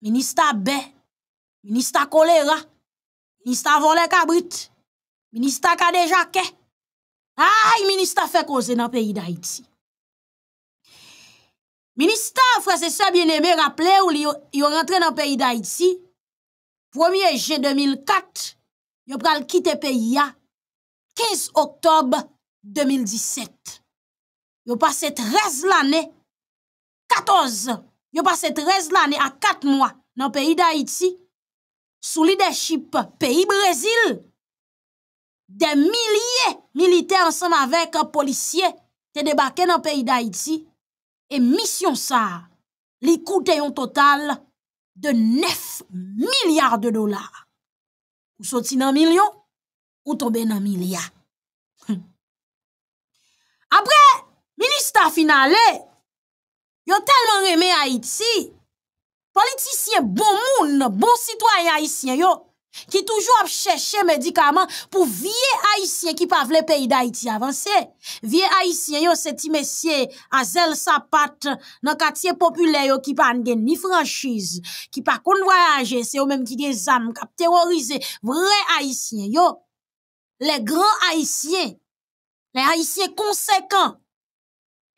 ministre Minista ministre minista ministre minista vole ministre minista Ay, minister fèk ose nan peyi d'Haïti. Minister, franseswa bien eme, raple ou li yo rentre nan peyi d'Haïti, 1e je 2004, yo pral kite peyi ya, 15 oktob 2017. Yo pase 13 l'anè, 14, yo pase 13 l'anè a 4 mwa nan peyi d'Haïti, sou lideship peyi Brazil, De milye milite ansan avèk an polisye te debake nan peyi d'Haïti, emisyon sa li koute yon total de 9 milyard de dolar. Ou soti nan milyon, ou tobe nan milyar. Apre, ministar finalè, yon telman remè Haïti, politisye bon moun, bon sitwaye Haïtien yon, qui toujours cherché médicaments pour vieux haïtiens qui pas le pays d'Haïti avancer. Vieux haïtiens, yo, c'est ti messieurs, à zèle sapat, dans quartier populaire, qui pas ni franchise, qui pas qu'on voyage, c'est eux même qui des âmes, qui terrorisé, vrai haïtien, yo. Les grands haïtiens, les haïtiens conséquents,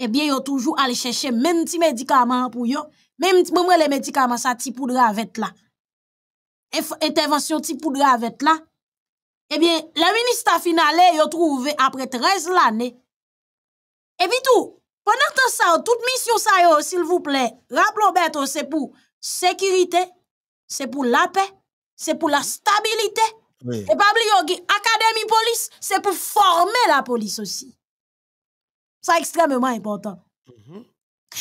eh bien, yo toujours aller chercher même ti médicaments pour yo, même, les médicaments, ça, ti poudre avec là intervention type poudre avec là, eh bien, le ministre finale yo trouvé après 13 après Et puis tout, pendant tout ça, tout toute mission yo, sil plaît, plaît vous c'est pour sécurité, c'est pour la paix, c'est pour la stabilité. Et pas pas l'Académie Police, c'est pour former la police aussi. C'est extrêmement important. Mhm.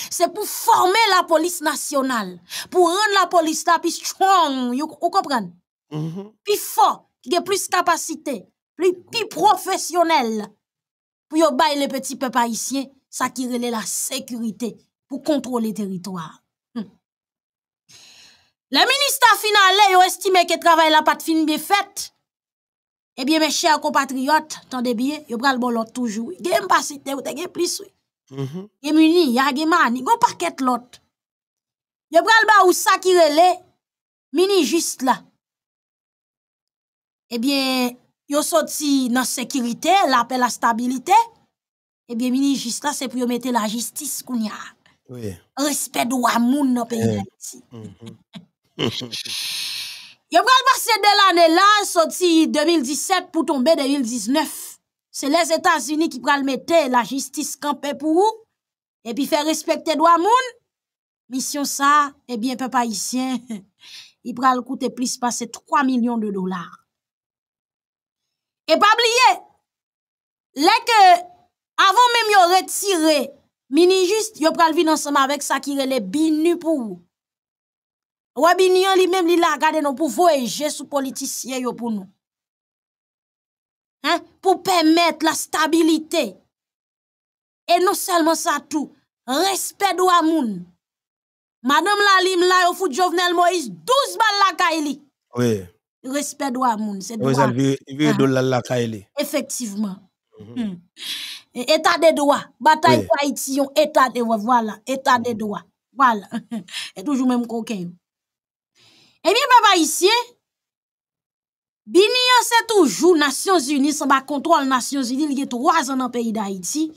C'est pour former la police nationale, pour rendre la police là plus strong, vous comprenez? Mm-hmm. Plus fort, qui a plus capacité, plus, plus professionnel, pour au bailler les petits peuples haïtiens, ça qui relève la sécurité, pour contrôler le territoire. Hmm. Le ministre final, a estime que travail la pas fin bien fait. Eh bien, mes chers compatriotes, tendez bien, yo le bolot toujours. Gen pas cité ou te a plus, il y a des mani, gon l'autre. lot. Yo pral ba ou sakirele, mini just la. Eh bien, yo soti nan sekirite, la à la stabilite. Eh bien, mini just la se pou yo mette la qu'on y a. Oui. Respect do moun nan peyi la Il y a ba se là, ane la, soti 2017 pou tombe 2019. Se les Etats-Unis ki pral mette la jistis kampè pou ou, epi fè respektè dwa moun, misyon sa, ebyen eh pe paisyen, i pral koute plis passe 3 milyon de dolar. E pabliye, lek avon mèm yo retire, mini just yo pral vinansama vek sa ki rele binu pou ou. Wè binu yon li mèm li la gade nou pou voeje sou politisye yo pou nou. Hein, pour permettre la stabilité. Et non seulement ça tout, respect de moun. Madame Lalim la yo fout Jovenel Moïse 12 balles la kaili. Oui. Respect de moun, c'est la Effectivement. Mhm. Hmm. Et État des droits, bataille pour Haïti, état des droits, voilà, état des mhm. droits. Voilà. Et toujours même coquin. Eh bien, papa ici, Bini yon se toujours Nations Unies, va pas contrôle Nations Unies, il y a trois ans dans le pays d'Haïti.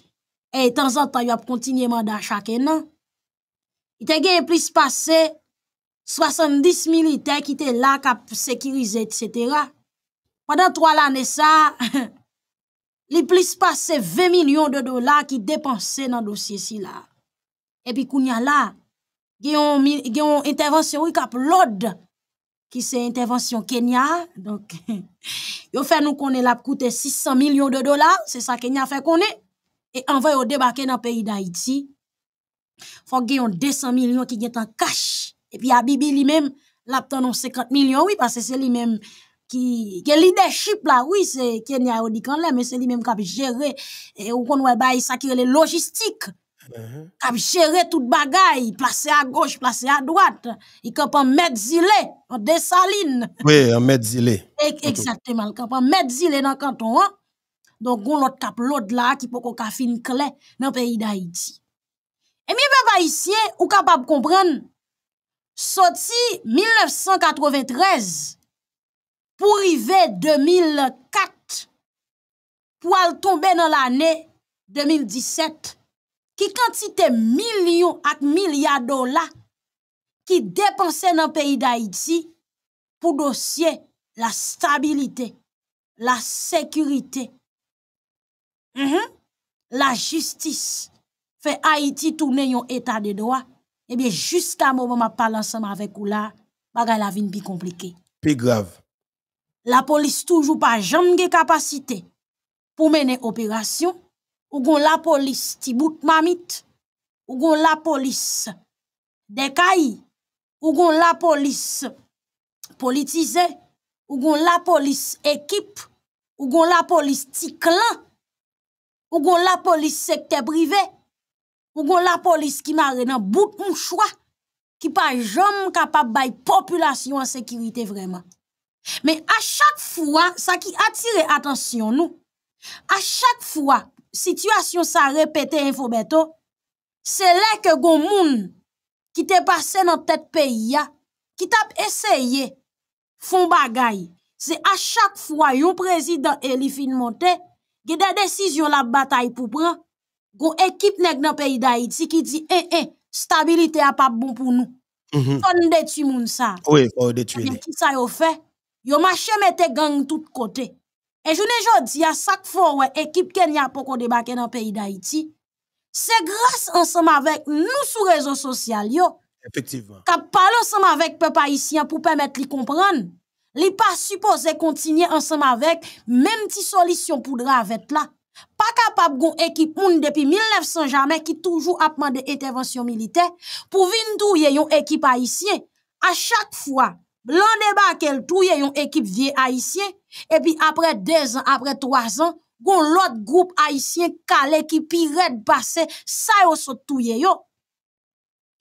Et de temps en temps, il y a continué mandat chaque an. Il te gagné plus passé 70 militaires qui étaient là, qui sécurisé, etc. Pendant trois années, ça, il plus passé 20 millions de dollars qui dépensaient dans le dossier là. Et puis, il y a là, il y a une intervention qui a l'ordre qui c'est intervention Kenya. Donc, yon fait nous connaître la coûter 600 millions de dollars. C'est ça Kenya fait qu'on est. Et envoie au débarquer dans le pays d'Haïti. Faut gagner 200 millions qui gagnent en cash. Et puis, Abibi lui-même, l'abtan 50 millions. Oui, parce que c'est lui-même qui, qui leadership là. Oui, c'est Kenya a dit mais c'est lui-même qui a géré. Et on va ouais, ça qui est les logistiques qui uh-huh. a géré tout le bagaille, placé à gauche, placé à droite. Il a pris Medzile, en Dessaline. Oui, Medzile. Exactement. Il a pris Medzile dans le canton. Hein. Donc, on a l'autre cap, l'autre là, qui peut qu'on fin clé dans le pays d'Haïti. Et même papa ici, ou capable de comprendre, sorti 1993 pour arriver 2004, pour tomber dans l'année 2017 qui quantité millions et milliards de dollars qui dépensaient dans le pays d'Haïti pour dossier la stabilité, la sécurité, mhm. la justice, fait Haïti tourner un état de droit. et eh bien, jusqu'à moment que je parle ensemble avec vous là, la vie plus compliquée. Plus grave. La police toujours pas jamais capacité pour mener opération ou gon la police tibout mamit, ou gon la police décaille, ou gon la police politisée, ou gon la police équipe, ou gon la police ou la police secteur privé, ou gon la police qui marre dans bout mon choix, qui pas jamais capable la population en sécurité vraiment. Mais à chaque fois, ça qui attire attention nous, à chaque fois Situation ça répète infobeto c'est là que que moun qui te passé dans t'ête peyi ya, ki tap font bagay. C'est à chaque fois yon président eli fin monte, gè de décisions la bataille pou pran, gon ekip nèg nan pays d'Haïti qui ki di, eh, eh, stabilité a pas bon pou nou. Mm -hmm. Ton moun sa. Oui, oh, detu. qui sa yo fait yo mache mette gang tout kote. E jounen jò di a sak fò wè ekip ken ya pou kondebake nan peyi da iti, se grase ansem avèk nou sou rezon sosyal yo, kap pale ansem avèk pe pa isyen pou pèmet li kompran, li pa suppose kontinye ansem avèk, menm ti solisyon poudra avèk la, pa kapap goun ekip moun depi 1900 jamè ki toujou apman de etevansyon milite, pou vindou ye yon ekip a isyen, a chak fòa, Blanc débarque, elle touye yon équipe vieille haïtien. Et puis après deux ans, après trois ans, gon l'autre groupe haïtien calé qui pirate passait ça yon sot touye yo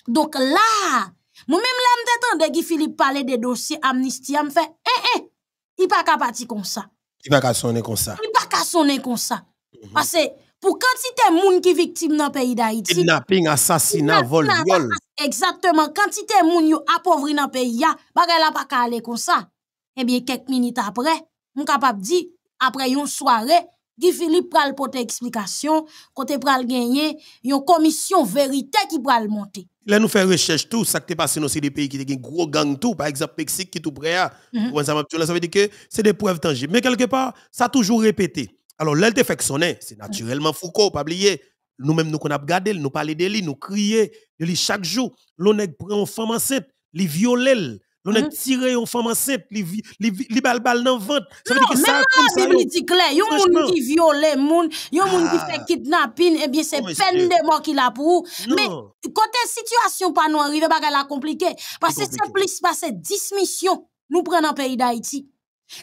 Donc là, moi-même, là, je de Guy Philippe parlait des dossiers amnistie, Il me fait, eh, eh, il pas qu'à partir comme ça. Il pas capable sonner comme ça. Il pas capable sonner comme ça. Mhm. Parce que pour quantité de monde qui est victime dans le pays d'Haïti, kidnapping, assassinat, vol, viol. Exactement, quantité moun yo appauvri dans pays ya, bagay la pa ka aller comme ça. Eh bien quelques minutes après, on capable dit après une soirée, Guy Philippe pral pote explication, côté pral gagner une commission vérité qui pral monter. Là nous fait recherche tout ça qui est passé dans ces pays qui ont gros gang tout par exemple Mexique qui tout prêt mhm. là. Mm -hmm. Ça veut dire que c'est des preuves tangibles mais quelque part ça a toujours répété. Alors, l'elle te fait sonner, c'est naturellement Foucault, pas oublier nous-mêmes, nous qu'on a regardé, nous parler de lui, nous crier de lui chaque jour. L'on est prend une femme enceinte, les violer, l'on est mm-hmm. tiré une femme enceinte, les les balle balle dans ventre. Ça veut dire que ça comme la Bible dit clair, un monde qui viole moun, un monde qui fait ah. kidnapping, et eh bien c'est oh, peine de mort qu'il a pour Mais quand côté situation pas nous arrive bagarre la compliquée parce que c'est plus passer 10 dismission. nous prenons en pays d'Haïti.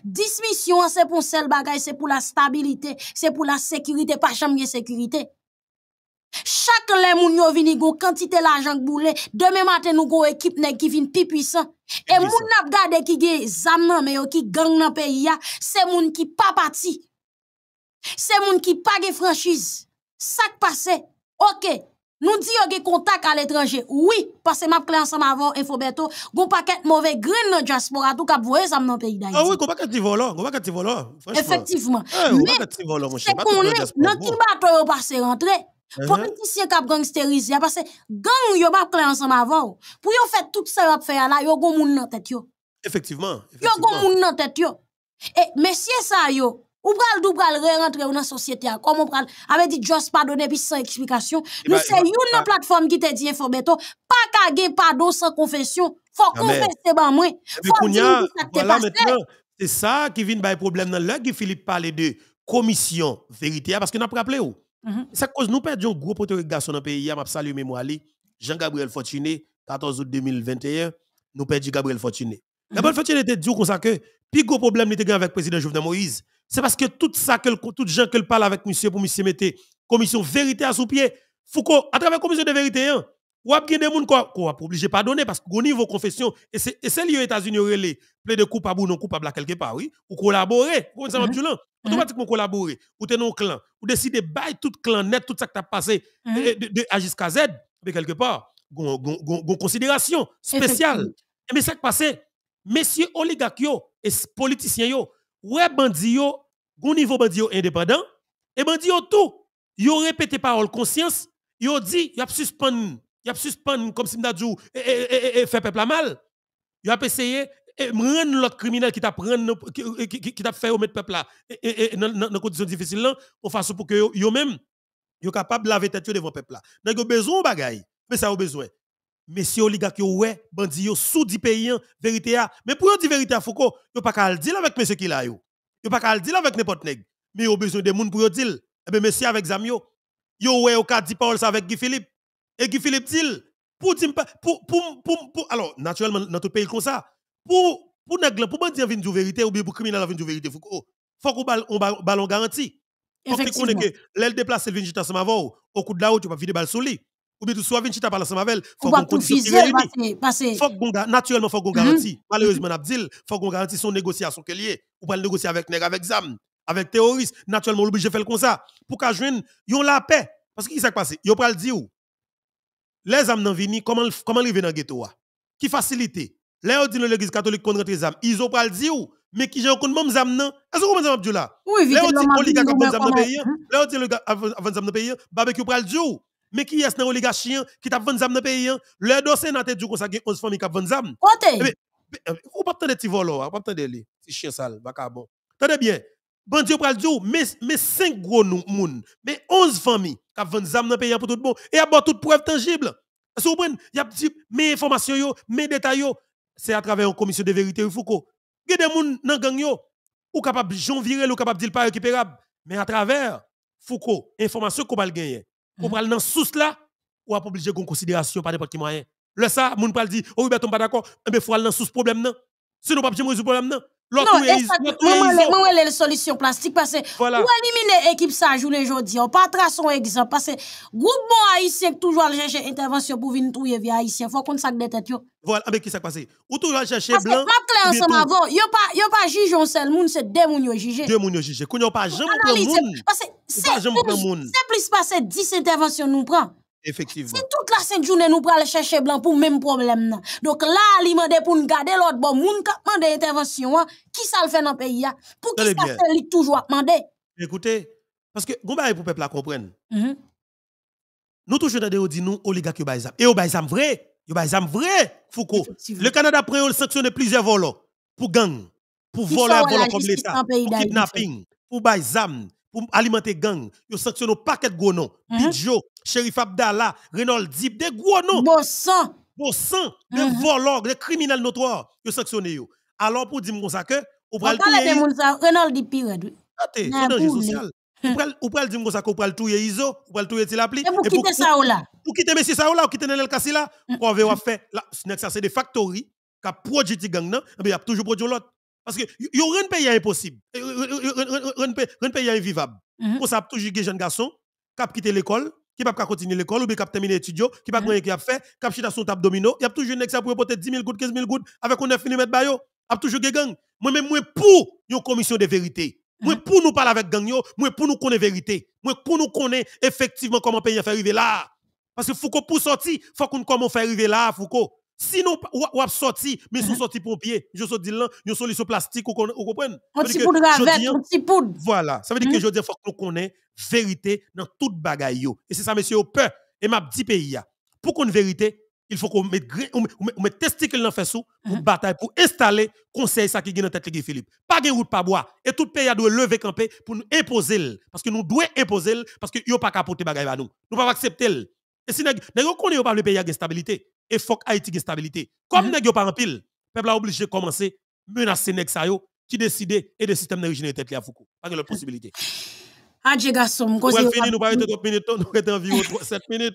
Dismission, c'est pour celle bagaille, c'est pour la stabilité, c'est pour la sécurité, pas jamais sécurité. Chaque les moun yo vini gon quantité l'argent boule, demain matin nous go équipe nèg qui vinn pi puissant. Et moun n'a gade ki gen zam nan mais yo ki gang nan pays ya, c'est moun qui pa parti. C'est moun qui pa gen franchise. Ça passé OK. Nous yo gen contact à l'étranger. Oui, parce que m'a clé ensemble avant Infoberto, gon paquet mauvais grain dans diaspora tout cap voyer ça nan pays d'Haïti. Ah oui, gon paquet ti volant, gon paquet ti volo. Effectivement. Eh, mais c'est qu'on est dans qui bateau passé rentrer. Uh-huh. Politicien kap gangsterize parce que gang yon pas clé ensemble avant. Pour yon fait tout ça yon fait là, yon gon moun nan tête yo Effectivement. Yon moun nan tête yo Et messieurs ça yo ou pral dou pral re rentre ou nan société comment comme ou pral, avait dit juste pardon puis sans explication. Eh ben, Nous se eh ben, une ah. plateforme qui te dit pas kage pardon sans confession. Faut confesser ban eh ben, Faut dire C'est ça qui vient de problème dans l'heure qui Philippe parle de commission vérité parce que n'a pas rappelé où Mhm. Ça cause nous perdions gros poteau garçon dans le pays. M'a salué mémoire Jean-Gabriel Fortuné 14 août 2021, nous perdons Gabriel Fortuné. Mhm. Gabriel Fortuné était dit comme ça que plus gros problème était avec le président Jovenel Moïse, c'est parce que tout ça que tout gens qu'elle parle avec monsieur pour monsieur mettre commission vérité à sous pied. Foucault à travers la commission de vérité hein, ou ap des moun quoi ko obligé pas pardonner parce que au niveau confession, et c'est lié aux États-Unis relé, plein de coupable ou non coupable à quelque part, oui, ou collaborer, ou mm-hmm. mm-hmm. automatiquement collaborer, ou tenir non clan, ou décider bail tout clan net, tout ce que t'as passé, mm-hmm. de, A jusqu'à Z, mais quelque part, gon, considération spéciale. Mais ça qui passé, messieurs oligarques et politiciens yo, ou bandi yo, niveau bandi indépendant, et bandi yo tout, ont répété parole conscience, ont dit, y a suspendu il a suspend comme si Mdadjou et fait peuple mal. Il a essayé de rendre l'autre criminel qui t'a qui t'a fait mettre peuple là dans des conditions difficiles là pour pour que yo même yo capable de laver tête devant peuple là. Donc besoin bagaille, mais ça a besoin. Monsieur Oligak il qui ouais, bandi sous 10 pays hein, vérité a. Mais pour dire vérité à Foucault, yo pas qu'à le dire avec monsieur qui là yo. pas qu'à le dire avec n'importe nèg. Mais yo besoin de monde pour le dire. Eh ben monsieur avec Zamio. Yo ouais au cas dit parole ça avec Guy Philippe. Et qui Philippe dit, pour, pour, pour, pour, alors, naturellement, dans tout pays comme ça, pour, pour, pour, pour dire une vérité ou bien pour criminel une vérité, il oh, faut qu'on ballon garanti. Faut que tu connais que l'aile déplacer le vingt ensemble avant, au coup de là où tu vas vider balle sur lui. Ou bien tu sois vingt par ensemble avec, faut qu'on confie passer. Faut qu'on naturellement faut qu'on mhm. garantie. Malheureusement, Abdil, faut qu'on garantie son négociation y est ou pas le négocier avec nègre avec zam, avec terroriste, naturellement obligé de faire comme ça pour qu'à ils yon la paix parce que qui s'est passé? Yo pral dire les âmes n'ont vini, comment comment ils viennent dans ghetto ah? Qui facilité Là, on dit l'église catholique contre les âmes. Ils ont pas le dire, mais qui j'ai aucun même âme non Est-ce que vous comprenez là Oui, Là, on dit oligarque contre âme dans pays. Hein? Hein? Là, ont dit le avant âme dans pays, hein? barbecue pas le dire. Mais qui est-ce dans oligarchie qui t'a 20 âmes dans pays Leur dossier n'a tête du comme ça 11 familles qui 20 âmes. Côté. Ou eh pas attendre ben, petit euh, volo, ou pas attendre les chien sale, baka bon. Tenez bien. Bon Dieu pas le dire, mais mais 5 gros moun, mais 11 familles qui vendent zam dans pays pour tout le monde. et il y a toute preuve tangible. Vous comprenez Il y a dit mes informations mes détails c'est à travers une commission de vérité ou Foucault. Il y a des gens dans gang ou capable jonvirer ou capable dire pas récupérable mais à travers Foucault information qu'on va gagner. Mhm. Qu'on va dans source là ou a obligé une considération par n'importe qui moyen. Le ça, moun pral dit, oh, ben on pas d'accord, mais eh ben, faut aller dans sous problème, non? Sinon, pas de problème, non? Non, e e est Moi, j'ai la solution plastique parce que ou pour éliminer l'équipe ça, je le on ne trace pas son exemple parce que groupe bon haïtien qui toujours cherché intervention pour venir trouver via haïtien, il faut qu'on s'agde tête. Yo. Voilà, mais qui s'est passé Ou toujours cherché blanc Je ne suis pas ensemble ne juge pas jugé en seul monde, c'est deux mouns juger, Deux mouns juger, qu'on Il pas jamais de monde. Parce que c'est plus passé 10 interventions nous prend. Effectivement. Si toute la sainte journée nous prenons chercher blanc pour même problème Donc là, il pour nous garder l'autre bon monde qui demandé intervention hein. qui ça le fait dans le pays hein? Pour qui ça fait toujours demander. Écoutez, parce que gomba pour peuple la comprendre. Mm-hmm. Nous toujours dans des nous oligarques baïzam. Et baïzam vrai, baïzam vrai Foucault. Le Canada prend sanctionner plusieurs vols pour gang, pour voler voler comme l'État, pour kidnapping, pour baïzam, pour alimenter gang. Ils sanctionnent pas paquet de gros mm-hmm. Bidjo, Chérif Abdallah, Reynold Dib, des gros noms. Bon sang. Bon sang, des mm uh-huh. voleurs, des criminels notoires, ils yo. Alors pour dire ça que, ou pral tout. Reynold Dib pire, oui. Attends, un ah, danger social. Ou le dire comme ça que, va le tout Iso, ou le tout Tilapli. Et vous quittez ça ou là. Vous quittez monsieur ça ou là, Vous quitter Nel Kassila, On va faire, ça c'est des factories qui produit des gangs, mais eh il y a toujours produit l'autre. Parce que rien un pays impossible. Yon pays invivable. Pour ça, toujours des jeunes garçons qui quitté l'école, qui pas continuer l'école ou qui pas terminer études, qui mm-hmm. pas ce qui a fait, qui a chita son table domino, il y a toujours un pour porter 10 000 gouttes, 15 000 gouttes avec on a fini mettre il y a toujours des gangs. Moi même moi pour une commission de vérité. Moi mm-hmm. pour nous parler avec gang yo, moi pour nous connaître vérité. Moi pour nous connaître effectivement comment pays fait arriver là. Parce que Foucault pour sortir, il faut qu'on comment faire arriver là Foucault. Sinon, nous avons sorti, mais nous uh-huh. sorti pour pied. Je dis là, sortis sur plastique, vous comprenez? Un petit poudre un petit poudre. Voilà. Ça veut dire que hein? je dis, il faut connaissions la vérité dans toute bagaille. Et c'est ça, monsieur, peur. Et m'a petite pays. Pour qu'on vérité, il faut qu'on mette, mette testicule dans le faisceau pour uh-huh. bataille, pour installer conseil qui est dans tête de Philippe. Pas de route, pas bois. Et tout pays doit lever campé pour nous imposer. Parce que nous devons imposer, parce que nous pas capoter bagaille à nous. Nous ne pouvons pas accepter. Et si nous ne connaissons pas le pays, avec stabilité et faut Haïti ait stabilité. Comme mhm. nèg yo pas en pile, peuple a obligé de commencer menacer nèg qui et de système d'origine tête à Foucault. Pas ah, de possibilité. Adje garçon. fini 7 minutes.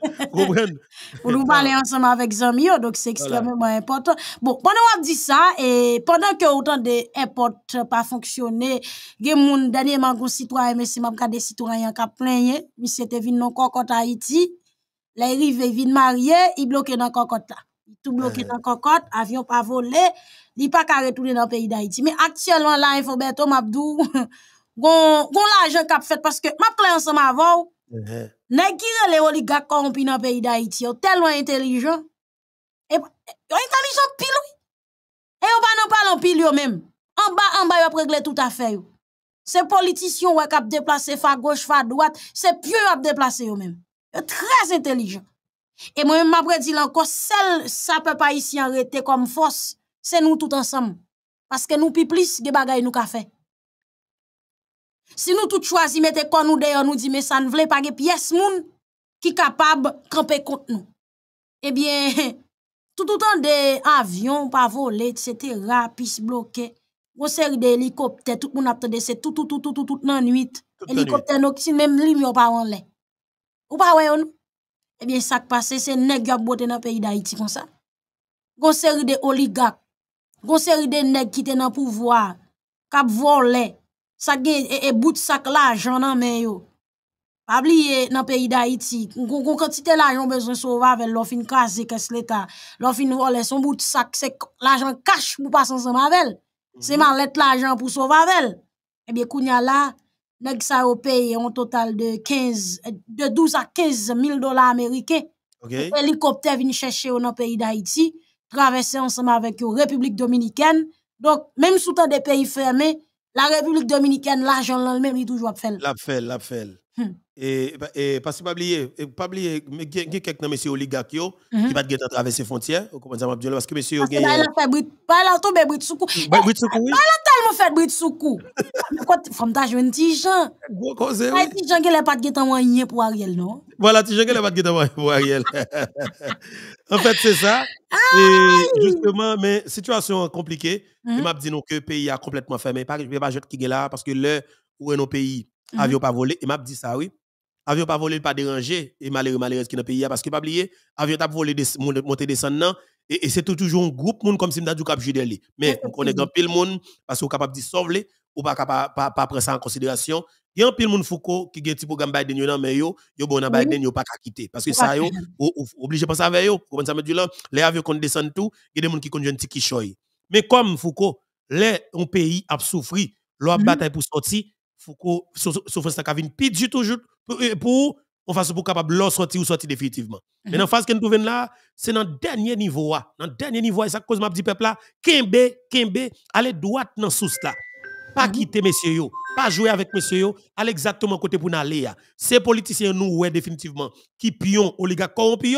zami important. Bon, pendant wap dit ça et pendant que autant de import pas fonctionner, gen moun citoyen, mais si le rive vin marié, il bloqué dans cocotte là. Tout bloqué eh. dans cocotte, avion pas volé, il pas qu'à retourner dans le pays d'Haïti. Mais actuellement là, il faut bientôt m'abdou, gon, gon l'argent qu'a fait parce que m'a clé ensemble avant. Eh, eh. Nèg qui les oligarques corrompus dans le pays d'Haïti, oh, tellement intelligent. Et, intelligent pile oui. Et on va non pas en pile même. En bas, en bas, ont réglé tout à fait yo. C'est politiciens qui ont déplacé fa gauche, fa droite, c'est pieux qui ont déplacé eux même. Très intelligent. Et moi, je m'apprécie encore, seul ça peut pas ici arrêter comme force, c'est nous tous ensemble. Parce que nous, plus de bagailles nous fait. Si nous tous choisissons mettez quoi nous nous dit, mais ça ne voulait pas que pièces moun qui capable camper contre nous. Eh bien, tout autant des avions pas volés, etc., pistes on sert des hélicoptères tout le monde attendait, c'est tout, tout, tout, tout, tout, toute la nuit. Hélicoptère même pas en l'air. Ou pa wè yon? Ebyen sak pase, se neg yop bote nan peyi da iti kon sa. Gon seri de oligak. Gon seri de neg kite nan pouvoa. Kap vole. Sak gen, e, e bout sak la ajan nan men yo. Pa bli nan peyi da iti. Gon kontite la ajan bezon sovavel, lo fin kaze kes leta. Lo fin vole, son bout sak, se l'ajan kache mou pasansan mavel. Se mhm. man let l'ajan pou sovavel. Ebyen kounya la... nèg ça payé un total de 15 de 12 à 15 000 dollars américains. Okay. Hélicoptère vient chercher dans le pays d'Haïti, traverser ensemble avec la République dominicaine. Donc même sous temps des pays fermés, la République dominicaine l'argent le même il toujours fait. L'a fait, l'a fait. Hmm. Et, bah, et parce que pas oublier, pas oublier, il y a quelques messieurs oligarques mm -hmm. qui va traverser les frontières, comment ça parce que monsieur Oligakio Pas là, fait brut, pas là, tombe brut sous cou. Bah, brut sous cou, oui. Pas là, tellement fait brut sous cou. Femme ta jeune Tijan. Hein? Gros cause, oui. Tijan, il n'a pas de pour Ariel, non? Voilà, Tijan, qui n'a pas de guetan pour Ariel. en fait, c'est ça. Et justement, mais situation compliquée, il mhm. m'a dit non que le pays a complètement fermé, pas, je vais pas jeter qui est là, parce que le où est nos pays, mhm. avion pas volé, il m'a dit ça, oui avion pas volé, pas dérangé, et malheureux, malheureux qui dans pays, parce que pas oublier, avion t'a volé, monter, descendre, et, et c'est toujours un groupe monde comme si du cap judeli. Mais on connaît grand pile monde, parce qu'on capable de sauver, ou pas capable, pas, prendre ça en considération. Il y a un pile monde Foucault qui a petit programme Biden, yo nan, mais yo, yo bon Biden, mhm. yo pas qu'à quitter. Parce que ça, yo, obligé de penser avec yo. Comment ça me dit là? Les avions qu'on descend tout, il y a des gens qui conduisent un petit Mais comme Foucault, les, un pays a souffri, leur mhm. bataille pour sortir, Foucault, sauf ça qui du toujours pour on fasse pour capable de sortir ou sortir définitivement. Mhm. Mais dans la phase que nous trouvons là, c'est dans le dernier niveau. Ah. Dans le dernier niveau, et ça cause ma petite peuple là, Kembe, Kembe, allez droit dans sous là. Pas mhm. quitter monsieur yo, pas jouer avec monsieur yo, allez exactement côté pour nous aller. Ah. Ces politiciens nous ouais définitivement qui pion oligarques corrompus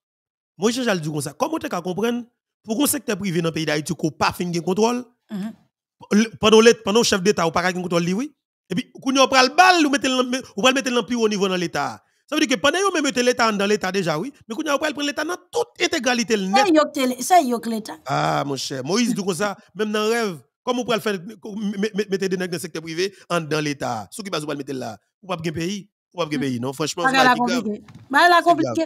Moi, je dis comme ça. Comment tu peux comprendre pour le secteur privé dans le pays d'Haïti qui n'a pas fini de contrôle, mhm. pendant le chef d'État, ou pas de contrôle, oui. Et puis, quand on prend le bal, on va le mettre plus haut niveau dans l'État. Ça veut dire que pendant qu'on met l'État dans l'État déjà, oui, mais quand on prend l'État dans toute intégralité net. Ça, il l'État. Ah, mon cher. Moïse dit comme ça, même dans le rêve, comment on pouvez le faire, mettre des nègres dans le secteur privé, dans l'État. Ce qui va se mettre là, va pas le pays, va pas de mhm. pays, non, franchement, c'est pas compliqué. compliqué.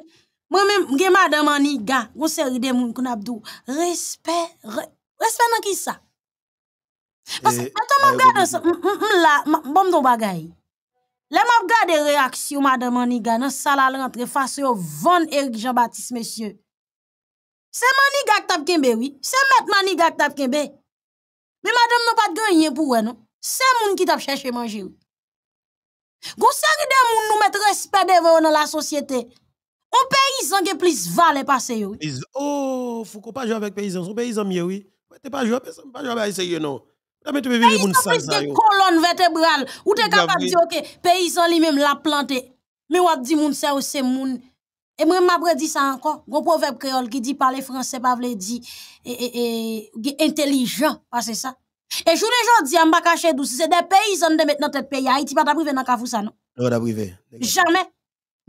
Mwen men mwen gen madè man ni ga, goun se ridè moun koun apdou, respè, respè nan ki sa. Pasè, eh, an ton mwen eh, mwen la, mwen mwen mwen mwen bagay, le mwen mwen mwen de reaksyon mwen mwen mwen ni ga, nan sala lè rentre, fasyon, van Eriki Jean-Baptiste, mesyè. Se man ni ga k tap kenbe, se mèt man ni ga k tap kenbe, me madè mwen mwen pat genye pou wè nou, se moun ki tap chèche manjè ou. Goun se ridè moun nou mèt respè devè ou nan la sosyète, On paysan qui plus valait passé. yo. Oh, faut qu'on pas jouer avec paysan, son paysan mieux oui. T'es pas jouer pas jouer avec sérieux non. T'as mettre vivre les moun ça. Paysan plus colonne vertébrale ou t'es capable de dire OK, paysan lui-même l'a planté. Mais on dit moun ça c'est moun et moi, ma dit ça encore. Gon proverbe créole qui dit parler français, pas vle dire et, et intelligent, parce ça. Et je ne dis pas, je ne dis c'est des paysans de maintenant tête pays. Haïti pas privé dans le ça, non? Non, privé. Jamais.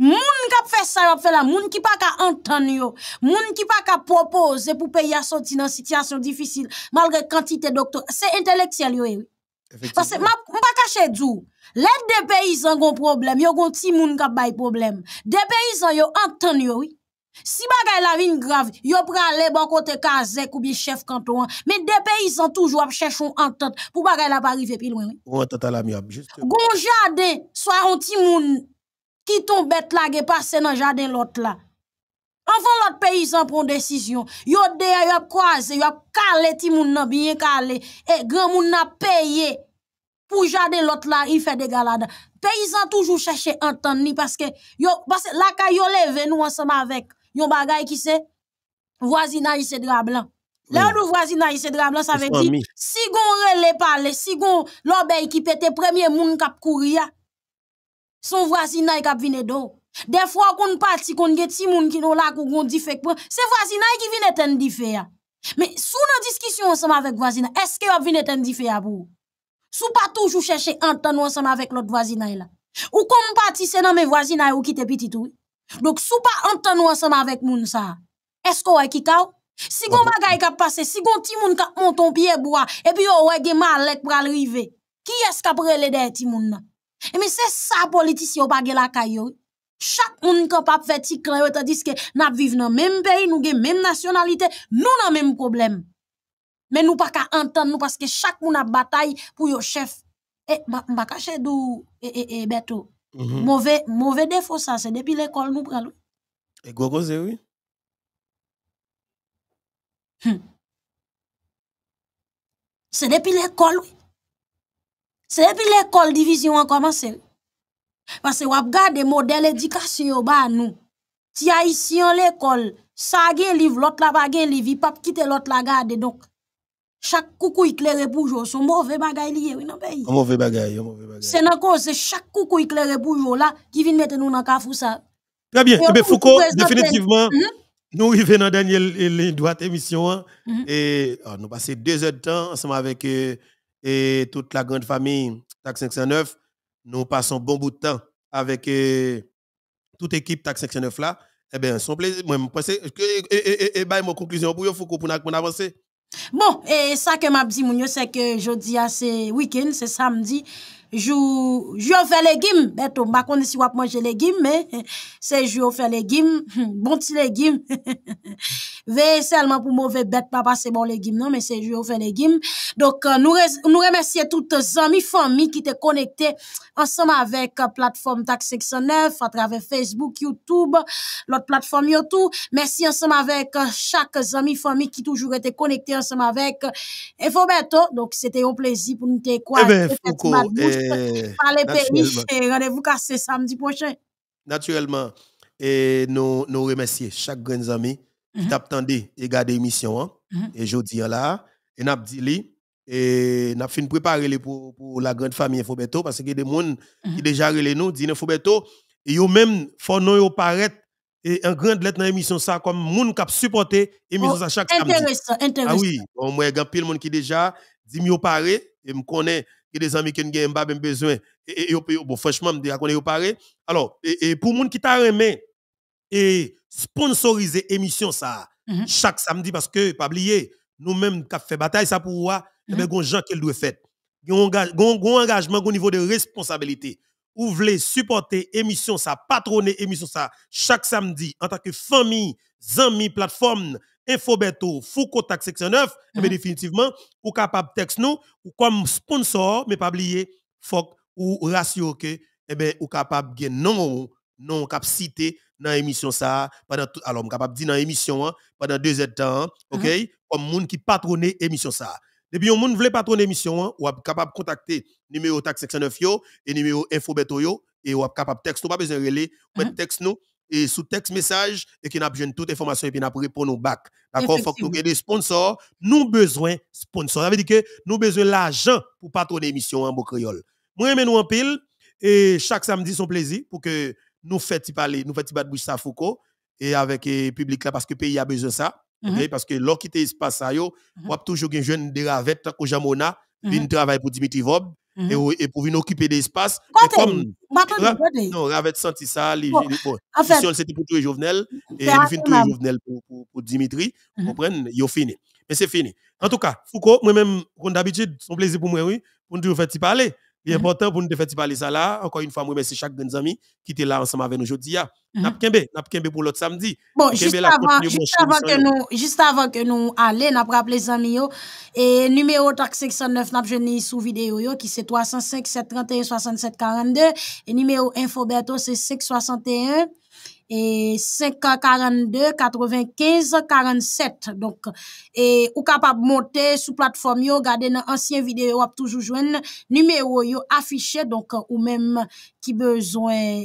Moun kap fè sa yop faire fè la, moun ki pa ka antan yo, moun ki pa ka propose pou pe a sorti nan situation difficile, malgré quantité docteur, se intellectuel yo eh parce Pase mpa kache djou, let de paysan gon problème, yo gon ti moun kap bay problème. de pays yo antan yo oui Si bagay la vin grave yo pralè les bon kote kazek ou bien chef canton mais des de sont toujours ap chèchon pour pou bagay la pa rive pi loin Ou entente ala mi ap, juste. Gon jade, soit un ti moun qui tombe bête là qui passe dans le jardin l'autre là. Enfin l'autre paysan prend décision, yo il yo a croisé, yo a calé ti moun nan bien calé et eh, grand moun nan payé pour jardin l'autre là, il fait des galades. Paysan toujours à entendre ni parce que yo parce la ka yo nous ensemble avec yon bagay qui c'est? voisinage c'est drap blanc. Là où nous voisinage c'est drap blanc ça veut dire si gon relé parler, si gon l'obéi qui pété premier moun kap courir son voisinage qui vient d'eau. Des fois, qu'on parti, qu'on des petits moun qui sont là, qu'on dit fait point, c'est voisinage qui vient éteindre différent. Mais sous nan discussion ensemble avec voisinage, est-ce que vous venez éteindre différent pour Sous pas toujours chercher entendre ensemble avec l'autre voisinage là. Ou comme parti, c'est dans mes voisinage ou qui te petit tout. Donc, sous pas entendre ensemble avec moun ça, est-ce que a qui Si gon bagay kap pase, si gon ti moun kap monton piye boa, et yo wè gen malek pral rive, ki est-ce rele de ti moun nan? E mi se sa politis yo pa ge la kay yo, chak moun ka pa feti kreyo te diske nap viv nan menm peyi, nou gen menm nasyonalite, nou nan menm problem. Men nou pa ka antan nou paske chak moun ap batay pou yo chef. E mba kache dou, e, e, e Beto, mhm. mouve defo sa, se depi l'ekol nou pralou. E gogoze wii. Hmm. Se depi l'ekol wii. C'est depuis l'école division a commencé. Parce que vous avez des modèles d'éducation, nous. Si vous avez l'école, ça a livre, l'autre là pas gagne livre, il pas quitter l'autre là garder. Donc, chaque coucou éclairé pour jour, son mauvais bagaille lié, oui, non, pays. Un mauvais bagaille, mauvais C'est dans cause, c'est chaque coucou éclairé pour jour, là, qui vient mettre nous dans le ça. Très bien. Eh Foucault, définitivement, nous hein? il nous arrivons dans dernière hein. mhm. et les émission. Et on nous passons deux heures de temps ensemble avec. Euh, et toute la grande famille TAC 509. Nous passons bon bout de temps avec euh, toute l'équipe TAC 509 là. Eh bien, son plaisir. Moi, je pense que, et, mon bah, conclusion pour vous, pour nous avancer. Bon, et ça que m'a dit c'est que jeudi, c'est week-end, c'est samedi. je les ben, bah, légumes je ne sais pas si les mais mais mais se faire les légumes. bon petit légumes Veillez seulement pour mauvais bête Papa c'est bon légumes, non, mais c'est fait Donc, euh, nous, nous remercions toutes euh, les amis, familles qui étaient connectés ensemble avec la euh, plateforme Tax 609 à travers Facebook, YouTube, l'autre plateforme YouTube. Merci ensemble avec chaque ami, famille qui toujours était connecté ensemble avec Infobeto. Donc, c'était un plaisir pour nous te quoi. Eh ben, eh, pays. Rendez-vous ce samedi prochain. Naturellement. Et nous, nous remercions chaque grand ami qui mhm. t'attendait et garder l'émission. Hein. Mhm. Et je dis là, et n'a dit et n'a fin préparer pour, pour la grande famille Fobeto parce qu'il y a des gens qui mhm. déjà relé nous, faut Fobeto, et eux même, font nous paraître et en grande lettre dans l'émission ça comme qui cap supporté l'émission ça chaque samedi. Intéressant, intéressant. Ah oui, on moi grand pile monde qui déjà dit mieux paré et me connaît que des amis qui ont pas besoin et, et, bon franchement me dis ah, qu'on est paré. Alors et, pour monde qui t'a aimé et sponsoriser émission ça mhm. chaque samedi parce que pas oublier nous-mêmes qui fait bataille ça pour eh nous ben, mm gens qui doit faire un engagement au niveau de responsabilité ou voulez supporter émission ça patronner émission ça chaque samedi en tant que famille amis plateforme infobeto, Foucault Tax Section 9, eh ben, mais mhm. définitivement, ou capable texte nous, ou comme sponsor, mais pas oublier, faut ou ratio que, eh ben, ou capable de non non cap cité dans émission ça pendant alors capable dire dans émission hein, pendant deux heures temps hein, OK uh-huh. comme monde qui patronne émission ça depuis on monde voulait patronner émission hein, ou capable contacter numéro tax 609 yo et numéro info beto et ou capable texte pas besoin relais mettre uh-huh. texte nous et sous texte message et qui n'a besoin toute information et puis n'a répondre au bac d'accord faut que nous des sponsors nous besoin sponsors ça veut dire que nous besoin l'argent pour patronner émission en beau créole moi nous en pile et chaque samedi son plaisir pour que nous fait parler, nous fait battre bouche ça Foucault et avec le public là parce que le pays a besoin de ça. Mhm. Parce que l'on quitte l'espace ça, yo, on mhm. a toujours un jeune de ravette, au Jamona, qui mhm. travaille pour Dimitri Vob. Et, pour venir occuper l'espace. Comme, non, Ravette senti ça, les, en fait, c'était pour les Jovenel, et il finit les Jovenel pour, pour, Dimitri, vous comprenez, il fini. Mais c'est fini. En tout cas, Foucault, moi-même, comme d'habitude, un plaisir pour moi, oui, pour nous faire parler. Il important pour nous de faire parler ça là. Encore une fois, merci merci chaque grand ami qui était là ensemble avec nous aujourd'hui. Ah. Mhm. n'ap kembe pour l'autre samedi. Bon, juste avant, juste, avant que nous, juste avant nous allions, rappelé les amis. Et numéro TAC 609, nous sous vidéo qui c'est 305 731 6742 42. Et numéro Infobeto, c'est 661 et 542 95 47. Donc, et ou capable monter sous plateforme yo, garder dans ancien vidéo, a toujours un numéro yo affiché. Donc, ou même qui besoin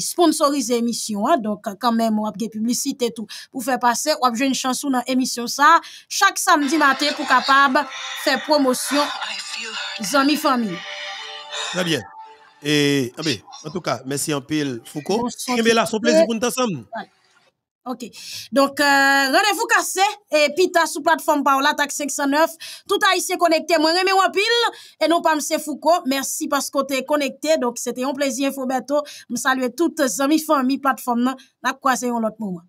sponsoriser émission, hein? Donc, quand même, ou des publicité tout pour faire passer, ou jouer une chanson dans émission ça. Chaque samedi matin pour capable faire promotion. Amis, famille. Très bien. Et, en tout cas, merci en pile, Foucault. Et là, son plaisir pour nous ensemble. Ok. Donc, euh, rendez-vous cassé. Et puis, t'as sous plateforme Paola, TAC 509. Tout ici connecté. Moi, remets en pile. Et non pas M. Foucault. Merci parce que es connecté. Donc, c'était un plaisir, Foberto. Je salue toutes les amis, famille, plateforme. N'a croiser un autre moment.